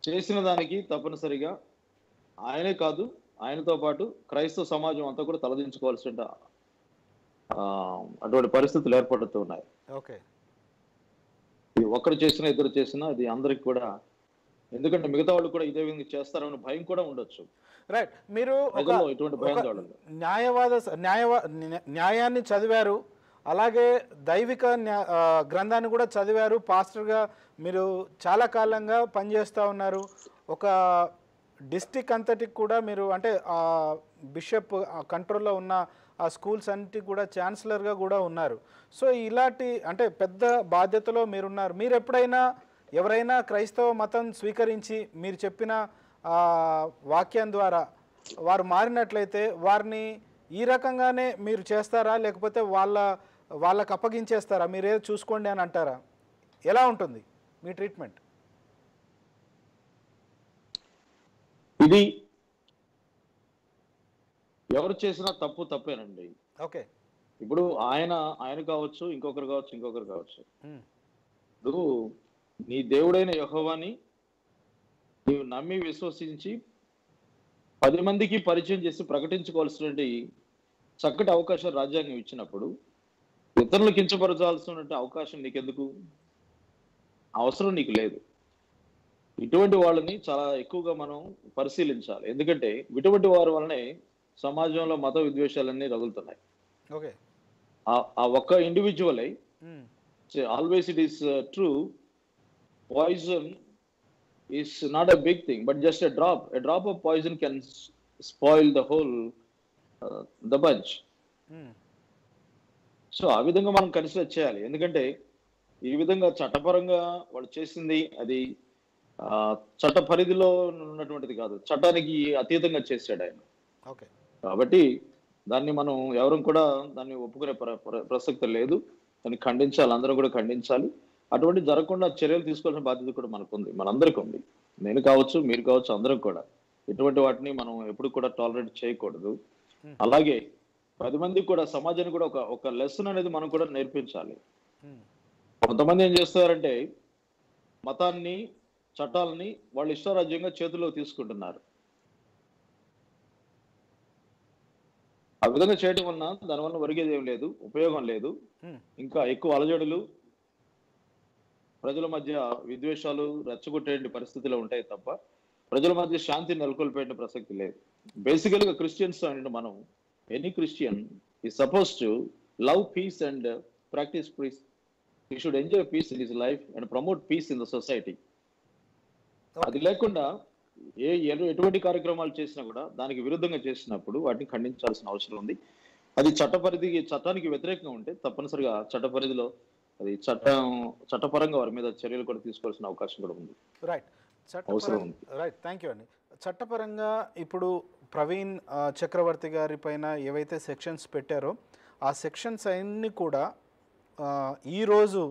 చేసిన దానికి తప్పనిసరిగా ఆయనే కాదు ఆయనతో పాటు క్రైస్తవ సమాజం అంతా కూడా తలదించుకోవాల్సిన అటువంటి పరిస్థితులు ఏర్పడుతూ ఉన్నాయి ఇది చేసినా ఇద్దరు చేసినా అది అందరికి కూడా ఎందుకంటే మిగతా వాళ్ళు కూడా ఇదే విధంగా చేస్తారని భయం కూడా ఉండొచ్చు రైట్ మీరు న్యాయవాద న్యాయవా న్యాయాన్ని చదివారు అలాగే దైవిక గ్రంథాన్ని కూడా చదివారు పాస్టర్గా మీరు చాలా కాలంగా పనిచేస్తూ ఉన్నారు ఒక డిస్టిక్ అంతటికి కూడా మీరు అంటే బిషప్ కంట్రోల్లో ఉన్న ఆ స్కూల్స్ అన్నిటికి కూడా ఛాన్సలర్గా కూడా ఉన్నారు సో ఇలాంటి అంటే పెద్ద బాధ్యతలో మీరున్నారు మీరు ఎప్పుడైనా ఎవరైనా క్రైస్తవ మతం స్వీకరించి మీరు చెప్పిన వాక్యం ద్వారా వారు మారినట్లయితే వారిని ఈ రకంగానే మీరు చేస్తారా లేకపోతే వాళ్ళ వాళ్ళకు అప్పగించేస్తారా ఏదో చూసుకోండి అని అంటారా ఎలా ఉంటుంది మీ ట్రీట్మెంట్ ఇది ఎవరు చేసినా తప్పు తప్పేనండి ఓకే ఇప్పుడు ఆయన ఆయన కావచ్చు ఇంకొకరు కావచ్చు ఇంకొకరు కావచ్చు ఇప్పుడు నీ దేవుడైన యహోవాని నీవు నమ్మి విశ్వసించి పది మందికి పరిచయం చేసి ప్రకటించుకోవాల్సినటువంటి చక్కటి అవకాశం రాజ్యాంగం ఇచ్చినప్పుడు ఇతరులు కించపరచాల్సినటువంటి అవకాశం నీకెందుకు అవసరం నీకు లేదు ఇటువంటి వాళ్ళని చాలా ఎక్కువగా మనం పరిశీలించాలి ఎందుకంటే ఇటువంటి వారి వలనే సమాజంలో మత విద్వేషాలన్నీ రగులుతున్నాయి ఓకే ఆ ఒక్క individual I always it is true poison is not a big thing but just drop drop of poison of spoil the whole the bunch so ఆ విధంగా మనం కన్సిడర్ చేయాలి ఎందుకంటే ఈ విధంగా చట్టపరంగా వాళ్ళు చేసింది అది చట్ట పరిధిలో ఉన్నటువంటిది కాదు చట్టానికి అతీతంగా చేశాడు ఆయన ఓకే కాబట్టి దాన్ని మనం ఎవరం కూడా దాన్ని ఒప్పుకునే ప్ర ప్రసక్తి లేదు దాన్ని ఖండించాలి అందరం కూడా ఖండించాలి అటువంటి జరగకుండా చర్యలు తీసుకోవాల్సిన బాధ్యత కూడా మనకు ఉంది మనందరికి ఉంది నేను కావచ్చు మీరు కావచ్చు అందరం కూడా ఇటువంటి వాటిని మనం ఎప్పుడు కూడా టాలరేట్ చేయకూడదు అలాగే పది మందికి కూడా సమాజానికి కూడా ఒక ఒక లెసన్ అనేది మనం కూడా నేర్పించాలి కొంతమంది ఏం చేస్తారంటే మతాన్ని చట్టాలని వాళ్ళు ఇష్టారాజ్యంగా చేతిలో తీసుకుంటున్నారు ఆ విధంగా చేయడం వలన దానివల్ల ఒరిగేది ఏం లేదు ఉపయోగం లేదు ఇంకా ఎక్కువ అలజడులు ప్రజల మధ్య విద్వేషాలు రెచ్చగొట్టే పరిస్థితిలో ఉంటాయి తప్ప ప్రజల మధ్య శాంతి నెలకొల్పేట ప్రసక్తి లేదు బేసికల్ గా క్రిస్టియన్స్ అంటే మనం any Christian he suppose to love peace and practice peace he should enjoy peace in his life and promote peace in the society అది లేకుండా ఏ ఎటువంటి కార్యక్రమాలు చేసినా కూడా దానికి విరుద్ధంగా చేసినప్పుడు వాటిని ఖండించాల్సిన అవసరం ఉంది అది చట్టపరిధి చట్టానికి వ్యతిరేకంగా ఉంటే తప్పనిసరిగా చట్టపరిధిలో అది చట్టం చట్టపరంగా వారి మీద చర్యలు కూడా తీసుకోవాల్సిన అవకాశం కూడా ఉంది రైట్ రైట్ థ్యాంక్ యూ అండి చట్టపరంగా ఇప్పుడు ప్రవీణ్ చక్రవర్తి గారి పైన ఏవైతే సెక్షన్స్ పెట్టారో ఆ సెక్షన్స్ అన్నీ కూడా ఈరోజు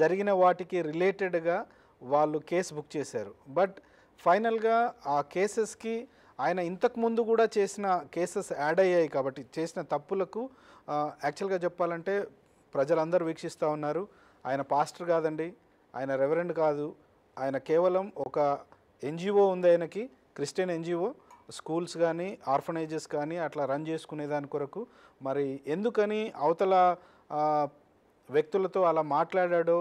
జరిగిన వాటికి రిలేటెడ్గా వాళ్ళు కేసు బుక్ చేశారు బట్ ఫైనల్గా ఆ కేసెస్కి ఆయన ఇంతకుముందు కూడా చేసిన కేసెస్ యాడ్ అయ్యాయి కాబట్టి చేసిన తప్పులకు యాక్చువల్గా చెప్పాలంటే ప్రజలందరూ వీక్షిస్తూ ఉన్నారు ఆయన పాస్టర్ కాదండి ఆయన రెవరెండ్ కాదు ఆయన కేవలం ఒక ఎన్జిఓ ఉంది ఆయనకి క్రిస్టియన్ ఎన్జిఓ స్కూల్స్ కానీ ఆర్ఫనైజెస్ కానీ అట్లా రన్ చేసుకునే దాని కొరకు మరి ఎందుకని అవతల వ్యక్తులతో అలా మాట్లాడాడో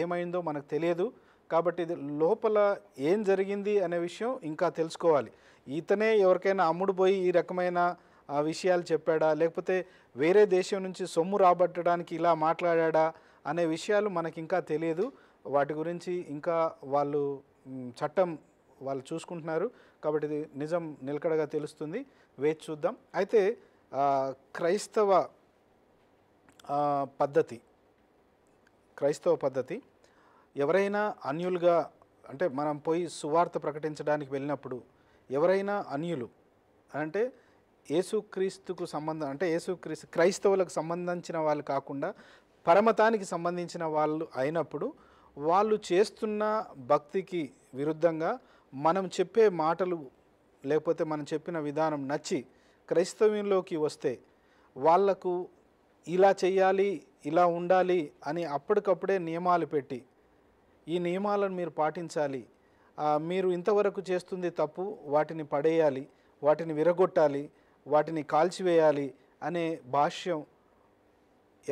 ఏమైందో మనకు తెలియదు కాబట్టి ఇది లోపల ఏం జరిగింది అనే విషయం ఇంకా తెలుసుకోవాలి ఇతనే ఎవరికైనా అమ్ముడు పోయి ఈ రకమైన ఆ విషయాలు చెప్పాడా లేకపోతే వేరే దేశం నుంచి సొమ్ము రాబట్టడానికి ఇలా మాట్లాడా అనే విషయాలు మనకి ఇంకా తెలియదు వాటి గురించి ఇంకా వాళ్ళు చట్టం వాళ్ళు చూసుకుంటున్నారు కాబట్టి ఇది నిజం నిలకడగా తెలుస్తుంది వేచి చూద్దాం అయితే క్రైస్తవ పద్ధతి క్రైస్తవ పద్ధతి ఎవరైనా అన్యులుగా అంటే మనం పోయి సువార్త ప్రకటించడానికి వెళ్ళినప్పుడు ఎవరైనా అన్యులు అంటే యేసుక్రీస్తుకు సంబంధం అంటే యేసుక్రీస్తు క్రైస్తవులకు సంబంధించిన వాళ్ళు కాకుండా పరమతానికి సంబంధించిన వాళ్ళు అయినప్పుడు వాళ్ళు చేస్తున్న భక్తికి విరుద్ధంగా మనం చెప్పే మాటలు లేకపోతే మనం చెప్పిన విధానం నచ్చి క్రైస్తవ్యంలోకి వస్తే వాళ్లకు ఇలా చేయాలి ఇలా ఉండాలి అని అప్పటికప్పుడే నియమాలు పెట్టి ఈ నియమాలను మీరు పాటించాలి మీరు ఇంతవరకు చేస్తుంది తప్పు వాటిని పడేయాలి వాటిని విరగొట్టాలి వాటిని కాల్చివేయాలి అనే భాష్యం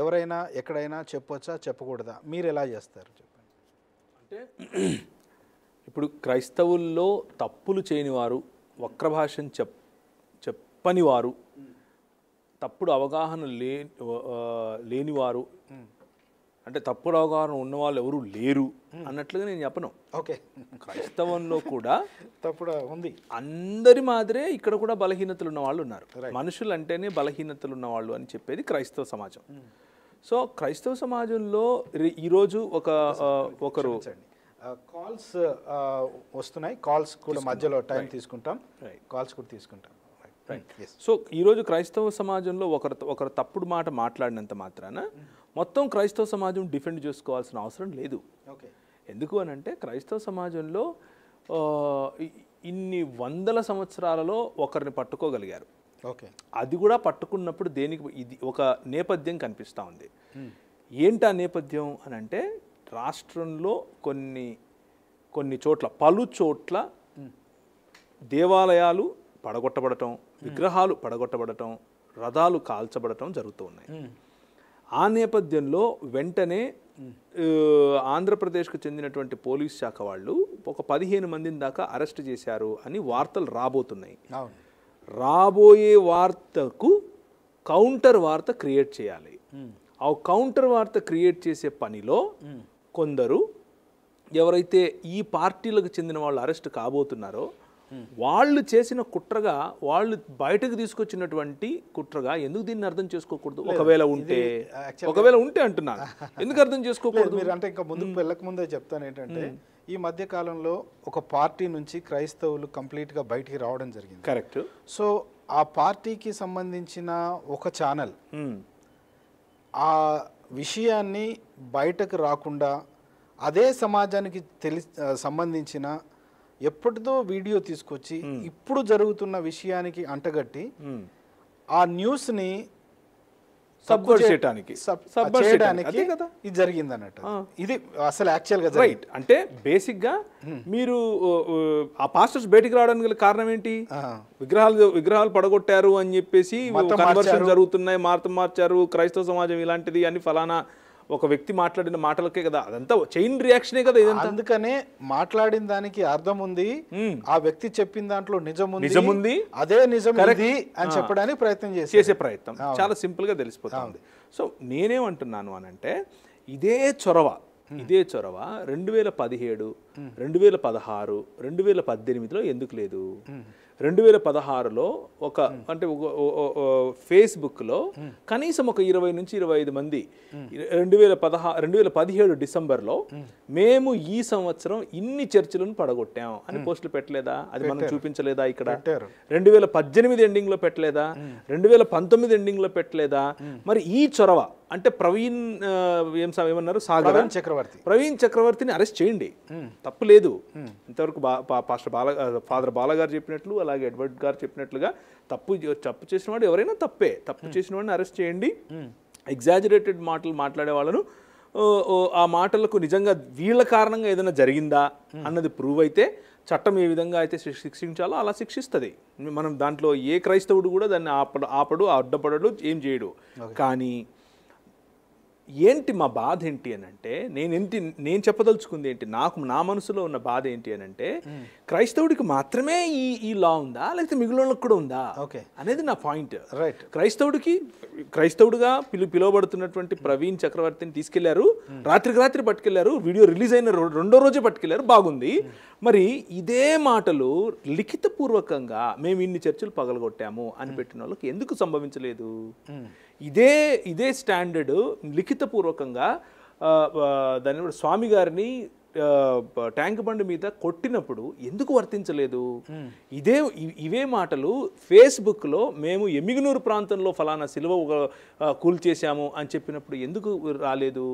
ఎవరైనా ఎక్కడైనా చెప్పొచ్చా చెప్పకూడదా మీరు ఎలా చేస్తారు చెప్పండి అంటే [clears throat] ఇప్పుడు క్రైస్తవుల్లో తప్పులు చేయనివారు వక్రభాషను చెప్ చెప్పనివారు తప్పుడు అవగాహన లే లేనివారు అంటే తప్పుడు అవగాహన ఉన్న వాళ్ళు ఎవరు లేరు hmm. అన్నట్లుగా నేను చెప్పను ఓకే క్రైస్తవంలో కూడా తప్పుడు ఉంది అందరి మాదిరే ఇక్కడ కూడా బలహీనతలు ఉన్న వాళ్ళు ఉన్నారు మనుషులు అంటేనే బలహీనతలు ఉన్నవాళ్ళు అని చెప్పేది క్రైస్తవ సమాజం hmm. సో క్రైస్తవ సమాజంలో ఈరోజు ఒక ఒకరు కాల్స్ వస్తున్నాయి కాల్స్ కూడా మధ్యలో టైం తీసుకుంటాం కాల్స్ కూడా తీసుకుంటాం సో ఈరోజు క్రైస్తవ సమాజంలో ఒకరు ఒకరు తప్పుడు మాట మాట్లాడినంత మాత్రాన మొత్తం క్రైస్తవ సమాజం డిఫెండ్ చేసుకోవాల్సిన అవసరం లేదు ఎందుకు అని అంటే క్రైస్తవ సమాజంలో ఇన్ని వందల సంవత్సరాలలో ఒకరిని పట్టుకోగలిగారు ఓకే అది కూడా పట్టుకున్నప్పుడు దేనికి ఇది ఒక నేపథ్యం కనిపిస్తూ ఉంది ఏంటి ఆ నేపథ్యం అని అంటే రాష్ట్రంలో కొన్ని కొన్ని చోట్ల పలు చోట్ల దేవాలయాలు పడగొట్టబడటం విగ్రహాలు పడగొట్టబడటం రథాలు కాల్చబడటం జరుగుతూ ఉన్నాయి ఆ నేపథ్యంలో వెంటనే ఆంధ్రప్రదేశ్కు చెందినటువంటి పోలీస్ శాఖ వాళ్ళు ఒక పదిహేను మందిని దాకా అరెస్ట్ చేశారు అని వార్తలు రాబోతున్నాయి రాబోయే వార్తకు కౌంటర్ వార్త క్రియేట్ చేయాలి ఆ కౌంటర్ వార్త క్రియేట్ చేసే పనిలో కొందరు ఎవరైతే ఈ పార్టీలకు చెందిన వాళ్ళు అరెస్ట్ కాబోతున్నారో వాళ్ళు చేసిన కుట్రగా వాళ్ళు బయటకు తీసుకొచ్చినటువంటి కుట్రగా ఎందుకు దీన్ని అర్థం చేసుకోకూడదు ఒకవేళ ఉంటే ఒకవేళ ఉంటే అంటున్నారు [laughs] ఎందుకు అర్థం చేసుకోకూడదు మీరు అంటే ఇంకా ముందుకు వెళ్ళక ముందే చెప్తాను ఏంటంటే ఈ మధ్య కాలంలో ఒక పార్టీ నుంచి క్రైస్తవులు కంప్లీట్గా బయటికి రావడం జరిగింది కరెక్ట్ సో ఆ పార్టీకి సంబంధించిన ఒక ఛానల్ ఆ విషయాన్ని బయటకు రాకుండా అదే సమాజానికి తెలి సంబంధించిన ఎప్పటిదో వీడియో తీసుకొచ్చి hmm. ఇప్పుడు జరుగుతున్న విషయానికి అంటగట్టి hmm. ఆ న్యూస్ ని అంటే ఇది గా ఇది అసలు రైట్ అంటే hmm. మీరు ఆ పాస్టర్స్ బయటికి రావడానికి గల కారణం ఏంటి విగ్రహాలు విగ్రహాలు పడగొట్టారు అని చెప్పేసి కన్వర్షన్ జరుగుతున్నాయి మార్త మార్చారు క్రైస్తవ సమాజం ఇలాంటిది అని ఫలానా ఒక వ్యక్తి మాట్లాడిన మాటలకే కదా అదంతా చైన్ రియాక్షనే కదా అందుకనే మాట్లాడిన దానికి అర్థం ఉంది ఆ వ్యక్తి చెప్పిన దాంట్లో నిజం నిజం ఉంది అదే నిజం అని చెప్పడానికి ప్రయత్నం చేసి చేసే ప్రయత్నం చాలా సింపుల్ గా తెలిసిపోతుంది సో నేనేమంటున్నాను అని అంటే ఇదే చొరవ ఇదే చొరవ రెండు వేల పదిహేడు రెండు వేల పదహారు రెండు వేల పద్దెనిమిదిలో ఎందుకు లేదు రెండు వేల పదహారులో ఒక అంటే ఫేస్బుక్లో కనీసం ఒక ఇరవై నుంచి ఇరవై ఐదు మంది రెండు వేల పదహారు రెండు వేల పదిహేడు డిసెంబర్లో మేము ఈ సంవత్సరం ఇన్ని చర్చలను పడగొట్టాం అని పోస్టులు పెట్టలేదా అది మనం చూపించలేదా ఇక్కడ రెండు వేల పద్దెనిమిది ఎండింగ్లో పెట్టలేదా రెండు వేల పంతొమ్మిది ఎండింగ్లో పెట్టలేదా మరి ఈ చొరవ అంటే ప్రవీణ్ ఏం ఏమన్నారు సాగర్ చక్రవర్తి ప్రవీణ్ చక్రవర్తిని అరెస్ట్ చేయండి తప్పు లేదు ఇంతవరకు పాస్టర్ బాల ఫాదర్ బాలగారు చెప్పినట్లు అలాగే ఎడ్వర్డ్ గారు చెప్పినట్లుగా తప్పు తప్పు చేసిన వాడు ఎవరైనా తప్పే తప్పు చేసిన వాడిని అరెస్ట్ చేయండి ఎగ్జాజురేటెడ్ మాటలు మాట్లాడే వాళ్ళను ఆ మాటలకు నిజంగా వీళ్ళ కారణంగా ఏదైనా జరిగిందా అన్నది ప్రూవ్ అయితే చట్టం ఏ విధంగా అయితే శిక్షించాలో అలా శిక్షిస్తుంది మనం దాంట్లో ఏ క్రైస్తవుడు కూడా దాన్ని ఆపడు ఆపడు అడ్డపడడు ఏం చేయడు కానీ ఏంటి మా బాధ ఏంటి అని అంటే నేను ఏంటి నేను చెప్పదలుచుకుంది ఏంటి నాకు నా మనసులో ఉన్న బాధ ఏంటి అని అంటే క్రైస్తవుడికి మాత్రమే ఈ ఈ లా ఉందా లేకపోతే మిగిలిన కూడా ఉందా ఓకే అనేది నా పాయింట్ రైట్ క్రైస్తవుడికి క్రైస్తవుడిగా పిలు పిలువబడుతున్నటువంటి ప్రవీణ్ చక్రవర్తిని తీసుకెళ్లారు రాత్రికి రాత్రి పట్టుకెళ్లారు వీడియో రిలీజ్ అయిన రెండో రోజే పట్టుకెళ్లారు బాగుంది మరి ఇదే మాటలు లిఖితపూర్వకంగా మేము ఇన్ని చర్చలు పగలగొట్టాము అని పెట్టిన వాళ్ళకి ఎందుకు సంభవించలేదు ఇదే ఇదే స్టాండర్డ్ లిఖితపూర్వకంగా దాని స్వామి గారిని ట్యాంక్ బండి మీద కొట్టినప్పుడు ఎందుకు వర్తించలేదు ఇదే ఇవే మాటలు ఫేస్బుక్లో మేము ఎమిగినూరు ప్రాంతంలో ఫలానా సిలువ కూల్చేశాము అని చెప్పినప్పుడు ఎందుకు రాలేదు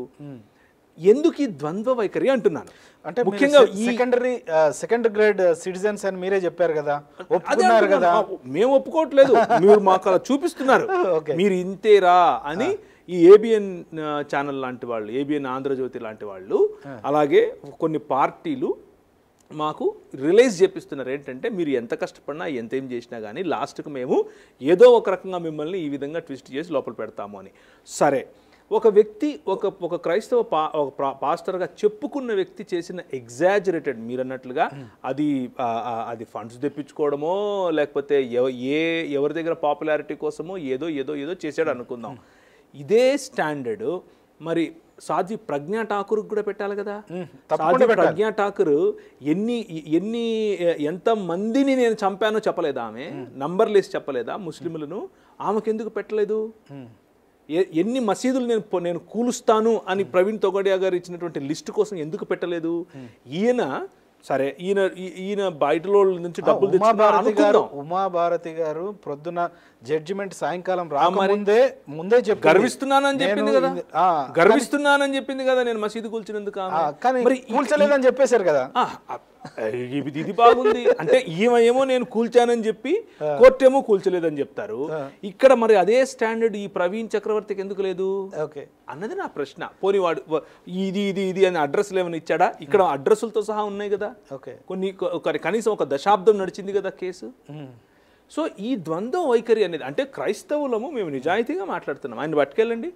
ఎందుకు ఈ ద్వంద్వ వైఖరి అంటున్నాను అంటే ముఖ్యంగా ఈ సెకండరీ సెకండ్ గ్రేడ్ సిటిజన్స్ అని మీరే చెప్పారు కదా ఒప్పుకున్నారు కదా మేము ఒప్పుకోవట్లేదు మీరు మాకు అలా చూపిస్తున్నారు [laughs] మీరు ఇంతేరా అని ఈ ఏబిఎన్ ఛానల్ లాంటి వాళ్ళు ఏబిఎన్ ఆంధ్రజ్యోతి లాంటి వాళ్ళు అలాగే కొన్ని పార్టీలు మాకు రిలైజ్ చేపిస్తున్నారు ఏంటంటే మీరు ఎంత కష్టపడినా ఎంత ఏం చేసినా కానీ లాస్ట్కి మేము ఏదో ఒక రకంగా మిమ్మల్ని ఈ విధంగా ట్విస్ట్ చేసి లోపల పెడతాము అని సరే ఒక వ్యక్తి ఒక ఒక క్రైస్తవ పా ఒక పాస్టర్గా చెప్పుకున్న వ్యక్తి చేసిన ఎగ్జాజురేటెడ్ మీరు అన్నట్లుగా hmm. అది అది ఫండ్స్ తెప్పించుకోవడమో లేకపోతే ఏ ఎవరి దగ్గర పాపులారిటీ కోసమో ఏదో ఏదో ఏదో చేశాడు అనుకుందాం hmm. ఇదే స్టాండర్డ్ మరి సాజీ ప్రజ్ఞా ఠాకూర్ కూడా పెట్టాలి కదా hmm. సాజీ ప్రజ్ఞా ఠాకూర్ ఎన్ని ఎన్ని మందిని నేను చంపానో చెప్పలేదా ఆమె నంబర్ లేసి చెప్పలేదా ముస్లింలను ఆమెకెందుకు పెట్టలేదు ఎన్ని మసీదులు నేను నేను కూలుస్తాను అని ప్రవీణ్ తొగడియా గారు ఇచ్చినటువంటి లిస్టు కోసం ఎందుకు పెట్టలేదు ఈయన సరే ఈయన ఈయన బయటలో నుంచి డబ్బులు ఉమాభారతి గారు ఉమాభారతి గారు ప్రొద్దున జడ్జిమెంట్ సాయంకాలం రాకముందే ముందే చెప్పి గర్విస్తున్నానని చెప్పింది కదా గర్విస్తున్నానని చెప్పింది కదా నేను మసీదు కూల్చినందుకు మరి కూల్చలేదని చెప్పేశారు కదా ఇది బాగుంది అంటే ఏమో నేను కూల్చానని చెప్పి కోర్టు ఏమో కూల్చలేదని చెప్తారు ఇక్కడ మరి అదే స్టాండర్డ్ ఈ ప్రవీణ్ చక్రవర్తికి ఎందుకు లేదు ఓకే అన్నది నా ప్రశ్న పోనీ వాడు ఇది ఇది ఇది అని అడ్రస్లు ఏమైనా ఇచ్చాడా ఇక్కడ అడ్రస్లతో సహా ఉన్నాయి కదా ఓకే కొన్ని కనీసం ఒక దశాబ్దం నడిచింది కదా కేసు సో ఈ ద్వంద్వ వైఖరి అనేది అంటే క్రైస్తవులము మేము నిజాయితీగా మాట్లాడుతున్నాం ఆయన పట్టుకెళ్ళండి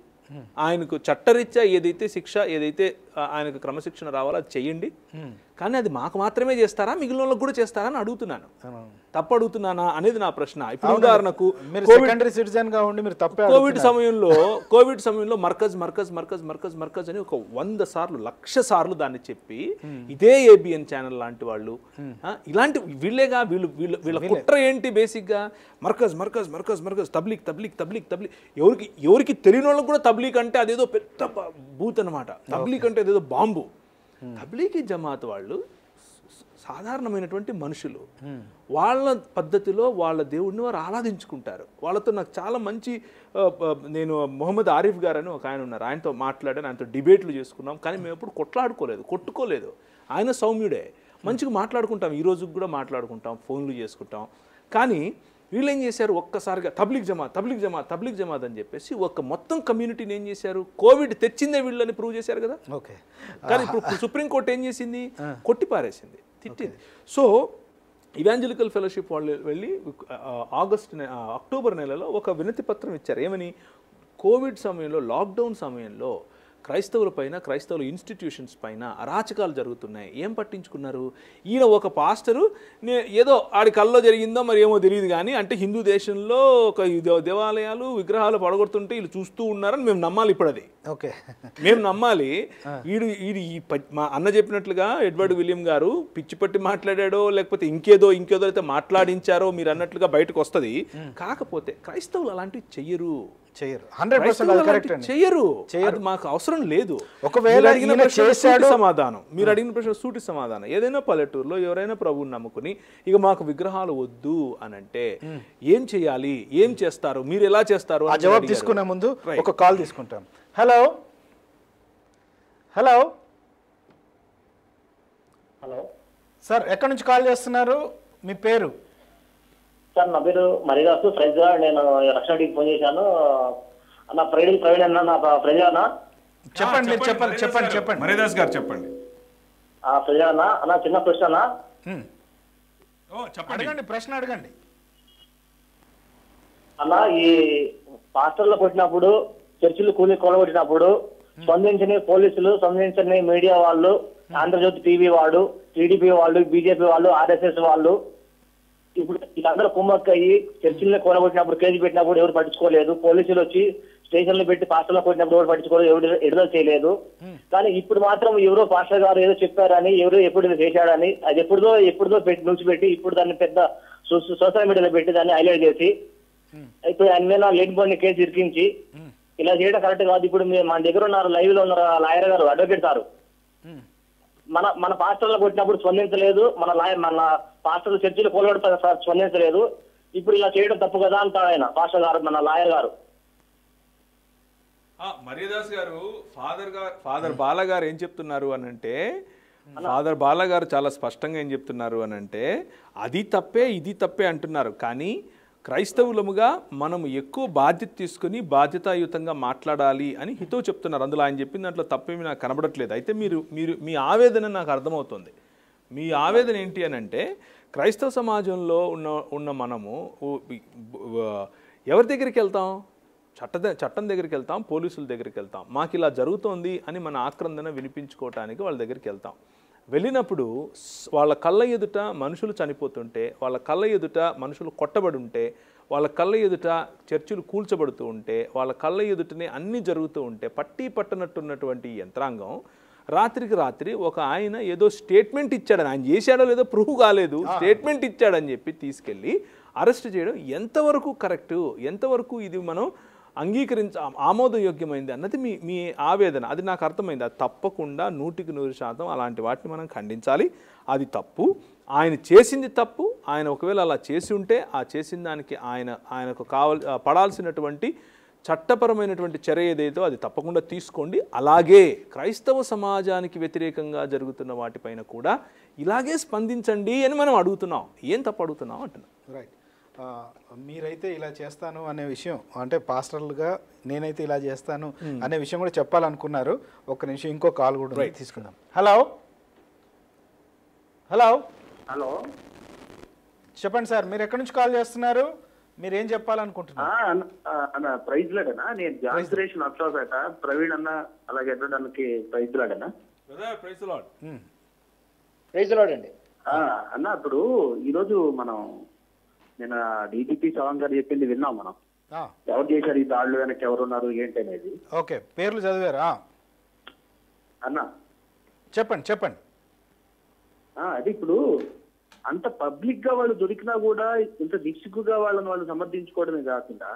ఆయనకు చట్టరీత్యా ఏదైతే శిక్ష ఏదైతే ఆయనకు క్రమశిక్షణ రావాలో అది చెయ్యండి కానీ అది మాకు మాత్రమే చేస్తారా మిగిలిన వాళ్ళకి కూడా చేస్తారా అని అడుగుతున్నాను తప్పు అడుగుతున్నానా అనేది నా ప్రశ్న ఇప్పుడు ఉదాహరణకు సిటిజన్ గా ఉండి మీరు తప్ప కోవిడ్ సమయంలో కోవిడ్ సమయంలో మర్కజ్ మర్కజ్ మర్కజ్ మర్కజ్ మర్కజ్ అని ఒక వంద సార్లు లక్ష సార్లు దాన్ని చెప్పి ఇదే ఏబిఎన్ ఛానల్ లాంటి వాళ్ళు ఇలాంటి వీళ్ళేగా వీళ్ళు వీళ్ళ వీళ్ళ కుట్ర ఏంటి బేసిక్ గా మర్కజ్ మర్కజ్ మర్కజ్ మర్కజ్ తబ్లిక్ తబ్లిక్ తబ్లిక్ తబ్లిక్ ఎవరికి ఎవరికి తెలియని వాళ్ళకి కూడా తబ్లిక్ అంటే అదేదో పెద్ద బూత్ అనమాట తబ్లిక్ అంటే అదేదో బాంబు తబ్లీగీ hmm. జమాత్ వాళ్ళు సాధారణమైనటువంటి మనుషులు hmm. వాళ్ళ పద్ధతిలో వాళ్ళ దేవుడిని వారు ఆరాధించుకుంటారు వాళ్ళతో నాకు చాలా మంచి నేను మొహమ్మద్ ఆరిఫ్ గారు అని ఒక ఆయన ఉన్నారు ఆయనతో మాట్లాడాను ఆయనతో డిబేట్లు చేసుకున్నాం కానీ మేము ఎప్పుడు కొట్లాడుకోలేదు కొట్టుకోలేదు ఆయన సౌమ్యుడే మంచిగా మాట్లాడుకుంటాం ఈరోజు కూడా మాట్లాడుకుంటాం ఫోన్లు చేసుకుంటాం కానీ వీళ్ళు ఏం చేశారు ఒక్కసారిగా తబ్లిక్ జమా తబ్లిక్ జమా తబ్లిక్ జమాత్ అని చెప్పేసి ఒక మొత్తం కమ్యూనిటీని ఏం చేశారు కోవిడ్ తెచ్చిందే వీళ్ళని ప్రూవ్ చేశారు కదా ఓకే కానీ ఇప్పుడు సుప్రీంకోర్టు ఏం చేసింది కొట్టిపారేసింది తిట్టింది సో ఇవాంజలికల్ ఫెలోషిప్ వాళ్ళు వెళ్ళి ఆగస్ట్ అక్టోబర్ నెలలో ఒక వినతి పత్రం ఇచ్చారు ఏమని కోవిడ్ సమయంలో లాక్డౌన్ సమయంలో క్రైస్తవుల పైన క్రైస్తవుల ఇన్స్టిట్యూషన్స్ పైన అరాచకాలు జరుగుతున్నాయి ఏం పట్టించుకున్నారు ఈయన ఒక పాస్టరు ఏదో ఆడి కల్లో జరిగిందో మరి ఏమో తెలియదు కానీ అంటే హిందూ దేశంలో ఒక దేవాలయాలు విగ్రహాలు పడగొడుతుంటే వీళ్ళు చూస్తూ ఉన్నారని మేము నమ్మాలి ఇప్పుడది ఓకే మేము నమ్మాలి వీడు వీడు ఈ మా అన్న చెప్పినట్లుగా ఎడ్వర్డ్ విలియం గారు పిచ్చి పట్టి మాట్లాడాడో లేకపోతే ఇంకేదో ఇంకేదో అయితే మాట్లాడించారో మీరు అన్నట్లుగా బయటకు వస్తుంది కాకపోతే క్రైస్తవులు అలాంటివి చెయ్యరు చేయరు హండ్రెడ్ పర్సెంట్ చేయరు అది మాకు అవసరం లేదు ఒకవేళ అడిగిన చేశాడు సమాధానం మీరు అడిగిన ప్రశ్న సూటి సమాధానం ఏదైనా పల్లెటూరులో ఎవరైనా ప్రభువుని నమ్ముకుని ఇక మాకు విగ్రహాలు వద్దు అని అంటే ఏం చేయాలి ఏం చేస్తారు మీరు ఎలా చేస్తారు ఆ జవాబు తీసుకునే ముందు ఒక కాల్ తీసుకుంటాం హలో హలో హలో సార్ ఎక్కడి నుంచి కాల్ చేస్తున్నారు మీ పేరు సార్ నా పేరు మరిదాసు ఫ్రెజ్ నేను రక్షణ టీకి ఫోన్ చేశాను నా ఫ్రైడే ప్రవీణ్ అన్న నా ప్రజాన చెప్పండి చెప్పండి చెప్పండి చెప్పండి మరిదాస్ గారు చెప్పండి ఆ ప్రజాన అన్న చిన్న ప్రశ్న అన్న చెప్పండి అడగండి ప్రశ్న అడగండి అన్న ఈ హాస్టల్లో కొట్టినప్పుడు చర్చిలు కూలి కొలగొట్టినప్పుడు స్పందించని పోలీసులు స్పందించని మీడియా వాళ్ళు ఆంధ్రజ్యోతి టీవీ వాళ్ళు టీడీపీ వాళ్ళు బీజేపీ వాళ్ళు ఆర్ఎస్ఎస్ వాళ్ళు ఇప్పుడు వీళ్ళందరూ కుమ్మక్క అయ్యి చర్చిల్లో కూలగొట్టినప్పుడు కేసు పెట్టినప్పుడు ఎవరు పట్టించుకోలేదు పోలీసులు వచ్చి స్టేషన్ లో పెట్టి పాఠశాల కొట్టినప్పుడు ఎవరు పట్టించుకోలేదు ఎవరు ఎడుదల చేయలేదు కానీ ఇప్పుడు మాత్రం ఎవరో పాస్టర్ గారు ఏదో చెప్పారని ఎవరో ఎప్పుడు చేశాడని అది ఎప్పుడుదో ఎప్పుడుదో పెట్టి నుంచి పెట్టి ఇప్పుడు దాన్ని పెద్ద సోషల్ మీడియాలో పెట్టి దాన్ని హైలైట్ చేసి ఇప్పుడు ఆయన మీద లేని పోయిన కేసు ఇరికించి ఇలా చేయడం కరెక్ట్ కాదు ఇప్పుడు మన దగ్గర ఉన్నారు లైవ్ లో ఉన్నారు లాయర్ గారు అడ్వకేట్ సారు మన మన పాస్టర్లు కొట్టినప్పుడు స్పందించలేదు మన లాయ మన పాస్టర్లు చర్చిలు సార్ స్పందించలేదు ఇప్పుడు ఇలా చేయడం తప్పు కదా అంటారు ఆయన పాస్టర్ గారు మన లాయర్ గారు మర్యాదాస్ గారు ఫాదర్ గారు ఫాదర్ బాల గారు ఏం చెప్తున్నారు అని అంటే ఫాదర్ బాల గారు చాలా స్పష్టంగా ఏం చెప్తున్నారు అని అంటే అది తప్పే ఇది తప్పే అంటున్నారు కానీ క్రైస్తవులముగా మనం ఎక్కువ బాధ్యత తీసుకుని బాధ్యతాయుతంగా మాట్లాడాలి అని హితో చెప్తున్నారు అందులో ఆయన చెప్పిన దాంట్లో తప్పేమీ నాకు కనబడట్లేదు అయితే మీరు మీరు మీ ఆవేదన నాకు అర్థమవుతుంది మీ ఆవేదన ఏంటి అని అంటే క్రైస్తవ సమాజంలో ఉన్న ఉన్న మనము ఎవరి దగ్గరికి వెళ్తాం చట్ట చట్టం దగ్గరికి వెళ్తాం పోలీసుల దగ్గరికి వెళ్తాం మాకు ఇలా జరుగుతోంది అని మన ఆక్రందన వినిపించుకోవటానికి వాళ్ళ దగ్గరికి వెళ్తాం వెళ్ళినప్పుడు వాళ్ళ కళ్ళ ఎదుట మనుషులు చనిపోతుంటే వాళ్ళ కళ్ళ ఎదుట మనుషులు కొట్టబడి ఉంటే వాళ్ళ కళ్ళ ఎదుట చర్చిలు కూల్చబడుతూ ఉంటే వాళ్ళ కళ్ళ ఎదుటనే అన్నీ జరుగుతూ ఉంటే పట్టి పట్టనట్టున్నటువంటి యంత్రాంగం రాత్రికి రాత్రి ఒక ఆయన ఏదో స్టేట్మెంట్ ఇచ్చాడని ఆయన చేశాడో లేదో ప్రూవ్ కాలేదు స్టేట్మెంట్ ఇచ్చాడని చెప్పి తీసుకెళ్ళి అరెస్ట్ చేయడం ఎంతవరకు కరెక్టు ఎంతవరకు ఇది మనం అంగీకరించ ఆమోదయోగ్యమైంది అన్నది మీ మీ ఆవేదన అది నాకు అర్థమైంది అది తప్పకుండా నూటికి నూరు శాతం అలాంటి వాటిని మనం ఖండించాలి అది తప్పు ఆయన చేసింది తప్పు ఆయన ఒకవేళ అలా చేసి ఉంటే ఆ చేసిన దానికి ఆయన ఆయనకు కావల్ పడాల్సినటువంటి చట్టపరమైనటువంటి చర్య ఏదైతే అది తప్పకుండా తీసుకోండి అలాగే క్రైస్తవ సమాజానికి వ్యతిరేకంగా జరుగుతున్న వాటిపైన కూడా ఇలాగే స్పందించండి అని మనం అడుగుతున్నాం ఏం తప్పు అడుగుతున్నాం అంటున్నాం రైట్ మీరైతే ఇలా చేస్తాను అనే విషయం అంటే పాస్టర్లుగా నేనైతే ఇలా చేస్తాను అనే విషయం కూడా చెప్పాలనుకున్నారు ఒక్క నిమిషం ఇంకో కాల్ కూడా తీసుకుందాం హలో హలో హలో చెప్పండి సార్ మీరు ఎక్కడి నుంచి కాల్ చేస్తున్నారు మీరు ఏం చెప్పాలనుకుంటున్నారు నేను అలాగే ప్రైజ్ ప్రైజ్ ప్రైజ్ అండి అన్న ఇప్పుడు ఈరోజు మనం నిన్న డీజీపీ చవన్ గారు చెప్పింది విన్నాం మనం ఎవరు చేశారు ఈ దాడులు వెనక ఎవరున్నారు ఏంటి అనేది ఓకే పేర్లు చదివారా అన్న చెప్పండి చెప్పండి అది ఇప్పుడు అంత పబ్లిక్ గా వాళ్ళు దొరికినా కూడా ఇంత దిక్సుకుగా వాళ్ళని వాళ్ళు సమర్థించుకోవడమే కాకుండా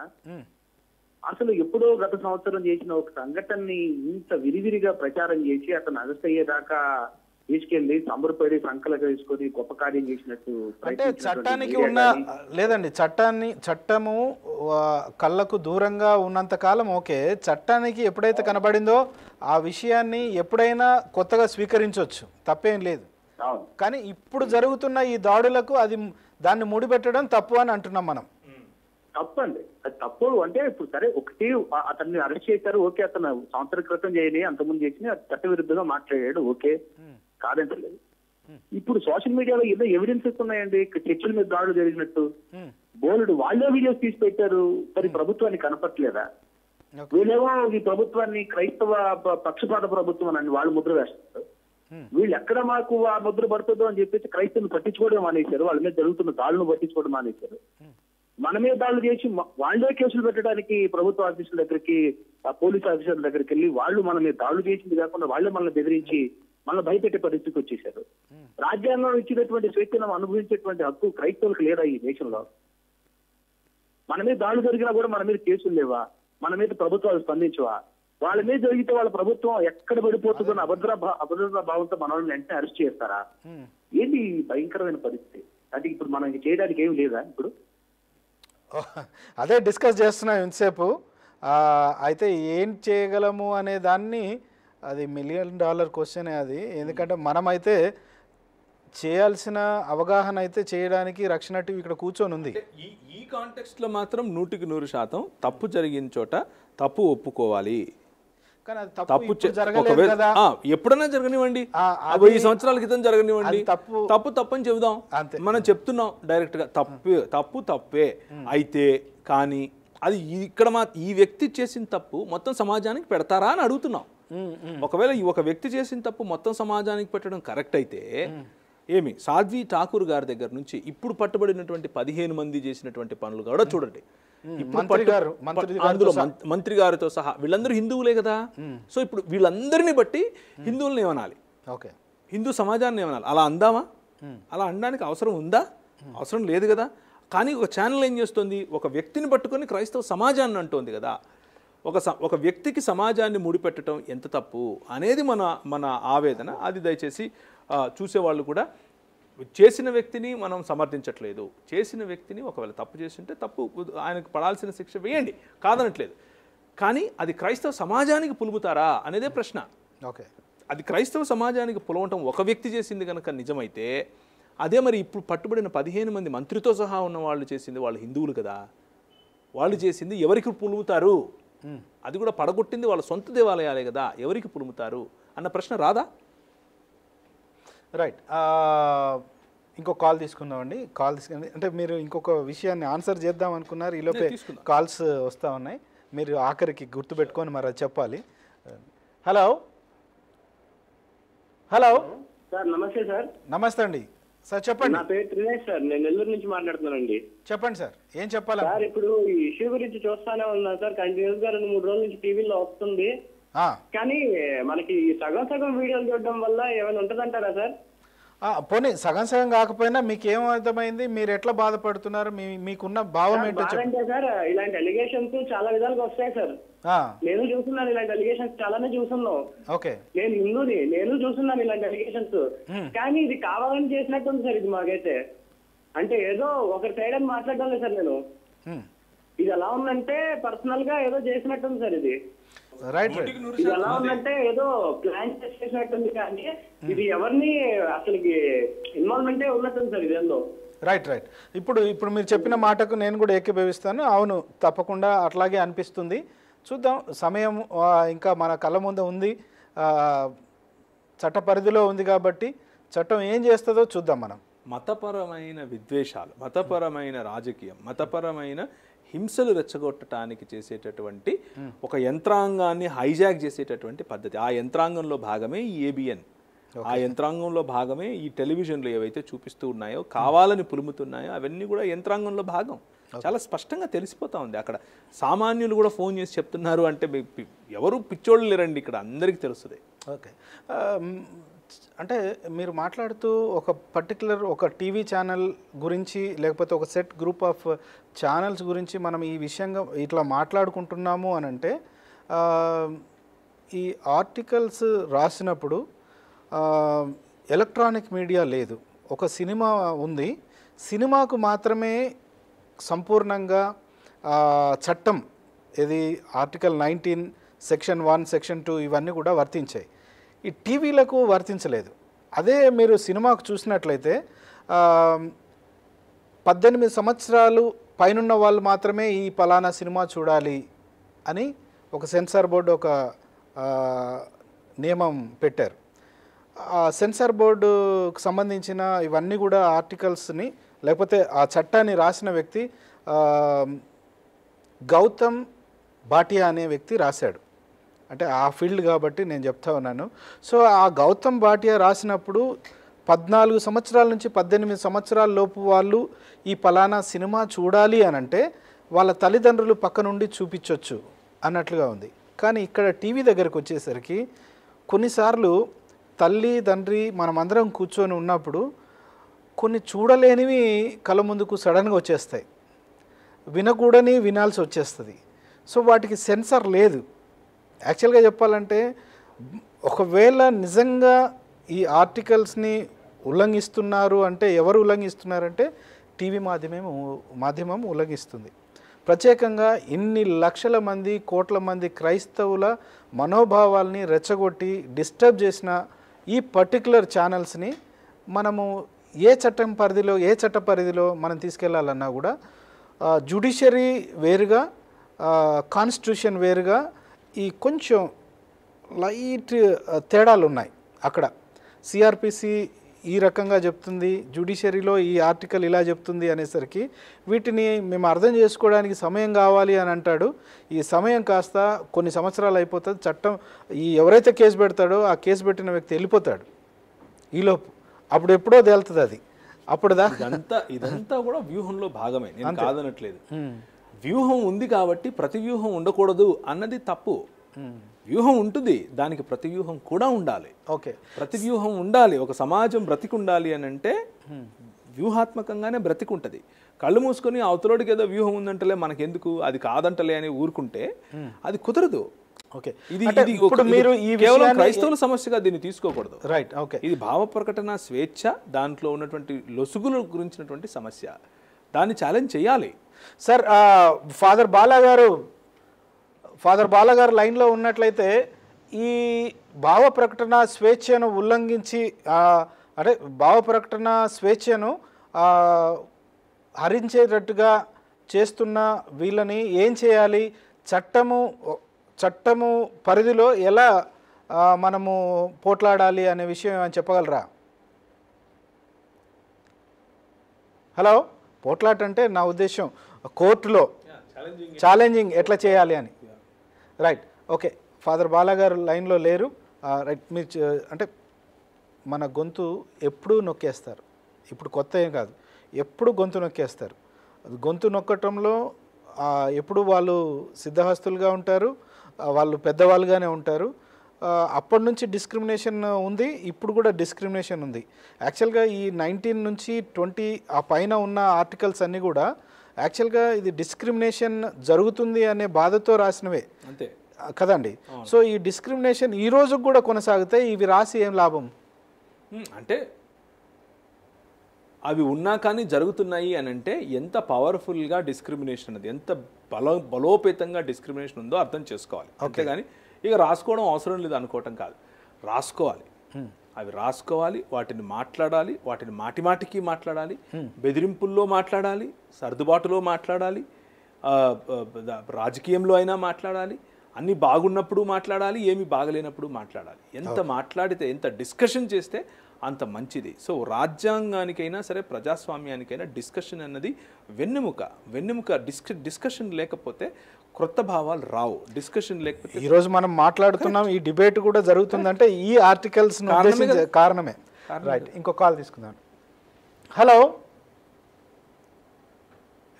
అసలు ఎప్పుడో గత సంవత్సరం చేసిన ఒక సంఘటనని ఇంత విరివిరిగా ప్రచారం చేసి అతను అరెస్ట్ అయ్యేదాకా తీసుకెళ్లి సంబరపడి సంకలక తీసుకొని గొప్ప కార్యం చేసినట్టు అంటే చట్టానికి ఉన్న లేదండి చట్టాన్ని చట్టము కళ్ళకు దూరంగా ఉన్నంత కాలం ఓకే చట్టానికి ఎప్పుడైతే కనబడిందో ఆ విషయాన్ని ఎప్పుడైనా కొత్తగా స్వీకరించవచ్చు తప్పేం లేదు కానీ ఇప్పుడు జరుగుతున్న ఈ దాడులకు అది దాన్ని ముడిపెట్టడం తప్పు అని అంటున్నాం మనం తప్పు అండి అది తప్పు అంటే ఇప్పుడు సరే ఒకటి అతన్ని అరెస్ట్ చేశారు ఓకే అతను సంవత్సర క్రితం చేయని అంతకుముందు చేసి చట్టవిరుద్ధంగా మాట్లాడాడు ఓకే కాదంటలేదు ఇప్పుడు సోషల్ మీడియాలో ఏదో ఎవిడెన్సెస్ ఉన్నాయండి చర్చల మీద దాడులు జరిగినట్టు బోలుడు వాళ్ళే వీడియోస్ తీసి పెట్టారు మరి ప్రభుత్వాన్ని కనపట్లేదా వీళ్ళేమో ఈ ప్రభుత్వాన్ని క్రైస్తవ పక్షపాత ప్రభుత్వం అని వాళ్ళు ముద్ర వేస్తారు వీళ్ళు ఎక్కడ మాకు ఆ ముద్ర పడుతుందో అని చెప్పేసి క్రైస్తవుని పట్టించుకోవడం మానేశారు వాళ్ళ మీద జరుగుతున్న దాడులను పట్టించుకోవడం మానేశారు మన మీద దాడులు చేసి వాళ్ళే కేసులు పెట్టడానికి ప్రభుత్వ ఆఫీసుల దగ్గరికి పోలీస్ ఆఫీసర్ల దగ్గరికి వెళ్ళి వాళ్ళు మన మీద దాడులు చేసింది కాకుండా వాళ్ళే మనల్ని బెదిరించి మనల్ని భయపెట్టే పరిస్థితికి వచ్చేశారు రాజ్యాంగంలో ఇచ్చినటువంటి స్వేచ్ఛను అనుభవించేటువంటి హక్కు క్రైస్తవులకు లేదా ఈ దేశంలో మన మీద దాడులు జరిగినా కూడా మన మీద కేసులు లేవా మన మీద ప్రభుత్వాలు స్పందించవా వాళ్ళ మీద జరిగితే వాళ్ళ ప్రభుత్వం ఎక్కడ పడిపోతుందని అభద్ర అభద్రతా భావంతో మన వాళ్ళని వెంటనే అరెస్ట్ చేస్తారా ఏంటి భయంకరమైన పరిస్థితి అది ఇప్పుడు మనం చేయడానికి ఏమి లేదా ఇప్పుడు అదే డిస్కస్ చేస్తున్నాం ఇంతసేపు అయితే ఏం చేయగలము అనే దాన్ని అది మిలియన్ డాలర్ క్వశ్చనే అది ఎందుకంటే మనమైతే చేయాల్సిన అవగాహన అయితే చేయడానికి రక్షణ టీవీ ఇక్కడ కూర్చొని ఉంది ఈ ఈ కాంటెక్స్ట్లో మాత్రం నూటికి నూరు శాతం తప్పు జరిగిన చోట తప్పు ఒప్పుకోవాలి తప్పు ఎప్పుడైనా జరగనివ్వండి ఈ సంవత్సరాల క్రితం జరగనివ్వండి తప్పు తప్పు తప్పని చెబుదాం మనం చెప్తున్నాం డైరెక్ట్ గా తప్పు తప్పు తప్పే అయితే కానీ అది ఇక్కడ మా ఈ వ్యక్తి చేసిన తప్పు మొత్తం సమాజానికి పెడతారా అని అడుగుతున్నాం ఒకవేళ ఈ ఒక వ్యక్తి చేసిన తప్పు మొత్తం సమాజానికి పెట్టడం కరెక్ట్ అయితే ఏమి సాధ్వి ఠాకూర్ గారి దగ్గర నుంచి ఇప్పుడు పట్టుబడినటువంటి పదిహేను మంది చేసినటువంటి పనులు కూడా చూడండి మంత్రి గారితో సహా వీళ్ళందరూ హిందువులే కదా సో ఇప్పుడు వీళ్ళందరినీ బట్టి హిందువులను ఏమనాలి ఓకే హిందూ సమాజాన్ని ఏమనాలి అలా అందామా అలా అనడానికి అవసరం ఉందా అవసరం లేదు కదా కానీ ఒక ఛానల్ ఏం చేస్తుంది ఒక వ్యక్తిని పట్టుకొని క్రైస్తవ సమాజాన్ని అంటోంది కదా ఒక ఒక వ్యక్తికి సమాజాన్ని ముడిపెట్టడం ఎంత తప్పు అనేది మన మన ఆవేదన అది దయచేసి చూసేవాళ్ళు కూడా చేసిన వ్యక్తిని మనం సమర్థించట్లేదు చేసిన వ్యక్తిని ఒకవేళ తప్పు చేసింటే తప్పు ఆయనకు పడాల్సిన శిక్ష వేయండి కాదనట్లేదు కానీ అది క్రైస్తవ సమాజానికి పులుముతారా అనేదే ప్రశ్న ఓకే అది క్రైస్తవ సమాజానికి పులవటం ఒక వ్యక్తి చేసింది కనుక నిజమైతే అదే మరి ఇప్పుడు పట్టుబడిన పదిహేను మంది మంత్రితో సహా ఉన్న వాళ్ళు చేసింది వాళ్ళు హిందువులు కదా వాళ్ళు చేసింది ఎవరికి పులుగుతారు అది కూడా పడగొట్టింది వాళ్ళ సొంత దేవాలయాలే కదా ఎవరికి పులుముతారు అన్న ప్రశ్న రాదా రైట్ ఇంకో కాల్ తీసుకుందామండి కాల్ తీసుకుని అంటే మీరు ఇంకొక విషయాన్ని ఆన్సర్ చేద్దాం అనుకున్నారు ఈలోపే కాల్స్ వస్తూ ఉన్నాయి మీరు ఆఖరికి గుర్తుపెట్టుకొని మరి అది చెప్పాలి హలో హలో సార్ నమస్తే సార్ నమస్తే అండి సార్ చెప్పండి నా పేరు త్రినేష్ సార్ నేను నెల్లూరు నుంచి మాట్లాడుతున్నానండి చెప్పండి సార్ ఏం చెప్పాలి సార్ ఇప్పుడు ఈ ఇష్యూ గురించి చూస్తానే ఉన్నా సార్ కంటిన్యూస్ గా రెండు మూడు రోజుల నుంచి టీవీలో వస్తుంది కానీ మనకి సగం సగం వీడియోలు చూడడం వల్ల ఏమైనా ఉంటదంటారా సార్ పోనీ సగం సగం కాకపోయినా మీకు ఏం అర్థమైంది మీరు ఎట్లా బాధపడుతున్నారు మీకున్న భావం ఏంటో చెప్పండి సార్ ఇలాంటి ఎలిగేషన్స్ చాలా విధాలుగా వస్తాయి సార్ నేను చూస్తున్నాను ఇలాంటి అలిగేషన్స్ చాలానే చూస్తున్నావు నేను హిందూని నేను చూస్తున్నాను ఇలాంటి అలిగేషన్స్ కానీ ఇది కావాలని చేసినట్టుంది సార్ ఇది మాకైతే అంటే ఏదో ఒక సైడ్ అని మాట్లాడడం లేదు సార్ నేను ఇది ఎలా ఉందంటే పర్సనల్ గా ఏదో చేసినట్టుంది సార్ ఇది ఇది ఎలా ఉందంటే ఏదో ప్లాన్ చేసినట్టుంది కానీ ఇది ఎవరిని అసలుకి ఇన్వాల్వ్మెంట్ ఉన్నట్టుంది సార్ ఇదేందో రైట్ రైట్ ఇప్పుడు ఇప్పుడు మీరు చెప్పిన మాటకు నేను కూడా ఏకీభవిస్తాను అవును తప్పకుండా అట్లాగే అనిపిస్తుంది చూద్దాం సమయం ఇంకా మన కళ్ళ ముందు ఉంది చట్ట పరిధిలో ఉంది కాబట్టి చట్టం ఏం చేస్తుందో చూద్దాం మనం మతపరమైన విద్వేషాలు మతపరమైన రాజకీయం మతపరమైన హింసలు రెచ్చగొట్టడానికి చేసేటటువంటి ఒక యంత్రాంగాన్ని హైజాక్ చేసేటటువంటి పద్ధతి ఆ యంత్రాంగంలో భాగమే ఈ ఏబిఎన్ ఆ యంత్రాంగంలో భాగమే ఈ టెలివిజన్లు ఏవైతే చూపిస్తూ ఉన్నాయో కావాలని పులుముతున్నాయో అవన్నీ కూడా యంత్రాంగంలో భాగం చాలా స్పష్టంగా తెలిసిపోతూ ఉంది అక్కడ సామాన్యులు కూడా ఫోన్ చేసి చెప్తున్నారు అంటే ఎవరు పిచ్చోళ్ళు లేరండి ఇక్కడ అందరికీ తెలుస్తుంది ఓకే um, అంటే మీరు మాట్లాడుతూ ఒక పర్టికులర్ ఒక టీవీ ఛానల్ గురించి లేకపోతే ఒక సెట్ గ్రూప్ ఆఫ్ ఛానల్స్ గురించి మనం ఈ విషయంగా ఇట్లా మాట్లాడుకుంటున్నాము అని అంటే um, ఈ ఆర్టికల్స్ రాసినప్పుడు ఎలక్ట్రానిక్ um, మీడియా లేదు ఒక సినిమా ఉంది సినిమాకు మాత్రమే సంపూర్ణంగా చట్టం ఇది article nineteen section one section two ఇవన్నీ కూడా వర్తించాయి ఈ టీవీలకు వర్తించలేదు అదే మీరు సినిమాకు చూసినట్లయితే పద్దెనిమిది సంవత్సరాలు పైనున్న వాళ్ళు మాత్రమే ఈ పలానా సినిమా చూడాలి అని ఒక సెన్సార్ బోర్డు ఒక నియమం పెట్టారు సెన్సార్ బోర్డుకు సంబంధించిన ఇవన్నీ కూడా ఆర్టికల్స్ని లేకపోతే ఆ చట్టాన్ని రాసిన వ్యక్తి గౌతమ్ భాటియా అనే వ్యక్తి రాశాడు అంటే ఆ ఫీల్డ్ కాబట్టి నేను చెప్తా ఉన్నాను సో ఆ గౌతమ్ భాటియా రాసినప్పుడు పద్నాలుగు సంవత్సరాల నుంచి పద్దెనిమిది సంవత్సరాల లోపు వాళ్ళు ఈ పలానా సినిమా చూడాలి అని అంటే వాళ్ళ తల్లిదండ్రులు పక్క నుండి చూపించవచ్చు అన్నట్లుగా ఉంది కానీ ఇక్కడ టీవీ దగ్గరకు వచ్చేసరికి కొన్నిసార్లు తల్లి తండ్రి మనమందరం కూర్చొని ఉన్నప్పుడు కొన్ని చూడలేనివి కళ్ళ ముందుకు సడన్గా వచ్చేస్తాయి వినకూడని వినాల్సి వచ్చేస్తుంది సో వాటికి సెన్సార్ లేదు యాక్చువల్గా చెప్పాలంటే ఒకవేళ నిజంగా ఈ ఆర్టికల్స్ని ఉల్లంఘిస్తున్నారు అంటే ఎవరు ఉల్లంఘిస్తున్నారంటే టీవీ మాధ్యమం మాధ్యమం ఉల్లంఘిస్తుంది ప్రత్యేకంగా ఇన్ని లక్షల మంది కోట్ల మంది క్రైస్తవుల మనోభావాల్ని రెచ్చగొట్టి డిస్టర్బ్ చేసిన ఈ పర్టికులర్ ఛానల్స్ని మనము ఏ చట్టం పరిధిలో ఏ చట్ట పరిధిలో మనం తీసుకెళ్లాలన్నా కూడా జ్యుడిషియరీ వేరుగా కాన్స్టిట్యూషన్ వేరుగా ఈ కొంచెం లైట్ తేడాలు ఉన్నాయి అక్కడ సిఆర్పిసి ఈ రకంగా చెప్తుంది జ్యుడిషియరీలో ఈ ఆర్టికల్ ఇలా చెప్తుంది అనేసరికి వీటిని మేము అర్థం చేసుకోవడానికి సమయం కావాలి అని అంటాడు ఈ సమయం కాస్త కొన్ని సంవత్సరాలు అయిపోతుంది చట్టం ఈ ఎవరైతే కేసు పెడతాడో ఆ కేసు పెట్టిన వ్యక్తి వెళ్ళిపోతాడు ఈలోపు అప్పుడు ఎప్పుడో తేలుతుంది అది అప్పుడు ఇదంతా ఇదంతా కూడా వ్యూహంలో భాగమే నేను కాదనట్లేదు వ్యూహం ఉంది కాబట్టి ప్రతి వ్యూహం ఉండకూడదు అన్నది తప్పు వ్యూహం ఉంటుంది దానికి ప్రతి వ్యూహం కూడా ఉండాలి ఓకే ప్రతి వ్యూహం ఉండాలి ఒక సమాజం బ్రతికి ఉండాలి అని అంటే వ్యూహాత్మకంగానే బ్రతికుంటుంది కళ్ళు మూసుకొని అవతలోడికి ఏదో వ్యూహం ఉందంటలే మనకెందుకు అది కాదంటలే అని ఊరుకుంటే అది కుదరదు ఓకే ఇది ఇది ఇప్పుడు మీరు ఈ కేవలం క్రైస్తవుల సమస్యగా దీన్ని తీసుకోకూడదు రైట్ ఓకే ఇది భావ ప్రకటన స్వేచ్ఛ దాంట్లో ఉన్నటువంటి లొసుగులు గురించినటువంటి సమస్య దాన్ని ఛాలెంజ్ చేయాలి సార్ ఫాదర్ బాలాగారు ఫాదర్ బాలా లైన్లో ఉన్నట్లయితే ఈ భావ ప్రకటన స్వేచ్ఛను ఉల్లంఘించి అంటే భావ ప్రకటన స్వేచ్ఛను హరించేటట్టుగా చేస్తున్న వీళ్ళని ఏం చేయాలి చట్టము చట్టము పరిధిలో ఎలా మనము పోట్లాడాలి అనే విషయం ఏమైనా చెప్పగలరా హలో పోట్లాట అంటే నా ఉద్దేశం కోర్టులో ఛాలెంజింగ్ ఎట్లా చేయాలి అని రైట్ ఓకే ఫాదర్ బాలాగారు లైన్లో లేరు రైట్ మీరు అంటే మన గొంతు ఎప్పుడూ నొక్కేస్తారు ఇప్పుడు కొత్త ఏం కాదు ఎప్పుడు గొంతు నొక్కేస్తారు గొంతు నొక్కటంలో ఎప్పుడు వాళ్ళు సిద్ధహస్తులుగా ఉంటారు వాళ్ళు పెద్దవాళ్ళుగానే ఉంటారు అప్పటి నుంచి డిస్క్రిమినేషన్ ఉంది ఇప్పుడు కూడా డిస్క్రిమినేషన్ ఉంది యాక్చువల్గా ఈ నైన్టీన్ నుంచి ట్వంటీ ఆ పైన ఉన్న ఆర్టికల్స్ అన్నీ కూడా యాక్చువల్గా ఇది డిస్క్రిమినేషన్ జరుగుతుంది అనే బాధతో రాసినవే అంతే కదండి సో ఈ డిస్క్రిమినేషన్ ఈ రోజు కూడా కొనసాగితే ఇవి రాసి ఏం లాభం అంటే అవి ఉన్నా కానీ జరుగుతున్నాయి అని అంటే ఎంత పవర్ఫుల్గా డిస్క్రిమినేషన్ అది ఎంత బల బలోపేతంగా డిస్క్రిమినేషన్ ఉందో అర్థం చేసుకోవాలి ఓకే కానీ ఇక రాసుకోవడం అవసరం లేదు అనుకోవటం కాదు రాసుకోవాలి అవి రాసుకోవాలి వాటిని మాట్లాడాలి వాటిని మాటిమాటికి మాట్లాడాలి బెదిరింపుల్లో మాట్లాడాలి సర్దుబాటులో మాట్లాడాలి రాజకీయంలో అయినా మాట్లాడాలి అన్ని బాగున్నప్పుడు మాట్లాడాలి ఏమి బాగలేనప్పుడు మాట్లాడాలి ఎంత మాట్లాడితే ఎంత డిస్కషన్ చేస్తే అంత మంచిది సో రాజ్యాంగానికైనా సరే ప్రజాస్వామ్యానికైనా డిస్కషన్ అన్నది వెన్నెముక వెన్నెముక డిస్క డిస్కషన్ లేకపోతే క్రొత్త భావాలు రావు డిస్కషన్ లేకపోతే ఈరోజు మనం మాట్లాడుతున్నాం ఈ డిబేట్ కూడా జరుగుతుందంటే ఈ ఆర్టికల్స్ కారణమే రైట్ ఇంకో కాల్ తీసుకుందాం హలో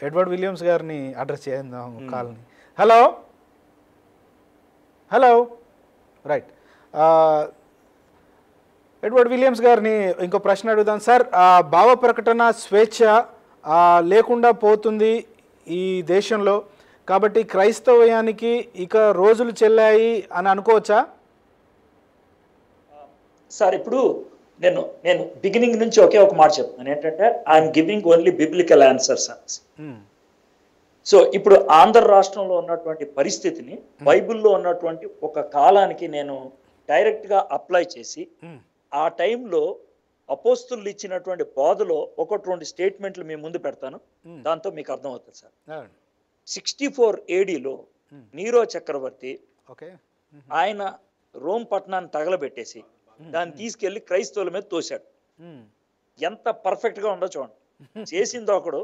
ఎడ్వర్డ్ విలియమ్స్ గారిని అడ్రస్ చేద్దాం hmm. కాల్ని hello hello right Edward Williams గారిని ఇంకో ప్రశ్న అడుగుదాం సార్ భావ ప్రకటన స్వేచ్ఛ లేకుండా పోతుంది ఈ దేశంలో కాబట్టి క్రైస్తవ్యానికి ఇక రోజులు చెల్లాయి అని అనుకోవచ్చా సార్ ఇప్పుడు నేను నేను బిగినింగ్ నుంచి ఒకే ఒక మాట చెప్తున్నాను ఏంటంటే I'm giving only biblical answer sir so ఇప్పుడు ఆంధ్ర రాష్ట్రంలో ఉన్నటువంటి పరిస్థితిని hmm. బైబిల్లో ఉన్నటువంటి ఒక కాలానికి నేను డైరెక్ట్గా అప్లై చేసి hmm. ఆ టైంలో అపోస్తులు ఇచ్చినటువంటి బాధలో ఒకటి రెండు స్టేట్మెంట్లు మేము ముందు పెడతాను దాంతో మీకు అర్థమవుతుంది సార్ సిక్స్టీ ఫోర్ ఏడీలో నీరో చక్రవర్తి ఆయన రోమ్ పట్టణాన్ని తగలబెట్టేసి దాన్ని తీసుకెళ్లి క్రైస్తవుల మీద తోశాడు ఎంత పర్ఫెక్ట్ గా ఉందో చూడండి చేసింది ఒకడు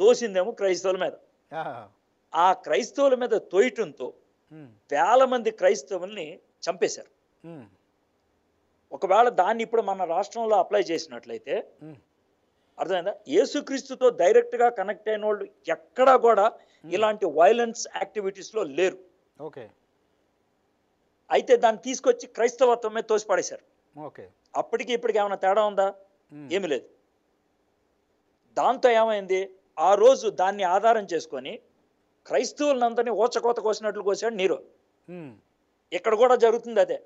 తోసిందేమో క్రైస్తవుల మీద ఆ క్రైస్తవుల మీద తోయటంతో వేల మంది క్రైస్తవుల్ని చంపేశారు ఒకవేళ దాన్ని ఇప్పుడు మన రాష్ట్రంలో అప్లై చేసినట్లయితే అర్థమైందా యేసుక్రీస్తుతో డైరెక్ట్గా కనెక్ట్ అయిన వాళ్ళు ఎక్కడా కూడా ఇలాంటి వైలెన్స్ యాక్టివిటీస్లో లేరు ఓకే అయితే దాన్ని తీసుకొచ్చి క్రైస్తవత్వం మీద తోసిపడేశారు ఓకే అప్పటికి ఇప్పటికి ఏమైనా తేడా ఉందా ఏమి లేదు దాంతో ఏమైంది ఆ రోజు దాన్ని ఆధారం చేసుకొని క్రైస్తవులందరినీ ఓచకోత కోసినట్లు కోసాడు నీరు ఇక్కడ కూడా జరుగుతుంది అదే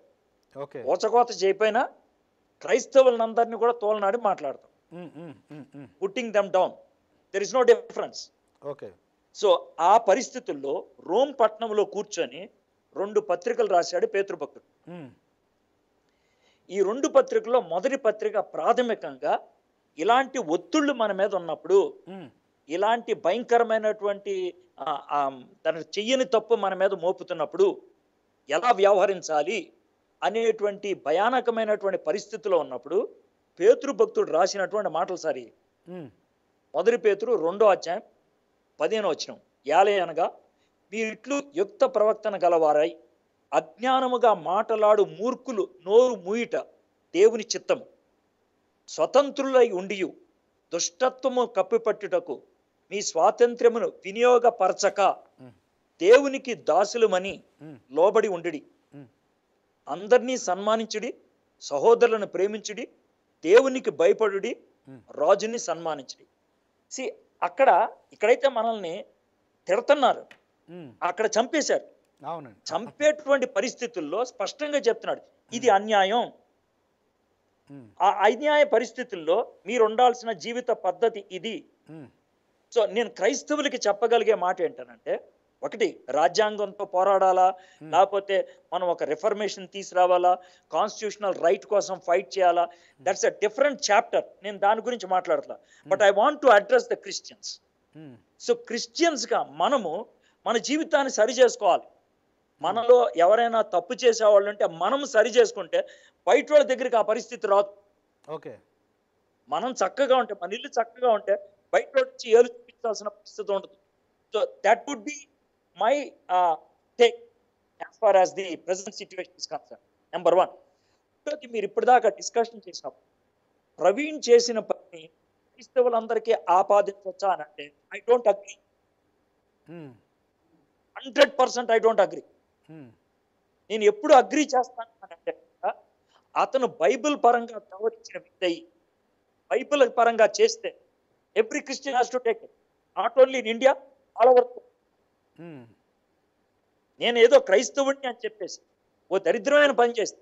ఓచకోత చేయపోయినా క్రైస్తవులందరినీ కూడా తోలనాడి మాట్లాడతాం putting them down there is no difference okay so ఆ పరిస్థితుల్లో రోమ్ పట్టణంలో కూర్చొని రెండు పత్రికలు రాశాడు పేతృభక్తుడు ఈ రెండు పత్రికల్లో మొదటి పత్రిక ప్రాథమికంగా ఇలాంటి ఒత్తిళ్ళు మన మీద ఉన్నప్పుడు ఇలాంటి భయంకరమైనటువంటి తన చెయ్యని తప్పు మన మీద మోపుతున్నప్పుడు ఎలా వ్యవహరించాలి అనేటువంటి భయానకమైనటువంటి పరిస్థితిలో ఉన్నప్పుడు పేతృ భక్తుడు రాసినటువంటి మాటలు సారి మొదటి పేతురు రెండో అధ్యాయం పదిహేను వచ్చిన యాలే అనగా మీరిట్లు యుక్త ప్రవర్తన గలవారై అజ్ఞానముగా మాటలాడు మూర్ఖులు నోరు మూయిట దేవుని చిత్తము స్వతంత్రులై ఉండియు దుష్టత్వము కప్పిపట్టుటకు మీ స్వాతంత్ర్యమును వినియోగపరచక దేవునికి దాసులమని లోబడి ఉండి అందరినీ సన్మానించుడి సహోదరులను ప్రేమించుడి దేవునికి భయపడుడి రాజుని సన్మానించుడి సి అక్కడ ఇక్కడైతే మనల్ని తిడుతున్నారు అక్కడ చంపేశారు చంపేటువంటి పరిస్థితుల్లో స్పష్టంగా చెప్తున్నాడు ఇది అన్యాయం ఆ అన్యాయ పరిస్థితుల్లో మీరు ఉండాల్సిన జీవిత పద్ధతి ఇది సో నేను క్రైస్తవులకి చెప్పగలిగే మాట ఏంటనంటే ఒకటి రాజ్యాంగంతో పోరాడాలా లేకపోతే మనం ఒక రిఫర్మేషన్ తీసుకురావాలా కాన్స్టిట్యూషనల్ రైట్ కోసం ఫైట్ చేయాలా దట్స్ అ డిఫరెంట్ చాప్టర్ నేను దాని గురించి మాట్లాడతా but I want to address the Christians so క్రిస్టియన్స్గా మనము మన జీవితాన్ని సరి చేసుకోవాలి మనలో ఎవరైనా తప్పు చేసేవాళ్ళు ఉంటే మనం సరి చేసుకుంటే బయట వాళ్ళ దగ్గరికి ఆ పరిస్థితి రాదు ఓకే మనం చక్కగా ఉంటే మన ఇల్లు చక్కగా ఉంటే బయట వచ్చి ఏలు చూపించాల్సిన పరిస్థితి ఉండదు so that would be my uh, take as far as the present situation is concerned. Number one, మీరు ఇప్పటిదాకా డిస్కషన్ చేసినప్పుడు ప్రవీణ్ చేసిన పని క్రైస్తవులందరికీ ఆపాదించవచ్చా అని అంటే I don't agree hundred percent I don't agree నేను ఎప్పుడు అగ్రీ చేస్తాను అని అంటే అతను బైబిల్ పరంగా ప్రవర్తించిన వ్యక్తి బైబిల్ పరంగా చేస్తే every Christian has to take not only in India all over Hmm. నేను ఏదో క్రైస్తవుడిని అని చెప్పేసి ఓ దరిద్రమైన పని చేస్తే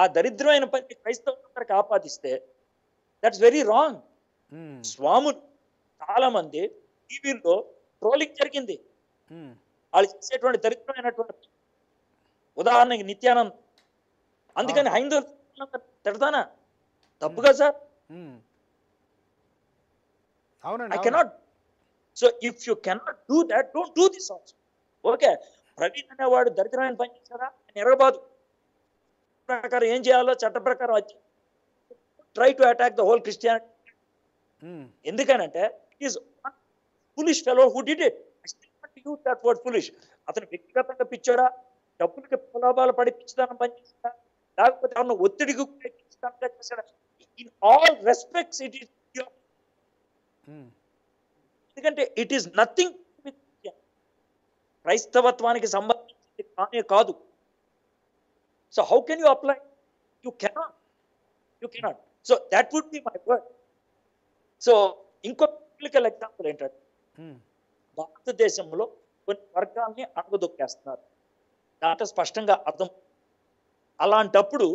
ఆ దరిద్రమైన పని క్రైస్తవులందరికి ఆపాదిస్తే దట్స్ వెరీ రాంగ్ hmm. స్వాములు చాలా మంది టీవీలో ట్రోలింగ్ జరిగింది hmm. వాళ్ళు చేసేటువంటి దరిద్రమైనటువంటి ఉదాహరణకి నిత్యానంద్ అందుకని ah. హైందవులు తిడతానా తప్పుగా సార్ I cannot so if you cannot do that don't do this also okay Praveen అనేవాడు దరిద్రమైన పని చేశారా ఎరగబాదు ప్రకారం ఏం చేయాలో చట్ట ప్రకారం వచ్చి try to attack the whole Christianity ఎందుకనంటే is foolish fellow who did it use that word foolish అతను వ్యక్తిగతంగా పిచ్చాడా డబ్బులకి ప్రలాభాలు పడి పిచ్చితనం పనిచేస్తాడా లేకపోతే ఏమన్నా ఒత్తిడికి పిచ్చితనంగా చేశాడా in all respects it is ఎందుకంటే ఇట్ ఈస్ నథింగ్ క్రైస్తవత్వానికి సంబంధించింది కానే కాదు so how can you apply you cannot you cannot so that would be my word so ఇంకో పిలికల్ ఎగ్జాంపుల్ ఏంటంటే hmm. భారతదేశంలో కొన్ని వర్గాల్ని అడగదొక్కేస్తున్నారు దాంట్లో స్పష్టంగా అర్థం అలాంటప్పుడు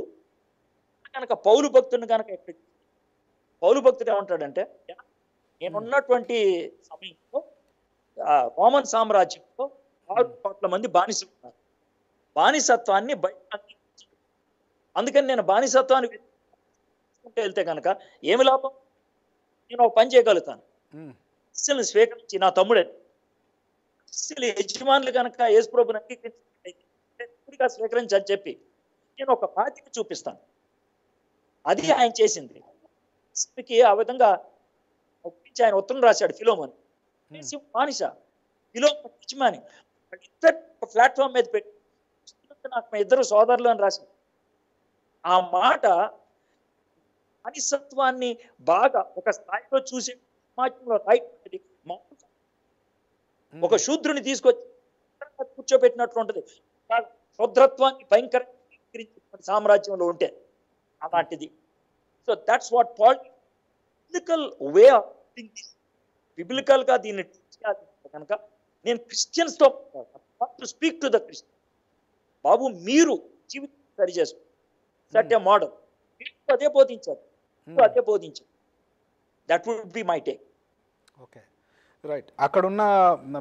కనుక పౌరు భక్తుని కనుక పౌరు భక్తుడు ఏమంటాడంటే నేనున్నటువంటి సమయంలో రోమన్ సామ్రాజ్యంలో నాలుగు కోట్ల మంది బానిసలు ఉన్నారు బానిసత్వాన్ని బయట అందుకని నేను బానిసత్వాన్ని వెళ్తే కనుక ఏమి లాభం నేను ఒక పని చేయగలుగుతాను క్రిస్టియన్ స్వీకరించి నా తమ్ముడే క్రిస్టియన్ యజమానులు కనుక యేసుప్రభుని అంగీకరించినట్లయితే స్వీకరించి అని చెప్పి నేను ఒక బాధ్యత చూపిస్తాను అది ఆయన చేసింది ఆ విధంగా ఇచ్చి ఆయన ఉత్తరం రాశాడు ఫిలోమన్ hmm. మానిష ఫిలోమన్ ఇద్దరు ప్లాట్ఫామ్ మీద పెట్టి నాకు మా ఇద్దరు సోదరులు అని రాశాడు ఆ మాట మానిసత్వాన్ని బాగా ఒక స్థాయిలో చూసే సమాజంలో రైట్ hmm. ఒక శూద్రుని తీసుకొచ్చి కూర్చోబెట్టినట్లు ఉంటుంది శుద్రత్వాన్ని భయంకరంగా సామ్రాజ్యంలో ఉంటే అలాంటిది so that's what political way of think బిబిలికల్గా దీన్ని కనుక నేను క్రిస్టియన్స్తో to speak to the Christian బాబు మీరు జీవితం సరి చేసుకోండి సట్ ఏ మోడల్ అదే బోధించారు అదే బోధించారు that would be my take okay right అక్కడున్న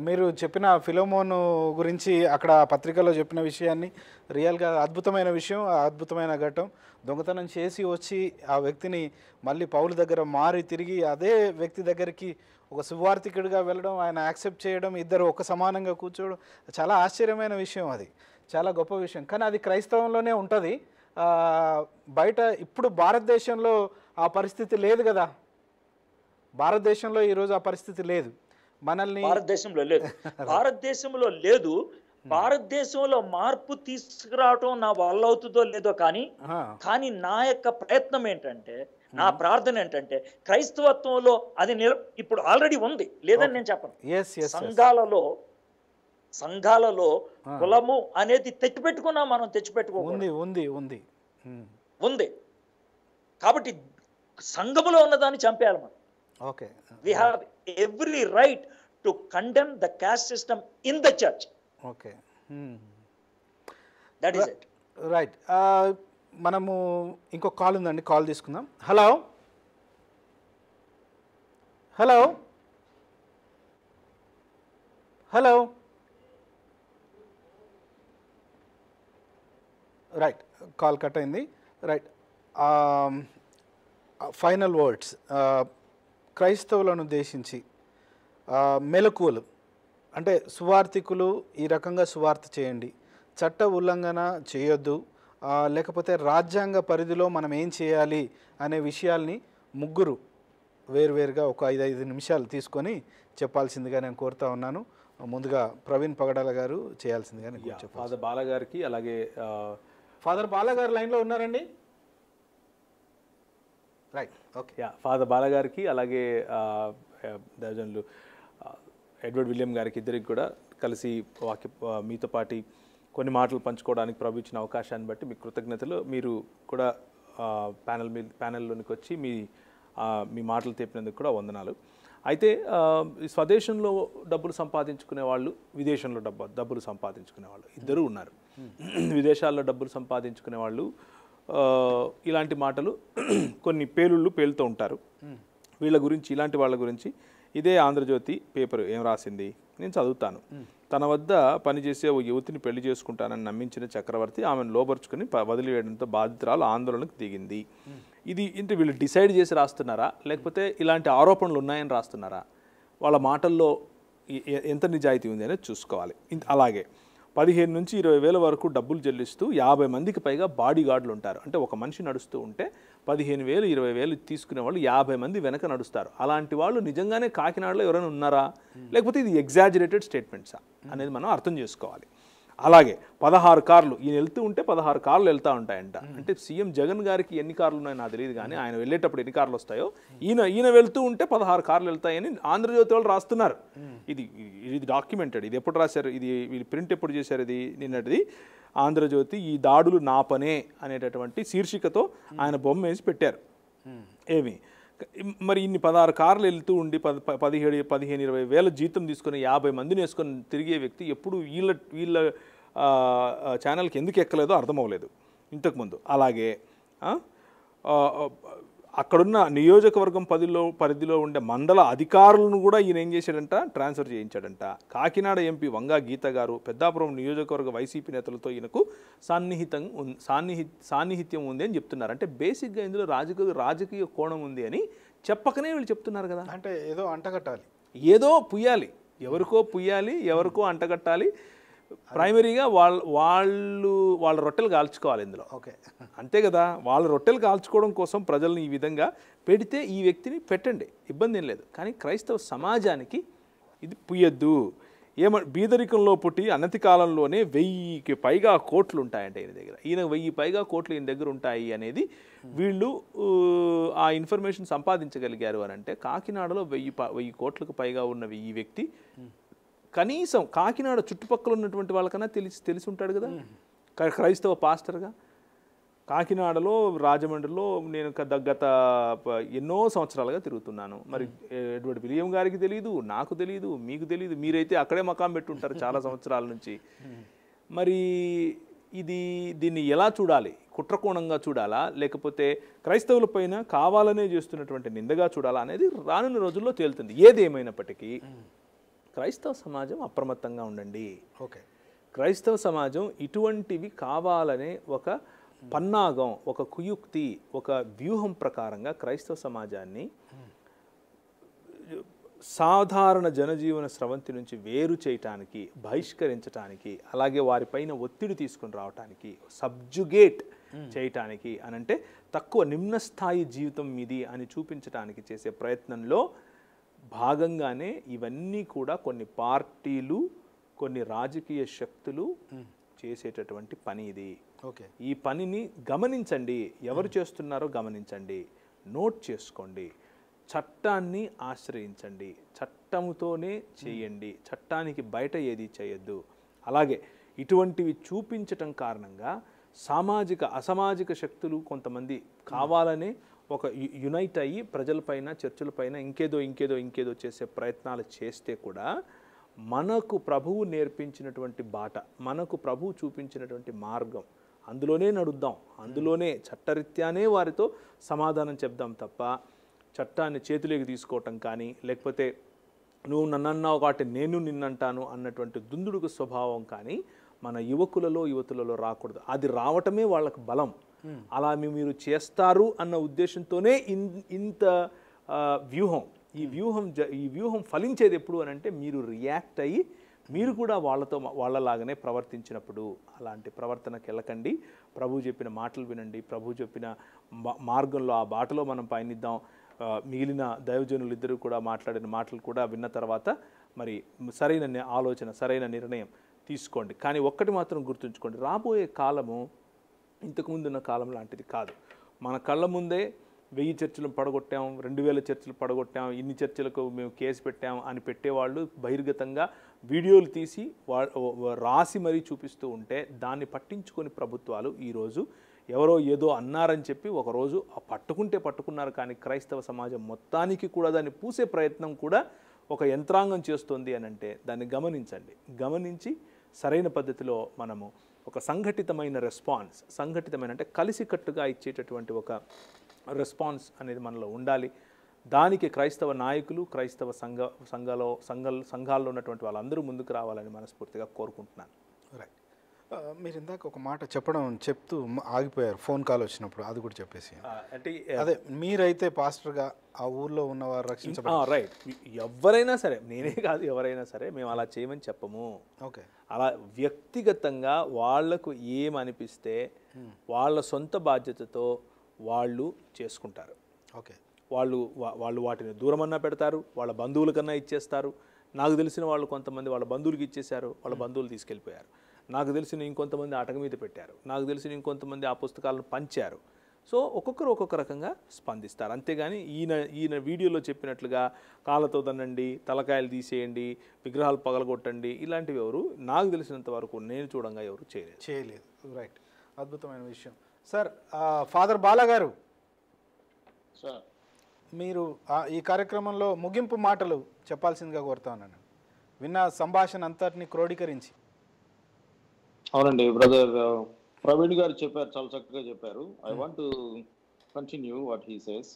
మీరు చెప్పిన ఫిలోమోన్ గురించి అక్కడ పత్రికలో చెప్పిన విషయాన్ని రియల్గా అద్భుతమైన విషయం అద్భుతమైన ఘట్టం దొంగతనం చేసి వచ్చి ఆ వ్యక్తిని మళ్ళీ పౌలు దగ్గర మారి తిరిగి అదే వ్యక్తి దగ్గరికి ఒక సువార్థికుడిగా వెళ్ళడం ఆయన యాక్సెప్ట్ చేయడం ఇద్దరు ఒక సమానంగా కూర్చోవడం చాలా ఆశ్చర్యమైన విషయం అది చాలా గొప్ప విషయం కానీ అది క్రైస్తవంలోనే ఉంటుంది బయట ఇప్పుడు భారతదేశంలో ఆ పరిస్థితి లేదు కదా భారతదేశంలో ఈరోజు ఆ పరిస్థితి లేదు మనల్ని భారతదేశంలో లేదు [laughs] భారతదేశంలో లేదు hmm. భారతదేశంలో మార్పు తీసుకురావటం నా వల్ల అవుతుందో లేదో కానీ కానీ నా యొక్క ప్రయత్నం ఏంటంటే hmm. నా ప్రార్థన ఏంటంటే క్రైస్తవత్వంలో అది ఇప్పుడు ఆల్రెడీ ఉంది లేదని నేను చెప్పను సంఘాలలో సంఘాలలో hmm. కులము అనేది తెచ్చిపెట్టుకున్నా మనం తెచ్చిపెట్టుకో ఉంది ఉంది ఉంది ఉంది కాబట్టి సంఘములో ఉన్నదాన్ని చంపేయాలి మనం okay we have every right to condemn the caste system in the church. Okay. Hmm. That is it. Right మనము ఇంకో కాల్ ఉందండి కాల్ తీసుకుందాం hello hello hello right call cut అయింది రైట్ ఫైనల్ వర్డ్స్ క్రైస్తవులను ఉద్దేశించి మెలకువలు అంటే సువార్థికులు ఈ రకంగా సువార్త చేయండి చట్ట ఉల్లంఘన చేయొద్దు లేకపోతే రాజ్యాంగ పరిధిలో మనం ఏం చేయాలి అనే విషయాల్ని ముగ్గురు వేరువేరుగా ఒక ఐదు ఐదు నిమిషాలు తీసుకొని చెప్పాల్సిందిగా నేను కోరుతా ఉన్నాను ముందుగా ప్రవీణ్ పగడాల గారు చేయాల్సిందిగా నేను ఫాదర్ బాలగారికి అలాగే ఫాదర్ బాలగారు లైన్లో ఉన్నారండి రైట్ ఓకే యా ఫాదర్ బాలగారికి అలాగే దైవజనులు ఎడ్వర్డ్ విలియం గారికి ఇద్దరికి కూడా కలిసి వాక్య మీతో పాటి కొన్ని మాటలు పంచుకోవడానికి ప్రభు ఇచ్చిన అవకాశాన్ని బట్టి మీ కృతజ్ఞతలు మీరు కూడా ప్యానెల్ మీ ప్యానెల్లోనికి వచ్చి మీ మీ మాటలు తెప్పినందుకు కూడా వందనాలు అయితే స్వదేశంలో డబ్బులు సంపాదించుకునే వాళ్ళు విదేశంలో డబ్బు డబ్బులు సంపాదించుకునే వాళ్ళు ఇద్దరు ఉన్నారు hmm. విదేశాల్లో డబ్బులు సంపాదించుకునే వాళ్ళు ఇలాంటి మాటలు [clears throat] కొన్ని పేలుళ్ళు పేలుతూ ఉంటారు వీళ్ళ గురించి ఇలాంటి వాళ్ళ గురించి ఇదే ఆంధ్రజ్యోతి పేపర్ ఏం రాసింది నేను చదువుతాను తన వద్ద పనిచేసే ఓ యువతిని పెళ్లి చేసుకుంటానని నమ్మించిన చక్రవర్తి ఆమెను లోపరుచుకుని వదిలివేయడంతో బాధితురాలు ఆందోళనకు దిగింది ఇది ఇంటి వీళ్ళు డిసైడ్ చేసి రాస్తున్నారా లేకపోతే ఇలాంటి ఆరోపణలు ఉన్నాయని రాస్తున్నారా వాళ్ళ మాటల్లో ఎంత నిజాయితీ ఉంది అనేది చూసుకోవాలి అలాగే పదిహేను నుంచి ఇరవై వేల వరకు డబ్బులు చెల్లిస్తూ యాభై మందికి పైగా బాడీ గార్డులు ఉంటారు అంటే ఒక మనిషి నడుస్తూ ఉంటే పదిహేను వేలు ఇరవై వేలు తీసుకునే వాళ్ళు యాభై మంది వెనక నడుస్తారు అలాంటి వాళ్ళు నిజంగానే కాకినాడలో ఎవరైనా ఉన్నారా లేకపోతే ఇది ఎగ్జాజురేటెడ్ స్టేట్మెంట్సా అనేది మనం అర్థం చేసుకోవాలి అలాగే పదహారు కార్లు ఈయన వెళ్తూ ఉంటే పదహారు కార్లు వెళ్తూ ఉంటాయంట అంటే సీఎం జగన్ గారికి ఎన్ని కార్లు ఉన్నాయో నాకు తెలియదు కానీ ఆయన వెళ్ళేటప్పుడు ఎన్ని కార్లు వస్తాయో ఈయన ఈయన వెళ్తూ ఉంటే పదహారు కార్లు వెళ్తాయని ఆంధ్రజ్యోతి వాళ్ళు రాస్తున్నారు ఇది ఇది డాక్యుమెంటెడ్ ఇది ఎప్పుడు రాశారు ఇది వీళ్ళు ప్రింట్ ఎప్పుడు చేశారు ఇది నిన్నటిది ఆంధ్రజ్యోతి ఈ దాడులు నా పనే అనేటటువంటి శీర్షికతో ఆయన బొమ్మ వేసి పెట్టారు ఏమి మరి ఇన్ని పదహారు కార్లు వెళ్తూ ఉండి పద పదిహేడు పదిహేను ఇరవై వేల జీతం తీసుకుని యాభై మందిని వేసుకొని తిరిగే వ్యక్తి ఎప్పుడు వీళ్ళ వీళ్ళ ఛానల్కి ఎందుకు ఎక్కలేదో అర్థమవ్వలేదు ఇంతకుముందు అలాగే అక్కడున్న నియోజకవర్గం పదిలో పరిధిలో ఉండే మండల అధికారులను కూడా ఈయన ఏం చేశాడంట ట్రాన్స్ఫర్ చేయించాడంట కాకినాడ ఎంపీ వంగా గీత గారు పెద్దాపురం నియోజకవర్గ వైసీపీ నేతలతో ఈయనకు సాన్నిహితం సాన్నిహి సాన్నిహిత్యం ఉంది అని చెప్తున్నారు అంటే బేసిక్గా ఇందులో రాజకీయ రాజకీయ కోణం ఉంది అని చెప్పకనే వీళ్ళు చెప్తున్నారు కదా అంటే ఏదో అంటగట్టాలి ఏదో పుయ్యాలి ఎవరికో పుయ్యాలి ఎవరికో అంటగట్టాలి ప్రైమరీగా వాళ్ళ వాళ్ళు వాళ్ళ రొట్టెలు కాల్చుకోవాలి ఇందులో ఓకే అంతే కదా వాళ్ళ రొట్టెలు కాల్చుకోవడం కోసం ప్రజల్ని ఈ విధంగా పెడితే ఈ వ్యక్తిని పెట్టండి ఇబ్బంది ఏం లేదు కానీ క్రైస్తవ సమాజానికి ఇది పుయ్యద్దు ఏమ బీదరికంలో పుట్టి అనతి కాలంలోనే వెయ్యికి పైగా కోట్లు ఉంటాయంట ఈయన దగ్గర ఈయన వెయ్యి పైగా కోట్లు ఈయన దగ్గర ఉంటాయి అనేది వీళ్ళు ఆ ఇన్ఫర్మేషన్ సంపాదించగలిగారు అని అంటే కాకినాడలో వెయ్యి వెయ్యి కోట్లకు పైగా ఉన్న ఈ వ్యక్తి కనీసం కాకినాడ చుట్టుపక్కల ఉన్నటువంటి వాళ్ళకన్నా తెలిసి తెలిసి ఉంటాడు కదా క్రైస్తవ పాస్టర్గా కాకినాడలో రాజమండ్రిలో నేను గత ఎన్నో సంవత్సరాలుగా తిరుగుతున్నాను మరి ఎడ్వర్డ్ విలియం గారికి తెలియదు నాకు తెలియదు మీకు తెలియదు మీరైతే అక్కడే మకాం పెట్టుంటారు చాలా సంవత్సరాల నుంచి మరి ఇది దీన్ని ఎలా చూడాలి కుట్రకోణంగా చూడాలా లేకపోతే పైన కావాలనే చేస్తున్నటువంటి నిందగా చూడాలా అనేది రానున్న రోజుల్లో తేలుతుంది ఏది ఏమైనప్పటికీ క్రైస్తవ సమాజం అప్రమత్తంగా ఉండండి ఓకే క్రైస్తవ సమాజం ఇటువంటివి కావాలనే ఒక పన్నాగం ఒక కుయుక్తి ఒక వ్యూహం ప్రకారంగా క్రైస్తవ సమాజాన్ని సాధారణ జనజీవన స్రవంతి నుంచి వేరు చేయటానికి బహిష్కరించటానికి అలాగే వారిపైన ఒత్తిడి తీసుకుని రావటానికి సబ్జుగేట్ చేయటానికి అనంటే తక్కువ నిమ్న స్థాయి జీవితం ఇది అని చూపించడానికి చేసే ప్రయత్నంలో భాగంగానే ఇవన్నీ కూడా కొన్ని పార్టీలు కొన్ని రాజకీయ శక్తులు చేసేటటువంటి పని ఇది ఓకే ఈ పనిని గమనించండి ఎవరు చేస్తున్నారో గమనించండి నోట్ చేసుకోండి చట్టాన్ని ఆశ్రయించండి చట్టముతోనే చేయండి చట్టానికి బయట ఏది చేయొద్దు అలాగే ఇటువంటివి చూపించటం కారణంగా సామాజిక అసామాజిక శక్తులు కొంతమంది కావాలనే ఒక యునైట్ అయ్యి ప్రజలపైన చర్చలపైన ఇంకేదో ఇంకేదో ఇంకేదో చేసే ప్రయత్నాలు చేస్తే కూడా మనకు ప్రభువు నేర్పించినటువంటి బాట మనకు ప్రభువు చూపించినటువంటి మార్గం అందులోనే నడుద్దాం అందులోనే చట్టరీత్యానే వారితో సమాధానం చెప్దాం తప్ప చట్టాన్ని చేతిలోకి తీసుకోవటం కానీ లేకపోతే నువ్వు నన్నన్నావు కాబట్టి నేను నిన్నంటాను అన్నటువంటి దుందుడుకు స్వభావం కానీ మన యువకులలో యువతులలో రాకూడదు అది రావటమే వాళ్ళకు బలం అలా మీరు చేస్తారు అన్న ఉద్దేశంతోనే ఇంత వ్యూహం ఈ వ్యూహం ఈ వ్యూహం ఫలించేది ఎప్పుడు అని అంటే మీరు రియాక్ట్ అయ్యి మీరు కూడా వాళ్ళతో వాళ్ళలాగానే ప్రవర్తించినప్పుడు అలాంటి ప్రవర్తనకు వెళ్ళకండి ప్రభు చెప్పిన మాటలు వినండి ప్రభు చెప్పిన మార్గంలో ఆ బాటలో మనం పయనిద్దాం మిగిలిన దైవజనులు ఇద్దరు కూడా మాట్లాడిన మాటలు కూడా విన్న తర్వాత మరి సరైన ఆలోచన సరైన నిర్ణయం తీసుకోండి కానీ ఒక్కటి మాత్రం గుర్తుంచుకోండి రాబోయే కాలము ఇంతకుముందు ఉన్న కాలం లాంటిది కాదు మన కళ్ళ ముందే వెయ్యి చర్చలు పడగొట్టాం రెండు వేల చర్చలు పడగొట్టాం ఇన్ని చర్చలకు మేము కేసు పెట్టాం అని పెట్టేవాళ్ళు బహిర్గతంగా వీడియోలు తీసి వా రాసి మరీ చూపిస్తూ ఉంటే దాన్ని పట్టించుకొని ప్రభుత్వాలు ఈరోజు ఎవరో ఏదో అన్నారని చెప్పి ఒకరోజు పట్టుకుంటే పట్టుకున్నారు కానీ క్రైస్తవ సమాజం మొత్తానికి కూడా దాన్ని పూసే ప్రయత్నం కూడా ఒక యంత్రాంగం చేస్తుంది అని అంటే దాన్ని గమనించండి గమనించి సరైన పద్ధతిలో మనము ఒక సంఘటితమైన రెస్పాన్స్ సంఘటితమైన అంటే కలిసికట్టుగా ఇచ్చేటటువంటి ఒక రెస్పాన్స్ అనేది మనలో ఉండాలి దానికి క్రైస్తవ నాయకులు క్రైస్తవ సంఘ సంఘాలో సంఘ సంఘాల్లో ఉన్నటువంటి వాళ్ళందరూ ముందుకు రావాలని మనస్ఫూర్తిగా కోరుకుంటున్నాను రైట్ మీరు ఇందాక ఒక మాట చెప్పడం చెప్తూ ఆగిపోయారు ఫోన్ కాల్ వచ్చినప్పుడు అది కూడా చెప్పేసి అంటే అదే మీరైతే పాస్టర్గా ఆ ఊర్లో ఉన్న వారు రైట్ ఎవరైనా సరే నేనే కాదు ఎవరైనా సరే మేము అలా చేయమని చెప్పము ఓకే అలా వ్యక్తిగతంగా వాళ్లకు ఏమనిపిస్తే వాళ్ళ సొంత బాధ్యతతో వాళ్ళు చేసుకుంటారు ఓకే వాళ్ళు వాళ్ళు వాటిని దూరమన్నా పెడతారు వాళ్ళ బంధువులకన్నా ఇచ్చేస్తారు నాకు తెలిసిన వాళ్ళు కొంతమంది వాళ్ళ బంధువులకి ఇచ్చేశారు వాళ్ళ బంధువులు తీసుకెళ్ళిపోయారు నాకు తెలిసిన ఇంకొంతమంది ఆటక మీద పెట్టారు నాకు తెలిసిన ఇంకొంతమంది ఆ పుస్తకాలను పంచారు సో ఒక్కొక్కరు ఒక్కొక్క రకంగా స్పందిస్తారు అంతేగాని ఈయన ఈయన వీడియోలో చెప్పినట్లుగా కాళ్ళతో తనండి తలకాయలు తీసేయండి విగ్రహాలు పగలగొట్టండి ఇలాంటివి ఎవరు నాకు తెలిసినంత వరకు నేను చూడంగా ఎవరు చేయలేదు చేయలేదు రైట్ అద్భుతమైన విషయం సార్ ఫాదర్ బాలా గారు మీరు ఈ కార్యక్రమంలో ముగింపు మాటలు చెప్పాల్సిందిగా కోరుతా ఉన్నాను విన్న సంభాషణ అంతటిని క్రోడీకరించి అవునండి బ్రదర్ uh, ప్రవీణ్ గారు చెప్పారు చాలా చక్కగా చెప్పారు I want continue what he says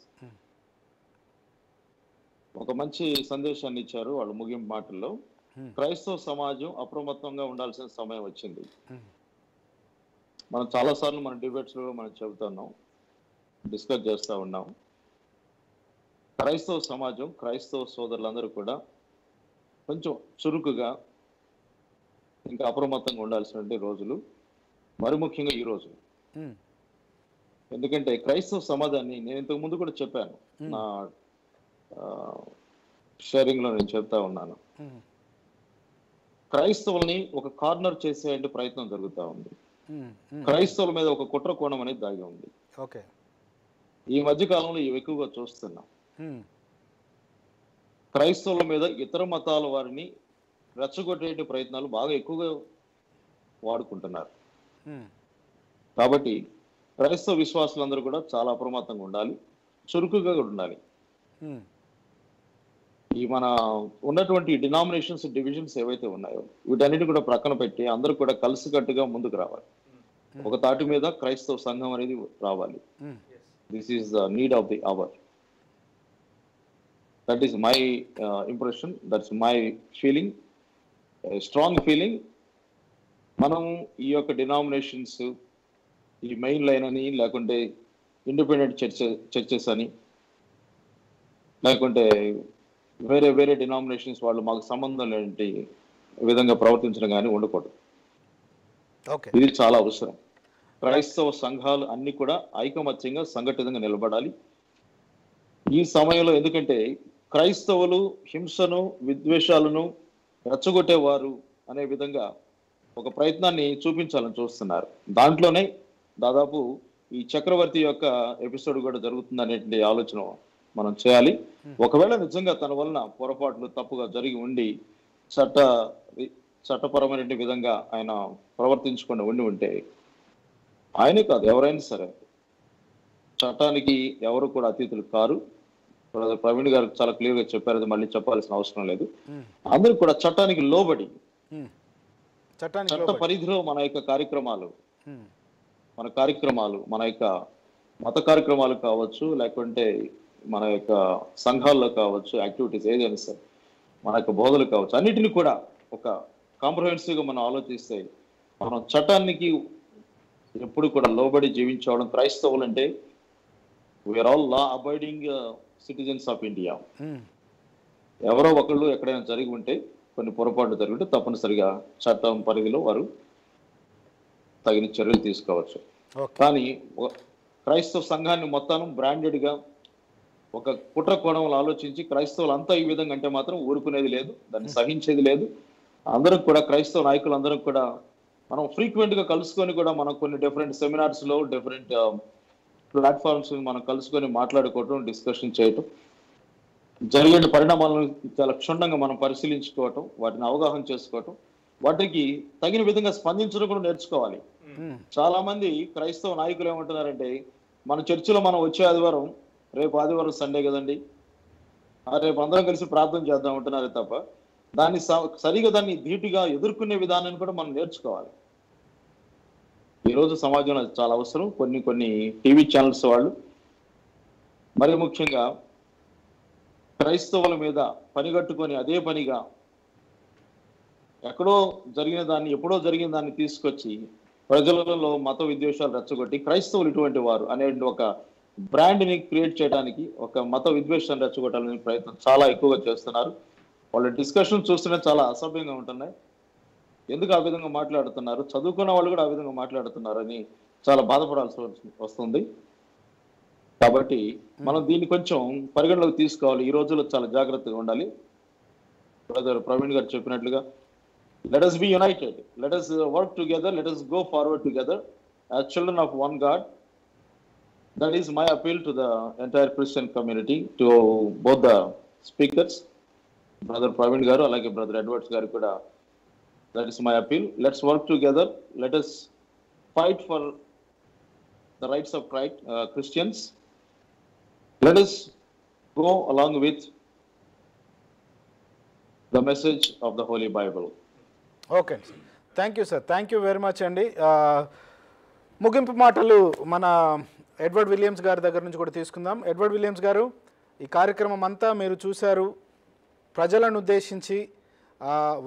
ఒక మంచి సందేశాన్ని ఇచ్చారు వాళ్ళు ముగింపు మాటల్లో hmm. క్రైస్తవ సమాజం అప్రమత్తంగా ఉండాల్సిన సమయం వచ్చింది hmm. మనం చాలాసార్లు మన డిబేట్స్లో మనం చెబుతున్నాం డిస్కస్ చేస్తూ ఉన్నాం క్రైస్తవ సమాజం క్రైస్తవ సోదరులందరూ కూడా కొంచెం చురుకుగా ఇంకా అప్రమత్తంగా ఉండాల్సినటువంటి రోజులు మరి ముఖ్యంగా ఈ రోజు ఎందుకంటే క్రైస్తవ సమాజాన్ని నేను ఇంతకు ముందు కూడా చెప్పాను నా షేరింగ్ లో నేను చెప్తా ఉన్నాను క్రైస్తవుల్ని ఒక కార్నర్ చేసే ప్రయత్నం జరుగుతూ ఉంది క్రైస్తవుల మీద ఒక కుట్ర కోణం అనేది దాగి ఉంది ఓకే ఈ మధ్య కాలంలో ఇవి ఎక్కువగా చూస్తున్నాం క్రైస్తవుల మీద ఇతర మతాల వారిని రెచ్చగొట్టే ప్రయత్నాలు బాగా ఎక్కువగా వాడుకుంటున్నారు కాబట్టి క్రైస్తవ విశ్వాసులందరూ కూడా చాలా అప్రమత్తంగా ఉండాలి చురుకుగా కూడా ఉండాలి ఈ మన ఉన్నటువంటి డినామినేషన్స్ డివిజన్స్ ఏవైతే ఉన్నాయో వీటన్నిటి కూడా ప్రక్కన పెట్టి అందరూ కూడా కలిసికట్టుగా ముందుకు రావాలి ఒక తాటి మీద క్రైస్తవ సంఘం అనేది రావాలి this is the need of the hour that is my impression that's my feeling strong feeling మనం ఈ యొక్క డినామినేషన్స్ ఈ మెయిన్ లైన్ అని లేకుంటే ఇండిపెండెంట్ చర్చ చర్చెస్ అని లేకుంటే వేరే వేరే డినామినేషన్స్ వాళ్ళు మాకు సంబంధం లేని విధంగా ప్రవర్తించడం కానీ ఉండకూడదు ఇది చాలా అవసరం క్రైస్తవ సంఘాలు అన్ని కూడా ఐకమత్యంగా సంఘటితంగా నిలబడాలి ఈ సమయంలో ఎందుకంటే క్రైస్తవులు హింసను విద్వేషాలను రెచ్చగొట్టేవారు అనే విధంగా ఒక ప్రయత్నాన్ని చూపించాలని చూస్తున్నారు దాంట్లోనే దాదాపు ఈ చక్రవర్తి యొక్క ఎపిసోడ్ కూడా జరుగుతుంది అనేటువంటి ఆలోచన మనం చేయాలి ఒకవేళ నిజంగా తన వలన పొరపాట్లు తప్పుగా జరిగి ఉండి చట్ట చట్టపరమైన విధంగా ఆయన ప్రవర్తించుకుని ఉండి ఉంటే ఆయనే కాదు ఎవరైనా సరే చట్టానికి ఎవరు కూడా అతిథులు కారు ప్రవీణ్ గారు చాలా క్లియర్ గా చెప్పారు అది మళ్ళీ చెప్పాల్సిన అవసరం లేదు అందరూ కూడా చట్టానికి లోబడి చట్ట పరిధిలో మన యొక్క కార్యక్రమాలు మన కార్యక్రమాలు మన యొక్క మత కార్యక్రమాలు కావచ్చు లేకుంటే మన యొక్క సంఘాల్లో కావచ్చు యాక్టివిటీస్ ఏదైనా సరే మన యొక్క బోధలు కావచ్చు అన్నిటిని కూడా ఒక గా మనం ఆలోచిస్తే మనం చట్టానికి ఎప్పుడు కూడా లోబడి జీవించవడం క్రైస్తవులు అంటే we are all law abiding citizens of India ఎవరో ఒకళ్ళు ఎక్కడైనా జరిగి ఉంటే కొన్ని పొరపాట్లు జరిగి ఉంటే తప్పనిసరిగా చట్టం పరిధిలో వారు తగిన చర్యలు తీసుకోవచ్చు కానీ క్రైస్తవ సంఘాన్ని మొత్తం బ్రాండెడ్గా ఒక కుట్ర కోణంలో ఆలోచించి క్రైస్తవులు అంతా ఈ విధంగా అంటే మాత్రం ఊరుకునేది లేదు దాన్ని hmm. సహించేది లేదు అందరం కూడా క్రైస్తవ నాయకులందరం కూడా మనం ఫ్రీక్వెంట్గా కలుసుకొని కూడా మనం కొన్ని డిఫరెంట్ సెమినార్స్లో డిఫరెంట్ ప్లాట్ఫామ్స్ మనం కలుసుకొని మాట్లాడుకోవటం డిస్కషన్ చేయటం జరిగిన పరిణామాలను చాలా క్షుణ్ణంగా మనం పరిశీలించుకోవటం వాటిని అవగాహన చేసుకోవటం వాటికి తగిన విధంగా స్పందించడం కూడా నేర్చుకోవాలి చాలా మంది క్రైస్తవ నాయకులు ఏమంటున్నారంటే మన చర్చిలో మనం వచ్చే ఆదివారం రేపు ఆదివారం సండే కదండి రేపు అందరం కలిసి ప్రార్థన చేద్దాం అంటున్నారే తప్ప దాన్ని సరిగా దాన్ని ధీటుగా ఎదుర్కొనే విధానాన్ని కూడా మనం నేర్చుకోవాలి ఈరోజు సమాజంలో చాలా అవసరం కొన్ని కొన్ని టీవీ ఛానల్స్ వాళ్ళు మరి ముఖ్యంగా క్రైస్తవుల మీద పనిగట్టుకొని అదే పనిగా ఎక్కడో జరిగిన దాన్ని ఎప్పుడో జరిగిన దాన్ని తీసుకొచ్చి ప్రజలలో మత విద్వేషాలు రెచ్చగొట్టి క్రైస్తవులు ఇటువంటి వారు అనే ఒక బ్రాండ్ని క్రియేట్ చేయడానికి ఒక మత విద్వేషాన్ని రెచ్చగొట్టాలని ప్రయత్నం చాలా ఎక్కువగా చేస్తున్నారు వాళ్ళ డిస్కషన్ చూస్తున్నా చాలా అసభ్యంగా ఉంటున్నాయి ఎందుకు ఆ విధంగా మాట్లాడుతున్నారు చదువుకున్న వాళ్ళు కూడా ఆ విధంగా మాట్లాడుతున్నారని చాలా బాధపడాల్సి వస్తుంది కాబట్టి మనం దీన్ని కొంచెం పరిగణలోకి తీసుకోవాలి ఈ రోజుల్లో చాలా జాగ్రత్తగా ఉండాలి బ్రదర్ ప్రవీణ్ గారు చెప్పినట్లుగా let's be united let's work together let's go forward together as children of one God that is my appeal to the entire Christian community to both the speakers brother Praveen garu అలాగే బ్రదర్ ఎడ్వర్డ్స్ గారు కూడా that is my appeal let's work together let us fight for the rights of cry Christians let us go along with the message of the holy Bible okay thank you sir thank you very much అండి ముగింపు మాటలు మన Edward Williams గారి దగ్గర నుంచి కూడా తీసుకుందాం Edward Williams గారు ఈ కార్యక్రమం అంతా మీరు చూశారు ప్రజలను ఉద్దేశించి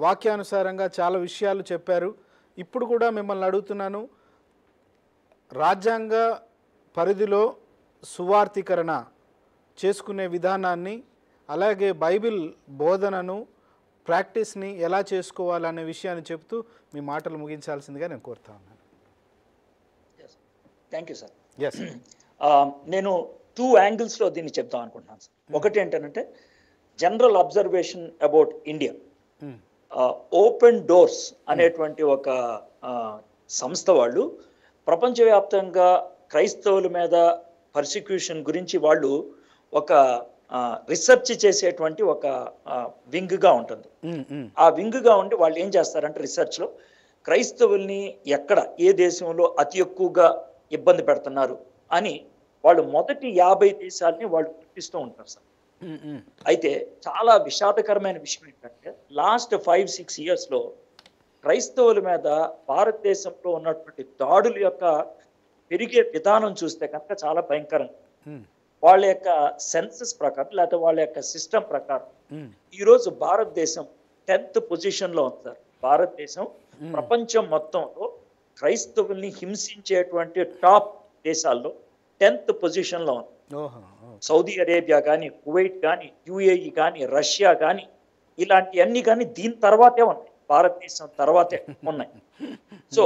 వాక్యానుసారంగా చాలా విషయాలు చెప్పారు ఇప్పుడు కూడా మిమ్మల్ని అడుగుతున్నాను రాజ్యాంగ పరిధిలో సువార్థీకరణ చేసుకునే విధానాన్ని అలాగే బైబిల్ బోధనను ప్రాక్టీస్ని ఎలా చేసుకోవాలనే విషయాన్ని చెప్తూ మీ మాటలు ముగించాల్సిందిగా నేను కోరుతా ఉన్నాను థ్యాంక్ యూ సార్ ఎస్ నేను టూ యాంగిల్స్లో దీన్ని చెప్తాం అనుకుంటున్నాను సార్ hmm. ఒకటి ఏంటంటే general observation about India open doors అనేటువంటి hmm. ఒక సంస్థ వాళ్ళు ప్రపంచవ్యాప్తంగా క్రైస్తవుల మీద పర్సిక్యూషన్ గురించి వాళ్ళు ఒక రీసెర్చ్ చేసేటువంటి ఒక వింగ్గా ఉంటుంది hmm, hmm. ఆ వింగ్గా ఉండి వాళ్ళు ఏం చేస్తారంటే రీసెర్చ్లో క్రైస్తవుల్ని ఎక్కడ ఏ దేశంలో అతి ఎక్కువగా ఇబ్బంది పెడుతున్నారు అని వాళ్ళు మొదటి యాభై దేశాలని వాళ్ళు గుర్తిస్తూ ఉంటారు సార్ అయితే చాలా విషాదకరమైన విషయం ఏంటంటే లాస్ట్ ఫైవ్ సిక్స్ ఇయర్స్లో క్రైస్తవుల మీద భారతదేశంలో ఉన్నటువంటి దాడుల యొక్క పెరిగే విధానం చూస్తే కనుక చాలా భయంకరంగా వాళ్ళ యొక్క సెన్సస్ ప్రకారం లేకపోతే వాళ్ళ యొక్క సిస్టమ్ ప్రకారం ఈరోజు భారతదేశం టెన్త్ పొజిషన్లో ఉంది సార్ భారతదేశం ప్రపంచం మొత్తంలో క్రైస్తవుల్ని హింసించేటువంటి టాప్ దేశాల్లో టెన్త్ పొజిషన్లో ఉంది సౌదీ అరేబియా కానీ కువైట్ కానీ యుఏఈ కానీ రష్యా కానీ ఇలాంటివన్నీ కానీ దీని తర్వాతే ఉన్నాయి భారతదేశం తర్వాతే ఉన్నాయి సో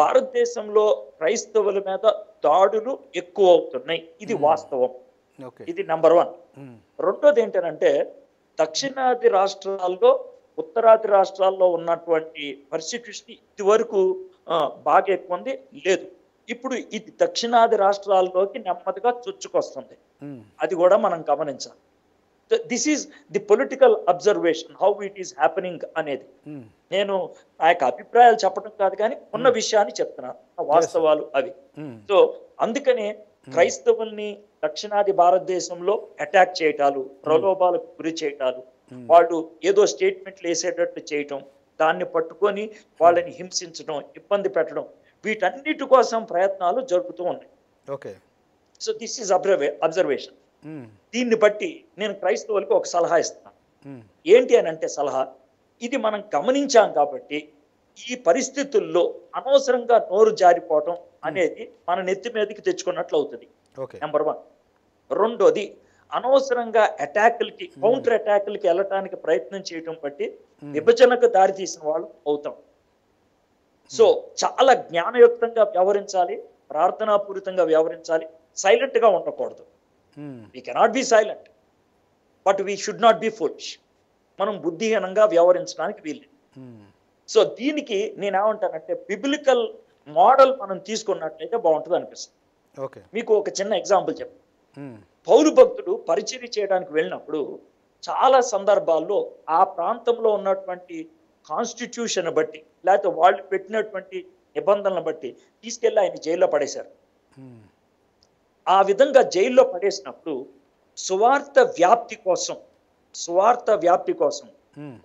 భారతదేశంలో క్రైస్తవుల మీద దాడులు ఎక్కువ అవుతున్నాయి ఇది వాస్తవం ఇది నంబర్ వన్ రెండోది ఏంటంటే దక్షిణాది రాష్ట్రాల్లో ఉత్తరాది రాష్ట్రాల్లో ఉన్నటువంటి పరిస్థితి ఇదివరకు బాగా ఎక్కువ ఉంది లేదు ఇప్పుడు ఇది దక్షిణాది రాష్ట్రాల్లోకి నెమ్మదిగా చొచ్చుకొస్తుంది hmm. అది కూడా మనం గమనించాలి this is the political observation how it is happening అనేది hmm. నేను ఆ యొక్క అభిప్రాయాలు చెప్పడం కాదు కానీ ఉన్న hmm. విషయాన్ని చెప్తున్నాను వాస్తవాలు అవి సో అందుకనే క్రైస్తవుల్ని దక్షిణాది భారతదేశంలో అటాక్ చేయటాలు ప్రలోభాలకు గురి చేయటాలు వాళ్ళు ఏదో స్టేట్మెంట్లు వేసేటట్టు చేయటం దాన్ని పట్టుకొని వాళ్ళని హింసించడం ఇబ్బంది పెట్టడం వీటన్నిటి కోసం ప్రయత్నాలు జరుపుతూ ఉన్నాయి okay so this is observe observation దీన్ని బట్టి నేను క్రైస్తవులకు ఒక సలహా ఇస్తాను hmm. ఏంటి అని అంటే సలహా ఇది మనం గమనించాం కాబట్టి ఈ పరిస్థితుల్లో అనవసరంగా నోరు జారిపోవటం hmm. అనేది మన నెత్తి మీదకి తెచ్చుకున్నట్లు అవుతుంది నెంబర్ వన్ రెండోది అనవసరంగా అటాకులకి కౌంటర్ అటాకులకి వెళ్ళటానికి ప్రయత్నం చేయటం బట్టి hmm. విభజనకు దారితీసిన వాళ్ళు అవుతాం సో hmm. చాలా జ్ఞానయుక్తంగా వ్యవహరించాలి ప్రార్థనాపూరితంగా వ్యవహరించాలి సైలెంట్గా ఉండకూడదు we cannot be silent but we should not be fool మనం బుద్ధిహీనంగా వ్యవహరించడానికి వీలు hmm. సో దీనికి నేనేమంటానంటే పిబ్లికల్ మోడల్ మనం తీసుకున్నట్లయితే బాగుంటుంది అనిపిస్తుంది ఓకే మీకు ఒక చిన్న ఎగ్జాంపుల్ చెప్పు hmm. పౌరు భక్తుడు పరిచయం చేయడానికి వెళ్ళినప్పుడు చాలా సందర్భాల్లో ఆ ప్రాంతంలో ఉన్నటువంటి కాన్స్టిట్యూషన్ బట్టి లేకపోతే వాళ్ళు పెట్టినటువంటి నిబంధనలను బట్టి తీసుకెళ్ళి ఆయన జైల్లో పడేశారు ఆ విధంగా జైల్లో పడేసినప్పుడు సువార్త వ్యాప్తి కోసం సువార్త వ్యాప్తి కోసం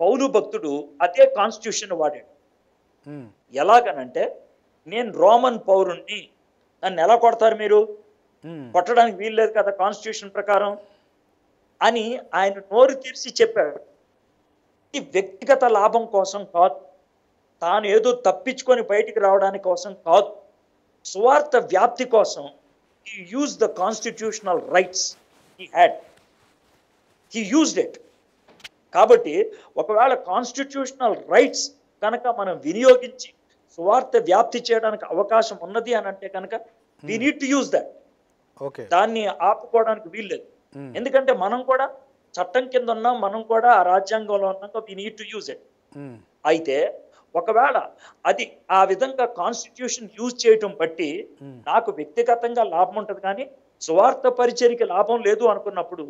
పౌరు భక్తుడు అదే కాన్స్టిట్యూషన్ వాడాడు ఎలాగనంటే నేను రోమన్ పౌరుణ్ణి నన్ను ఎలా కొడతారు మీరు కొట్టడానికి వీల్లేదు కదా కాన్స్టిట్యూషన్ ప్రకారం అని ఆయన నోరు తీర్చి చెప్పాడు వ్యక్తి వ్యక్తిగత లాభం కోసం కాదు తాను ఏదో తప్పించుకొని బయటికి రావడానికి కోసం కాదు స్వార్థ వ్యాప్తి కోసం he use the constitutional rights he had he used it కాబట్టి ఒకవేళ కాన్స్టిట్యూషనల్ రైట్స్ కనుక మనం వినియోగించి స్వార్థ వ్యాప్తి చేయడానికి అవకాశం ఉన్నది అని అంటే కనుక we need to use that దాన్ని ఆపుకోవడానికి వీల్లేదు hmm. ఎందుకంటే మనం కూడా చట్టం కింద ఉన్నాం మనం కూడా ఆ రాజ్యాంగంలో ఉన్నాక we need to use it అయితే ఒకవేళ అది ఆ విధంగా కాన్స్టిట్యూషన్ యూజ్ చేయటం బట్టి hmm. నాకు వ్యక్తిగతంగా లాభం ఉంటుంది కానీ స్వార్థ పరిచయకి లాభం లేదు అనుకున్నప్పుడు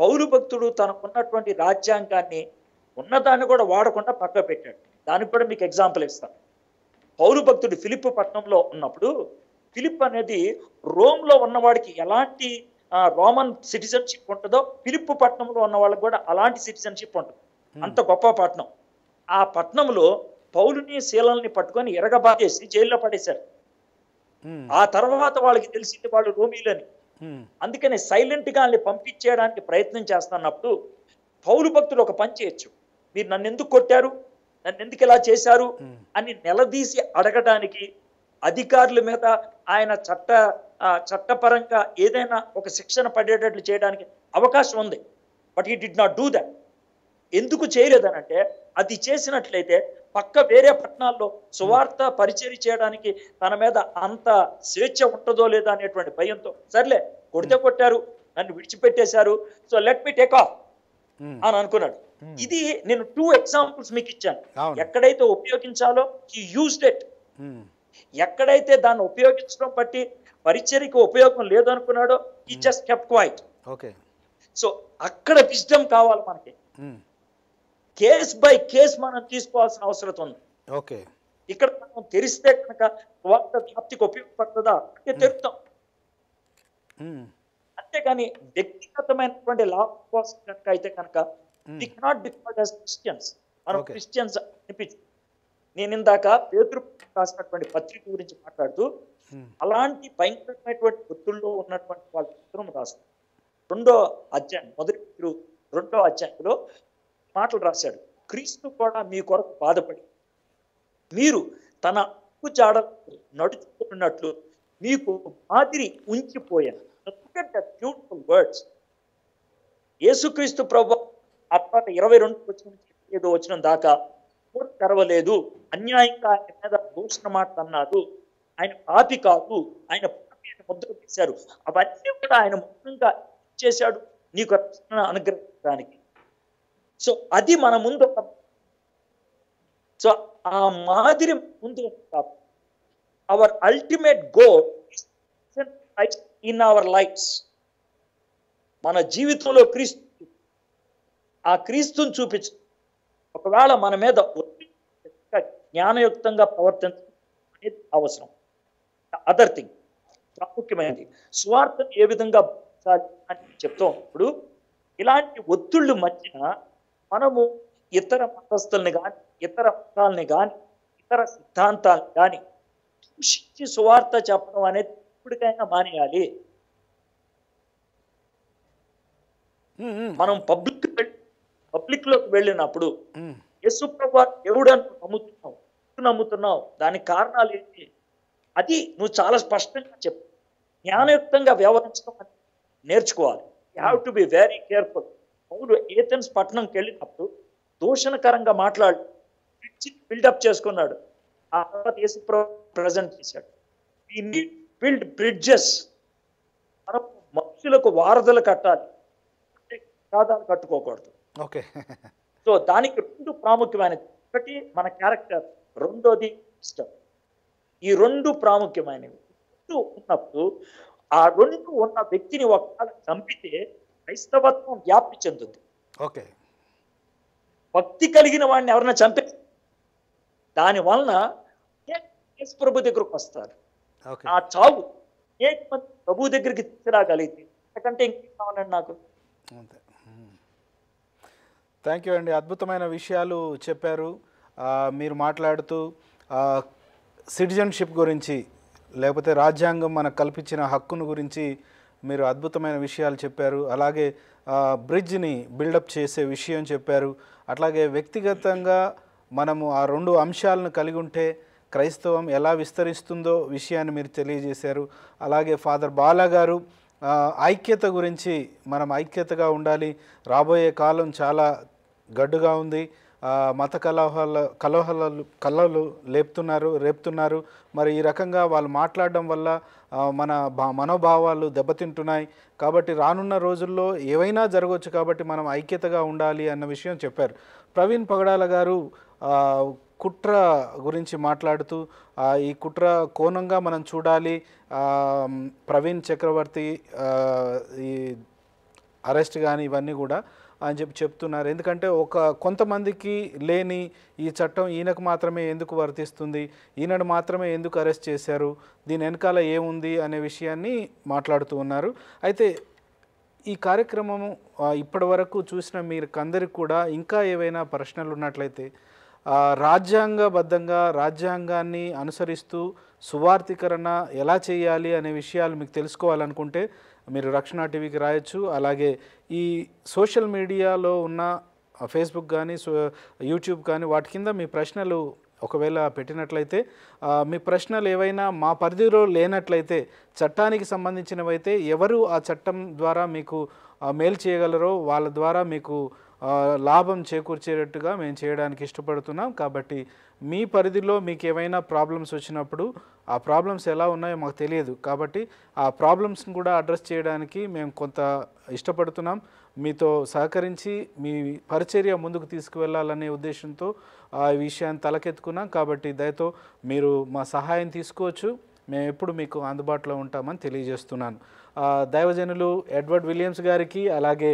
పౌరు భక్తుడు తనకున్నటువంటి రాజ్యాంగాన్ని ఉన్నదాన్ని కూడా వాడకుండా పక్క పెట్టాడు దానికి కూడా మీకు ఎగ్జాంపుల్ ఇస్తాను పౌరు భక్తుడు ఫిలిప్ పట్నంలో ఉన్నప్పుడు ఫిలిప్ అనేది రోమ్లో ఉన్నవాడికి ఎలాంటి రోమన్ సిటిజన్షిప్ ఉంటుందో పిలుపు పట్టణంలో ఉన్న వాళ్ళకి కూడా అలాంటి సిటిజన్షిప్ ఉంటుంది అంత గొప్ప పట్టణం ఆ పట్టణంలో పౌలుని శీలల్ని పట్టుకొని ఎరగబాదేసి జైల్లో పడేశారు ఆ తర్వాత వాళ్ళకి తెలిసింది వాళ్ళు రోమిలని అందుకని సైలెంట్గా వాళ్ళని పంపించేయడానికి ప్రయత్నం చేస్తున్నప్పుడు పౌలు భక్తులు ఒక పని చేయొచ్చు మీరు నన్ను ఎందుకు కొట్టారు నన్ను ఎందుకు ఇలా చేశారు అని నిలదీసి అడగడానికి అధికారుల మీద ఆయన చట్ట చట్టపరంగా ఏదైనా ఒక శిక్షణ పడేటట్లు చేయడానికి అవకాశం ఉంది బట్ ఈ డిడ్ నాట్ డూ దట్ ఎందుకు చేయలేదనంటే అది చేసినట్లయితే పక్క వేరే పట్టణాల్లో సువార్త పరిచయం చేయడానికి తన మీద అంత స్వేచ్ఛ ఉంటుందో లేదా అనేటువంటి భయంతో సర్లే కొడితే hmm. కొట్టారు నన్ను విడిచిపెట్టేశారు so let me take off అని అనుకున్నాడు hmm. ఇది నేను టూ ఎగ్జాంపుల్స్ మీకు ఇచ్చాను ఎక్కడైతే ఉపయోగించాలో హీ యూజ్డ్ ఇట్ ఎక్కడైతే దాన్ని ఉపయోగించడం బట్టి పరిచర్యకి ఉపయోగం లేదు అనుకున్నాడో ఈ just kept quiet okay so అక్కడ విజ్డమ్ కావాలి మనకి కేస్ బై కేస్ మనం తీసుకోవాల్సిన అవసరం ఉంది ఓకే ఇక్కడ మనం తెరిస్తే కనుక వార్త వ్యాప్తికి ఉపయోగపడుతుందా అంటే hmm. తెరుతాం hmm. అంతేగాని వ్యక్తిగతమైనటువంటి లాభం కోసం కనుక అయితే కనుక they cannot differ as Christians మనం క్రిస్టియన్స్ అనిపించు నేను ఇందాక పేదృ రాసినటువంటి పత్రిక గురించి మాట్లాడుతూ Hmm. అలాంటి భయంకరమైనటువంటి ఒత్తుల్లో ఉన్నటువంటి వాళ్ళ చిత్రం రాస్తారు రెండో అధ్యాయం మొదటి రెండో అధ్యాయంలో మాటలు రాశాడు క్రీస్తు కూడా మీ కొరకు బాధపడి మీరు తన ఉప్పు జాడ నడుచుకున్నట్లు మీకు మాదిరి ఉంచిపోయాను బ్యూటిఫుల్ వర్డ్స్ యేసుక్రీస్తు ప్రభు ఆ తర్వాత ఇరవై రెండు వచ్చిన ఏదో వచ్చిన దాకా తెరవలేదు అన్యాయంగా ఆయన మీద దూషణ మాట అన్నాడు ఆయన పాపి కాదు ఆయన ముద్ర వేశారు అవన్నీ కూడా ఆయన ముఖ్యంగా చేశాడు నీకు అనుగ్రహించడానికి సో అది మన ముందు సో ఆ మాదిరి ముందు our ultimate goal in our lives మన జీవితంలో క్రీస్తు ఆ క్రీస్తుని చూపించ ఒకవేళ మన మీద జ్ఞానయుక్తంగా ప్రవర్తించడం అనేది అవసరం అదర్ థింగ్ ప్రాముఖ్యమైనది స్వార్థం ఏ విధంగా అని చెప్తాం ఇప్పుడు ఇలాంటి ఒత్తిళ్ళు మధ్య మనము ఇతర మతస్థుల్ని కానీ ఇతర మతాలని కానీ ఇతర సిద్ధాంతాలను కానీ దూషించి సువార్త చెప్పడం అనేది ఇప్పటికైనా మానేయాలి మనం పబ్లిక్ పబ్లిక్ లోకి వెళ్ళినప్పుడు యశుప్రభు దేవుడు అని నమ్ముతున్నావు నమ్ముతున్నాం దానికి కారణాలు ఏంటి అది నువ్వు చాలా స్పష్టంగా చెప్పు జ్ఞానయుక్తంగా వ్యవహరించడం నేర్చుకోవాలి you have to be very careful అవును ఏథెన్స్ పట్టణంకి వెళ్ళినప్పుడు దూషణకరంగా మాట్లాడు బిల్డప్ చేసుకున్నాడు ఆ తర్వాత ఏసు ప్రజెంట్ చేశాడు బిల్డ్ బ్రిడ్జెస్ మనం మనుషులకు వారధలు కట్టాలి కాదాలు కట్టుకోకూడదు ఓకే సో దానికి రెండు ప్రాముఖ్యమైనది ఒకటి మన క్యారెక్టర్ రెండోది ఇష్టం ఈ రెండు ప్రాముఖ్యమైనవి రెండు ఉన్నప్పుడు ఆ రెండు ఉన్న వ్యక్తిని ఒకవేళ చంపితే క్రైస్తవత్వం వ్యాప్తి చెందుతుంది ఓకే భక్తి కలిగిన వాడిని ఎవరైనా చంపే దాని వలన ప్రభు దగ్గరకు వస్తారు ఆ చావు ఏ ప్రభు దగ్గరికి తీసుకురాగలిగితే ఎందుకంటే కావాలండి నాకు థ్యాంక్ యూ అండి అద్భుతమైన విషయాలు చెప్పారు మీరు మాట్లాడుతూ సిటిజన్షిప్ గురించి లేకపోతే రాజ్యాంగం మనకు కల్పించిన హక్కును గురించి మీరు అద్భుతమైన విషయాలు చెప్పారు అలాగే బ్రిడ్జ్ని బిల్డప్ చేసే విషయం చెప్పారు అట్లాగే వ్యక్తిగతంగా మనము ఆ రెండు అంశాలను కలిగి ఉంటే క్రైస్తవం ఎలా విస్తరిస్తుందో విషయాన్ని మీరు తెలియజేశారు అలాగే ఫాదర్ బాలా గారు ఐక్యత గురించి మనం ఐక్యతగా ఉండాలి రాబోయే కాలం చాలా గడ్డుగా ఉంది మత కలహాల కలహాలు కలలు లేపుతున్నారు రేపుతున్నారు మరి ఈ రకంగా వాళ్ళు మాట్లాడడం వల్ల మన మనోభావాలు దెబ్బతింటున్నాయి కాబట్టి రానున్న రోజుల్లో ఏవైనా జరగవచ్చు కాబట్టి మనం ఐక్యతగా ఉండాలి అన్న విషయం చెప్పారు ప్రవీణ్ పగడాల గారు కుట్ర గురించి మాట్లాడుతూ ఈ కుట్ర కోణంగా మనం చూడాలి ప్రవీణ్ చక్రవర్తి ఈ అరెస్ట్ కానీ ఇవన్నీ కూడా అని చెప్పి చెప్తున్నారు ఎందుకంటే ఒక కొంతమందికి లేని ఈ చట్టం ఈయనకు మాత్రమే ఎందుకు వర్తిస్తుంది ఈయనను మాత్రమే ఎందుకు అరెస్ట్ చేశారు దీని వెనకాల ఏముంది అనే విషయాన్ని మాట్లాడుతూ ఉన్నారు అయితే ఈ కార్యక్రమము ఇప్పటి వరకు చూసిన మీకందరికి కూడా ఇంకా ఏవైనా ప్రశ్నలు ఉన్నట్లయితే రాజ్యాంగబద్ధంగా రాజ్యాంగాన్ని అనుసరిస్తూ సువార్థీకరణ ఎలా చేయాలి అనే విషయాలు మీకు తెలుసుకోవాలనుకుంటే మీరు రక్షణ టీవీకి రాయొచ్చు అలాగే ఈ సోషల్ మీడియాలో ఉన్న ఫేస్బుక్ కానీ యూట్యూబ్ కానీ వాటి కింద మీ ప్రశ్నలు ఒకవేళ పెట్టినట్లయితే మీ ప్రశ్నలు ఏవైనా మా పరిధిలో లేనట్లయితే చట్టానికి సంబంధించినవైతే ఎవరు ఆ చట్టం ద్వారా మీకు మెయిల్ చేయగలరో వాళ్ళ ద్వారా మీకు లాభం చేకూర్చేటట్టుగా మేము చేయడానికి ఇష్టపడుతున్నాం కాబట్టి మీ పరిధిలో మీకు ఏమైనా ప్రాబ్లమ్స్ వచ్చినప్పుడు ఆ ప్రాబ్లమ్స్ ఎలా ఉన్నాయో మాకు తెలియదు కాబట్టి ఆ ప్రాబ్లమ్స్ని కూడా అడ్రస్ చేయడానికి మేము కొంత ఇష్టపడుతున్నాం మీతో సహకరించి మీ పరిచర్య ముందుకు తీసుకువెళ్ళాలనే ఉద్దేశంతో ఆ విషయాన్ని తలకెత్తుకున్నాం కాబట్టి దయతో మీరు మా సహాయం తీసుకోవచ్చు మేము ఎప్పుడు మీకు అందుబాటులో ఉంటామని తెలియజేస్తున్నాను దైవజనులు ఎడ్వర్డ్ విలియమ్స్ గారికి అలాగే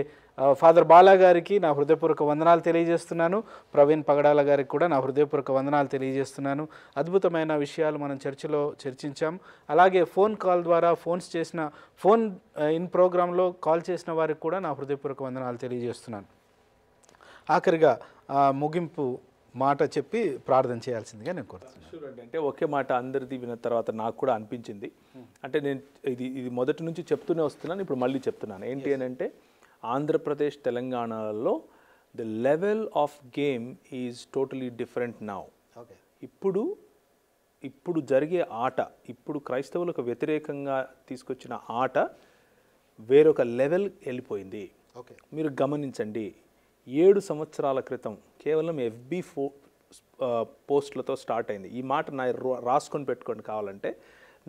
ఫాదర్ బాలా గారికి నా హృదయపూర్వక వందనాలు తెలియజేస్తున్నాను ప్రవీణ్ పగడాల గారికి కూడా నా హృదయపూర్వక వందనాలు తెలియజేస్తున్నాను అద్భుతమైన విషయాలు మనం చర్చలో చర్చించాం అలాగే ఫోన్ కాల్ ద్వారా ఫోన్స్ చేసిన ఫోన్ ఇన్ ప్రోగ్రాంలో కాల్ చేసిన వారికి కూడా నా హృదయపూర్వక వందనాలు తెలియజేస్తున్నాను ఆఖరిగా ముగింపు మాట చెప్పి ప్రార్థన చేయాల్సిందిగా నేను కోరుతున్నాను అంటే ఒకే మాట అందరిది విన్న తర్వాత నాకు కూడా అనిపించింది అంటే నేను ఇది ఇది మొదటి నుంచి చెప్తూనే వస్తున్నాను ఇప్పుడు మళ్ళీ చెప్తున్నాను ఏంటి అని అంటే ఆంధ్రప్రదేశ్ తెలంగాణలో the level of game is totally different now ఇప్పుడు ఇప్పుడు జరిగే ఆట ఇప్పుడు క్రైస్తవులకు వ్యతిరేకంగా తీసుకొచ్చిన ఆట వేరొక లెవెల్ వెళ్ళిపోయింది ఓకే మీరు గమనించండి ఏడు సంవత్సరాల క్రితం కేవలం ఎఫ్బి ఫో పోస్టులతో స్టార్ట్ అయింది ఈ మాట నా రాసుకొని పెట్టుకోండి కావాలంటే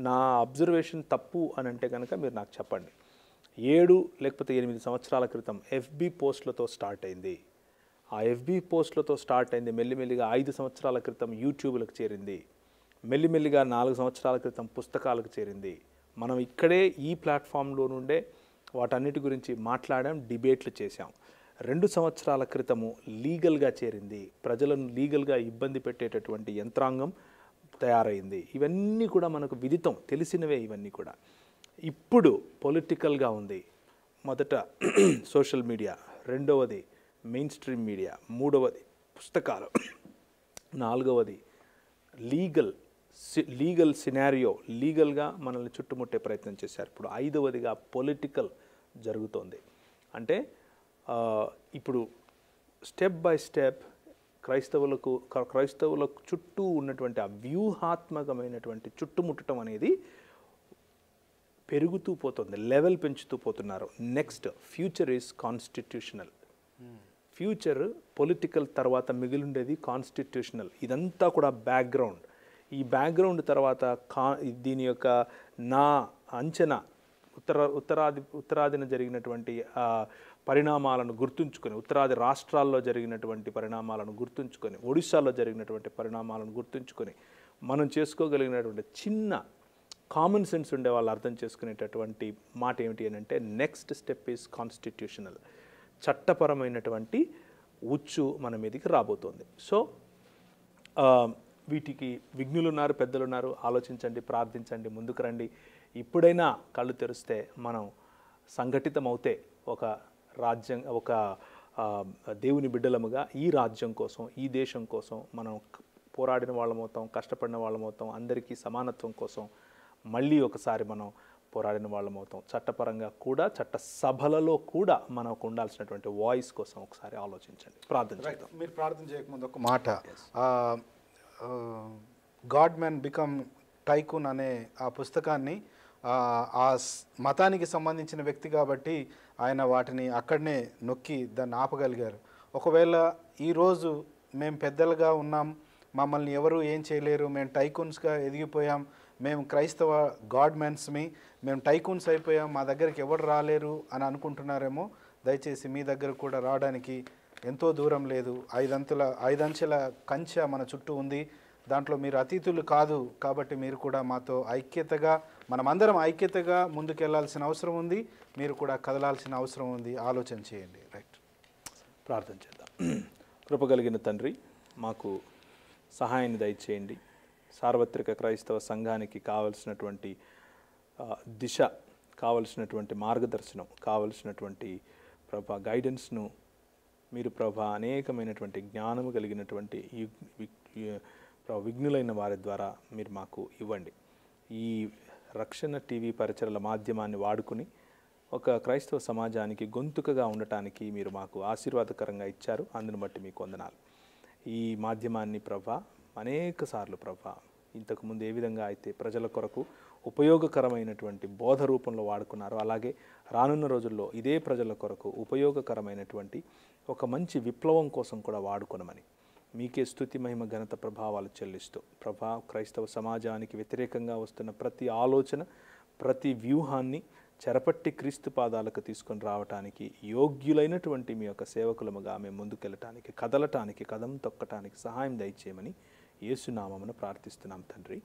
నా అబ్జర్వేషన్ తప్పు అని అంటే కనుక మీరు నాకు చెప్పండి ఏడు లేకపోతే ఎనిమిది సంవత్సరాల క్రితం ఎఫ్బి పోస్టులతో స్టార్ట్ అయింది ఆ ఎఫ్బి పోస్టులతో స్టార్ట్ అయింది మెల్లిమెల్లిగా ఐదు సంవత్సరాల క్రితం యూట్యూబ్లకు చేరింది మెల్లిమెల్లిగా నాలుగు సంవత్సరాల క్రితం పుస్తకాలకు చేరింది మనం ఇక్కడే ఈ ప్లాట్ఫామ్లో నుండే వాటన్నిటి గురించి మాట్లాడాం డిబేట్లు చేశాం రెండు సంవత్సరాల క్రితము లీగల్గా చేరింది ప్రజలను లీగల్గా ఇబ్బంది పెట్టేటటువంటి యంత్రాంగం తయారైంది ఇవన్నీ కూడా మనకు విదితం తెలిసినవే ఇవన్నీ కూడా ఇప్పుడు పొలిటికల్గా ఉంది మొదట [clears throat] సోషల్ మీడియా రెండవది మెయిన్ స్ట్రీమ్ మీడియా మూడవది పుస్తకాలు నాలుగవది లీగల్ లీగల్ సినారియో లీగల్గా మనల్ని చుట్టుముట్టే ప్రయత్నం చేశారు ఇప్పుడు ఐదవదిగా పొలిటికల్ జరుగుతోంది అంటే ఇప్పుడు స్టెప్ బై స్టెప్ క్రైస్తవులకు క్రైస్తవులకు చుట్టూ ఉన్నటువంటి ఆ వ్యూహాత్మకమైనటువంటి చుట్టుముట్టడం అనేది పెరుగుతూ పోతుంది లెవెల్ పెంచుతూ పోతున్నారు next future is constitutional future political తర్వాత మిగిలిండేది కాన్స్టిట్యూషనల్ ఇదంతా కూడా బ్యాక్గ్రౌండ్ ఈ బ్యాక్గ్రౌండ్ తర్వాత కా దీని యొక్క నా అంచనా ఉత్తర ఉత్తరాది ఉత్తరాదిన జరిగినటువంటి పరిణామాలను గుర్తుంచుకొని ఉత్తరాది రాష్ట్రాల్లో జరిగినటువంటి పరిణామాలను గుర్తుంచుకొని ఒడిశాలో జరిగినటువంటి పరిణామాలను గుర్తుంచుకొని మనం చేసుకోగలిగినటువంటి చిన్న కామన్ సెన్స్ ఉండే వాళ్ళు అర్థం చేసుకునేటటువంటి మాట ఏమిటి అని అంటే నెక్స్ట్ స్టెప్ ఈజ్ కాన్స్టిట్యూషనల్ చట్టపరమైనటువంటి ఉచ్చు మన మీదకి రాబోతోంది సో వీటికి పెద్దలు పెద్దలున్నారు ఆలోచించండి ప్రార్థించండి ముందుకు రండి ఇప్పుడైనా కళ్ళు తెరిస్తే మనం సంఘటితమవుతే ఒక రాజ్యం ఒక దేవుని బిడ్డలముగా ఈ రాజ్యం కోసం ఈ దేశం కోసం మనం పోరాడిన వాళ్ళమవుతాం కష్టపడిన వాళ్ళమవుతాం అందరికీ సమానత్వం కోసం మళ్ళీ ఒకసారి మనం పోరాడిన వాళ్ళం అవుతాం చట్టపరంగా కూడా చట్ట సభలలో కూడా మనకు ఉండాల్సినటువంటి వాయిస్ కోసం ఒకసారి ఆలోచించండి ప్రార్థన చేద్దాం మీరు ప్రార్థన చేయకముందు ఒక మాట గాడ్ మ్యాన్ బికమ్ టైకూన్ అనే ఆ పుస్తకాన్ని uh, ఆ మతానికి సంబంధించిన వ్యక్తి కాబట్టి ఆయన వాటిని అక్కడనే నొక్కి దాన్ని ఆపగలిగారు ఒకవేళ ఈరోజు మేము పెద్దలుగా ఉన్నాం మమ్మల్ని ఎవరు ఏం చేయలేరు మేము టైకూన్స్గా ఎదిగిపోయాం మేము క్రైస్తవ గాడ్ మ్యాన్స్మి మేము టైకూన్స్ అయిపోయాం మా దగ్గరికి ఎవరు రాలేరు అని అనుకుంటున్నారేమో దయచేసి మీ దగ్గర కూడా రావడానికి ఎంతో దూరం లేదు ఐదంతుల ఐదంచెల కంచె మన చుట్టూ ఉంది దాంట్లో మీరు అతిథులు కాదు కాబట్టి మీరు కూడా మాతో ఐక్యతగా మనమందరం ఐక్యతగా ముందుకెళ్లాల్సిన అవసరం ఉంది మీరు కూడా కదలాల్సిన అవసరం ఉంది ఆలోచన చేయండి రైట్ ప్రార్థన చేద్దాం [clears throat] కృపగలిగిన తండ్రి మాకు సహాయాన్ని దయచేయండి సార్వత్రిక క్రైస్తవ సంఘానికి కావలసినటువంటి దిశ కావలసినటువంటి మార్గదర్శనం కావలసినటువంటి ప్రభా గైడెన్స్ను మీరు ప్రభా అనేకమైనటువంటి జ్ఞానము కలిగినటువంటి విఘ్నులైన వారి ద్వారా మీరు మాకు ఇవ్వండి ఈ రక్షణ టీవీ పరిచరల మాధ్యమాన్ని వాడుకుని ఒక క్రైస్తవ సమాజానికి గొంతుకగా ఉండటానికి మీరు మాకు ఆశీర్వాదకరంగా ఇచ్చారు అందును బట్టి మీకు వందనాలు ఈ మాధ్యమాన్ని ప్రభా అనేక సార్లు ప్రభా ఇంతకుముందు ఏ విధంగా అయితే ప్రజల కొరకు ఉపయోగకరమైనటువంటి బోధ రూపంలో వాడుకున్నారో అలాగే రానున్న రోజుల్లో ఇదే ప్రజల కొరకు ఉపయోగకరమైనటువంటి ఒక మంచి విప్లవం కోసం కూడా వాడుకునమని మీకే స్థుతి మహిమ ఘనత ప్రభావాలు చెల్లిస్తూ ప్రభా క్రైస్తవ సమాజానికి వ్యతిరేకంగా వస్తున్న ప్రతి ఆలోచన ప్రతి వ్యూహాన్ని చెరపట్టి క్రీస్తు పాదాలకు తీసుకొని రావటానికి యోగ్యులైనటువంటి మీ యొక్క సేవకులముగా మేము ముందుకెళ్ళటానికి కదలటానికి కదం తొక్కటానికి సహాయం దయచేయమని యేసునామమును ప్రార్థిస్తున్నాం తండ్రి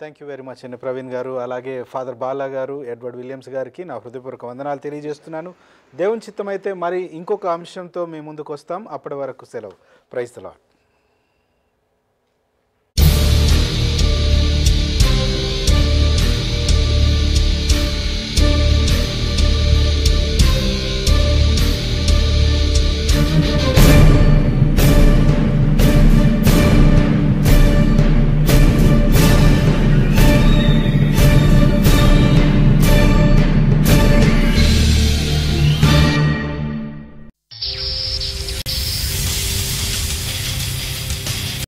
థ్యాంక్ యూ వెరీ మచ్ అండి ప్రవీణ్ గారు అలాగే ఫాదర్ బాలా గారు ఎడ్వర్డ్ విలియమ్స్ గారికి నా హృదయపూర్వక వందనాలు తెలియజేస్తున్నాను దేవుని చిత్తమైతే మరి ఇంకొక అంశంతో మీ ముందుకు వస్తాం అప్పటి వరకు సెలవు ప్రైజ్ లాట్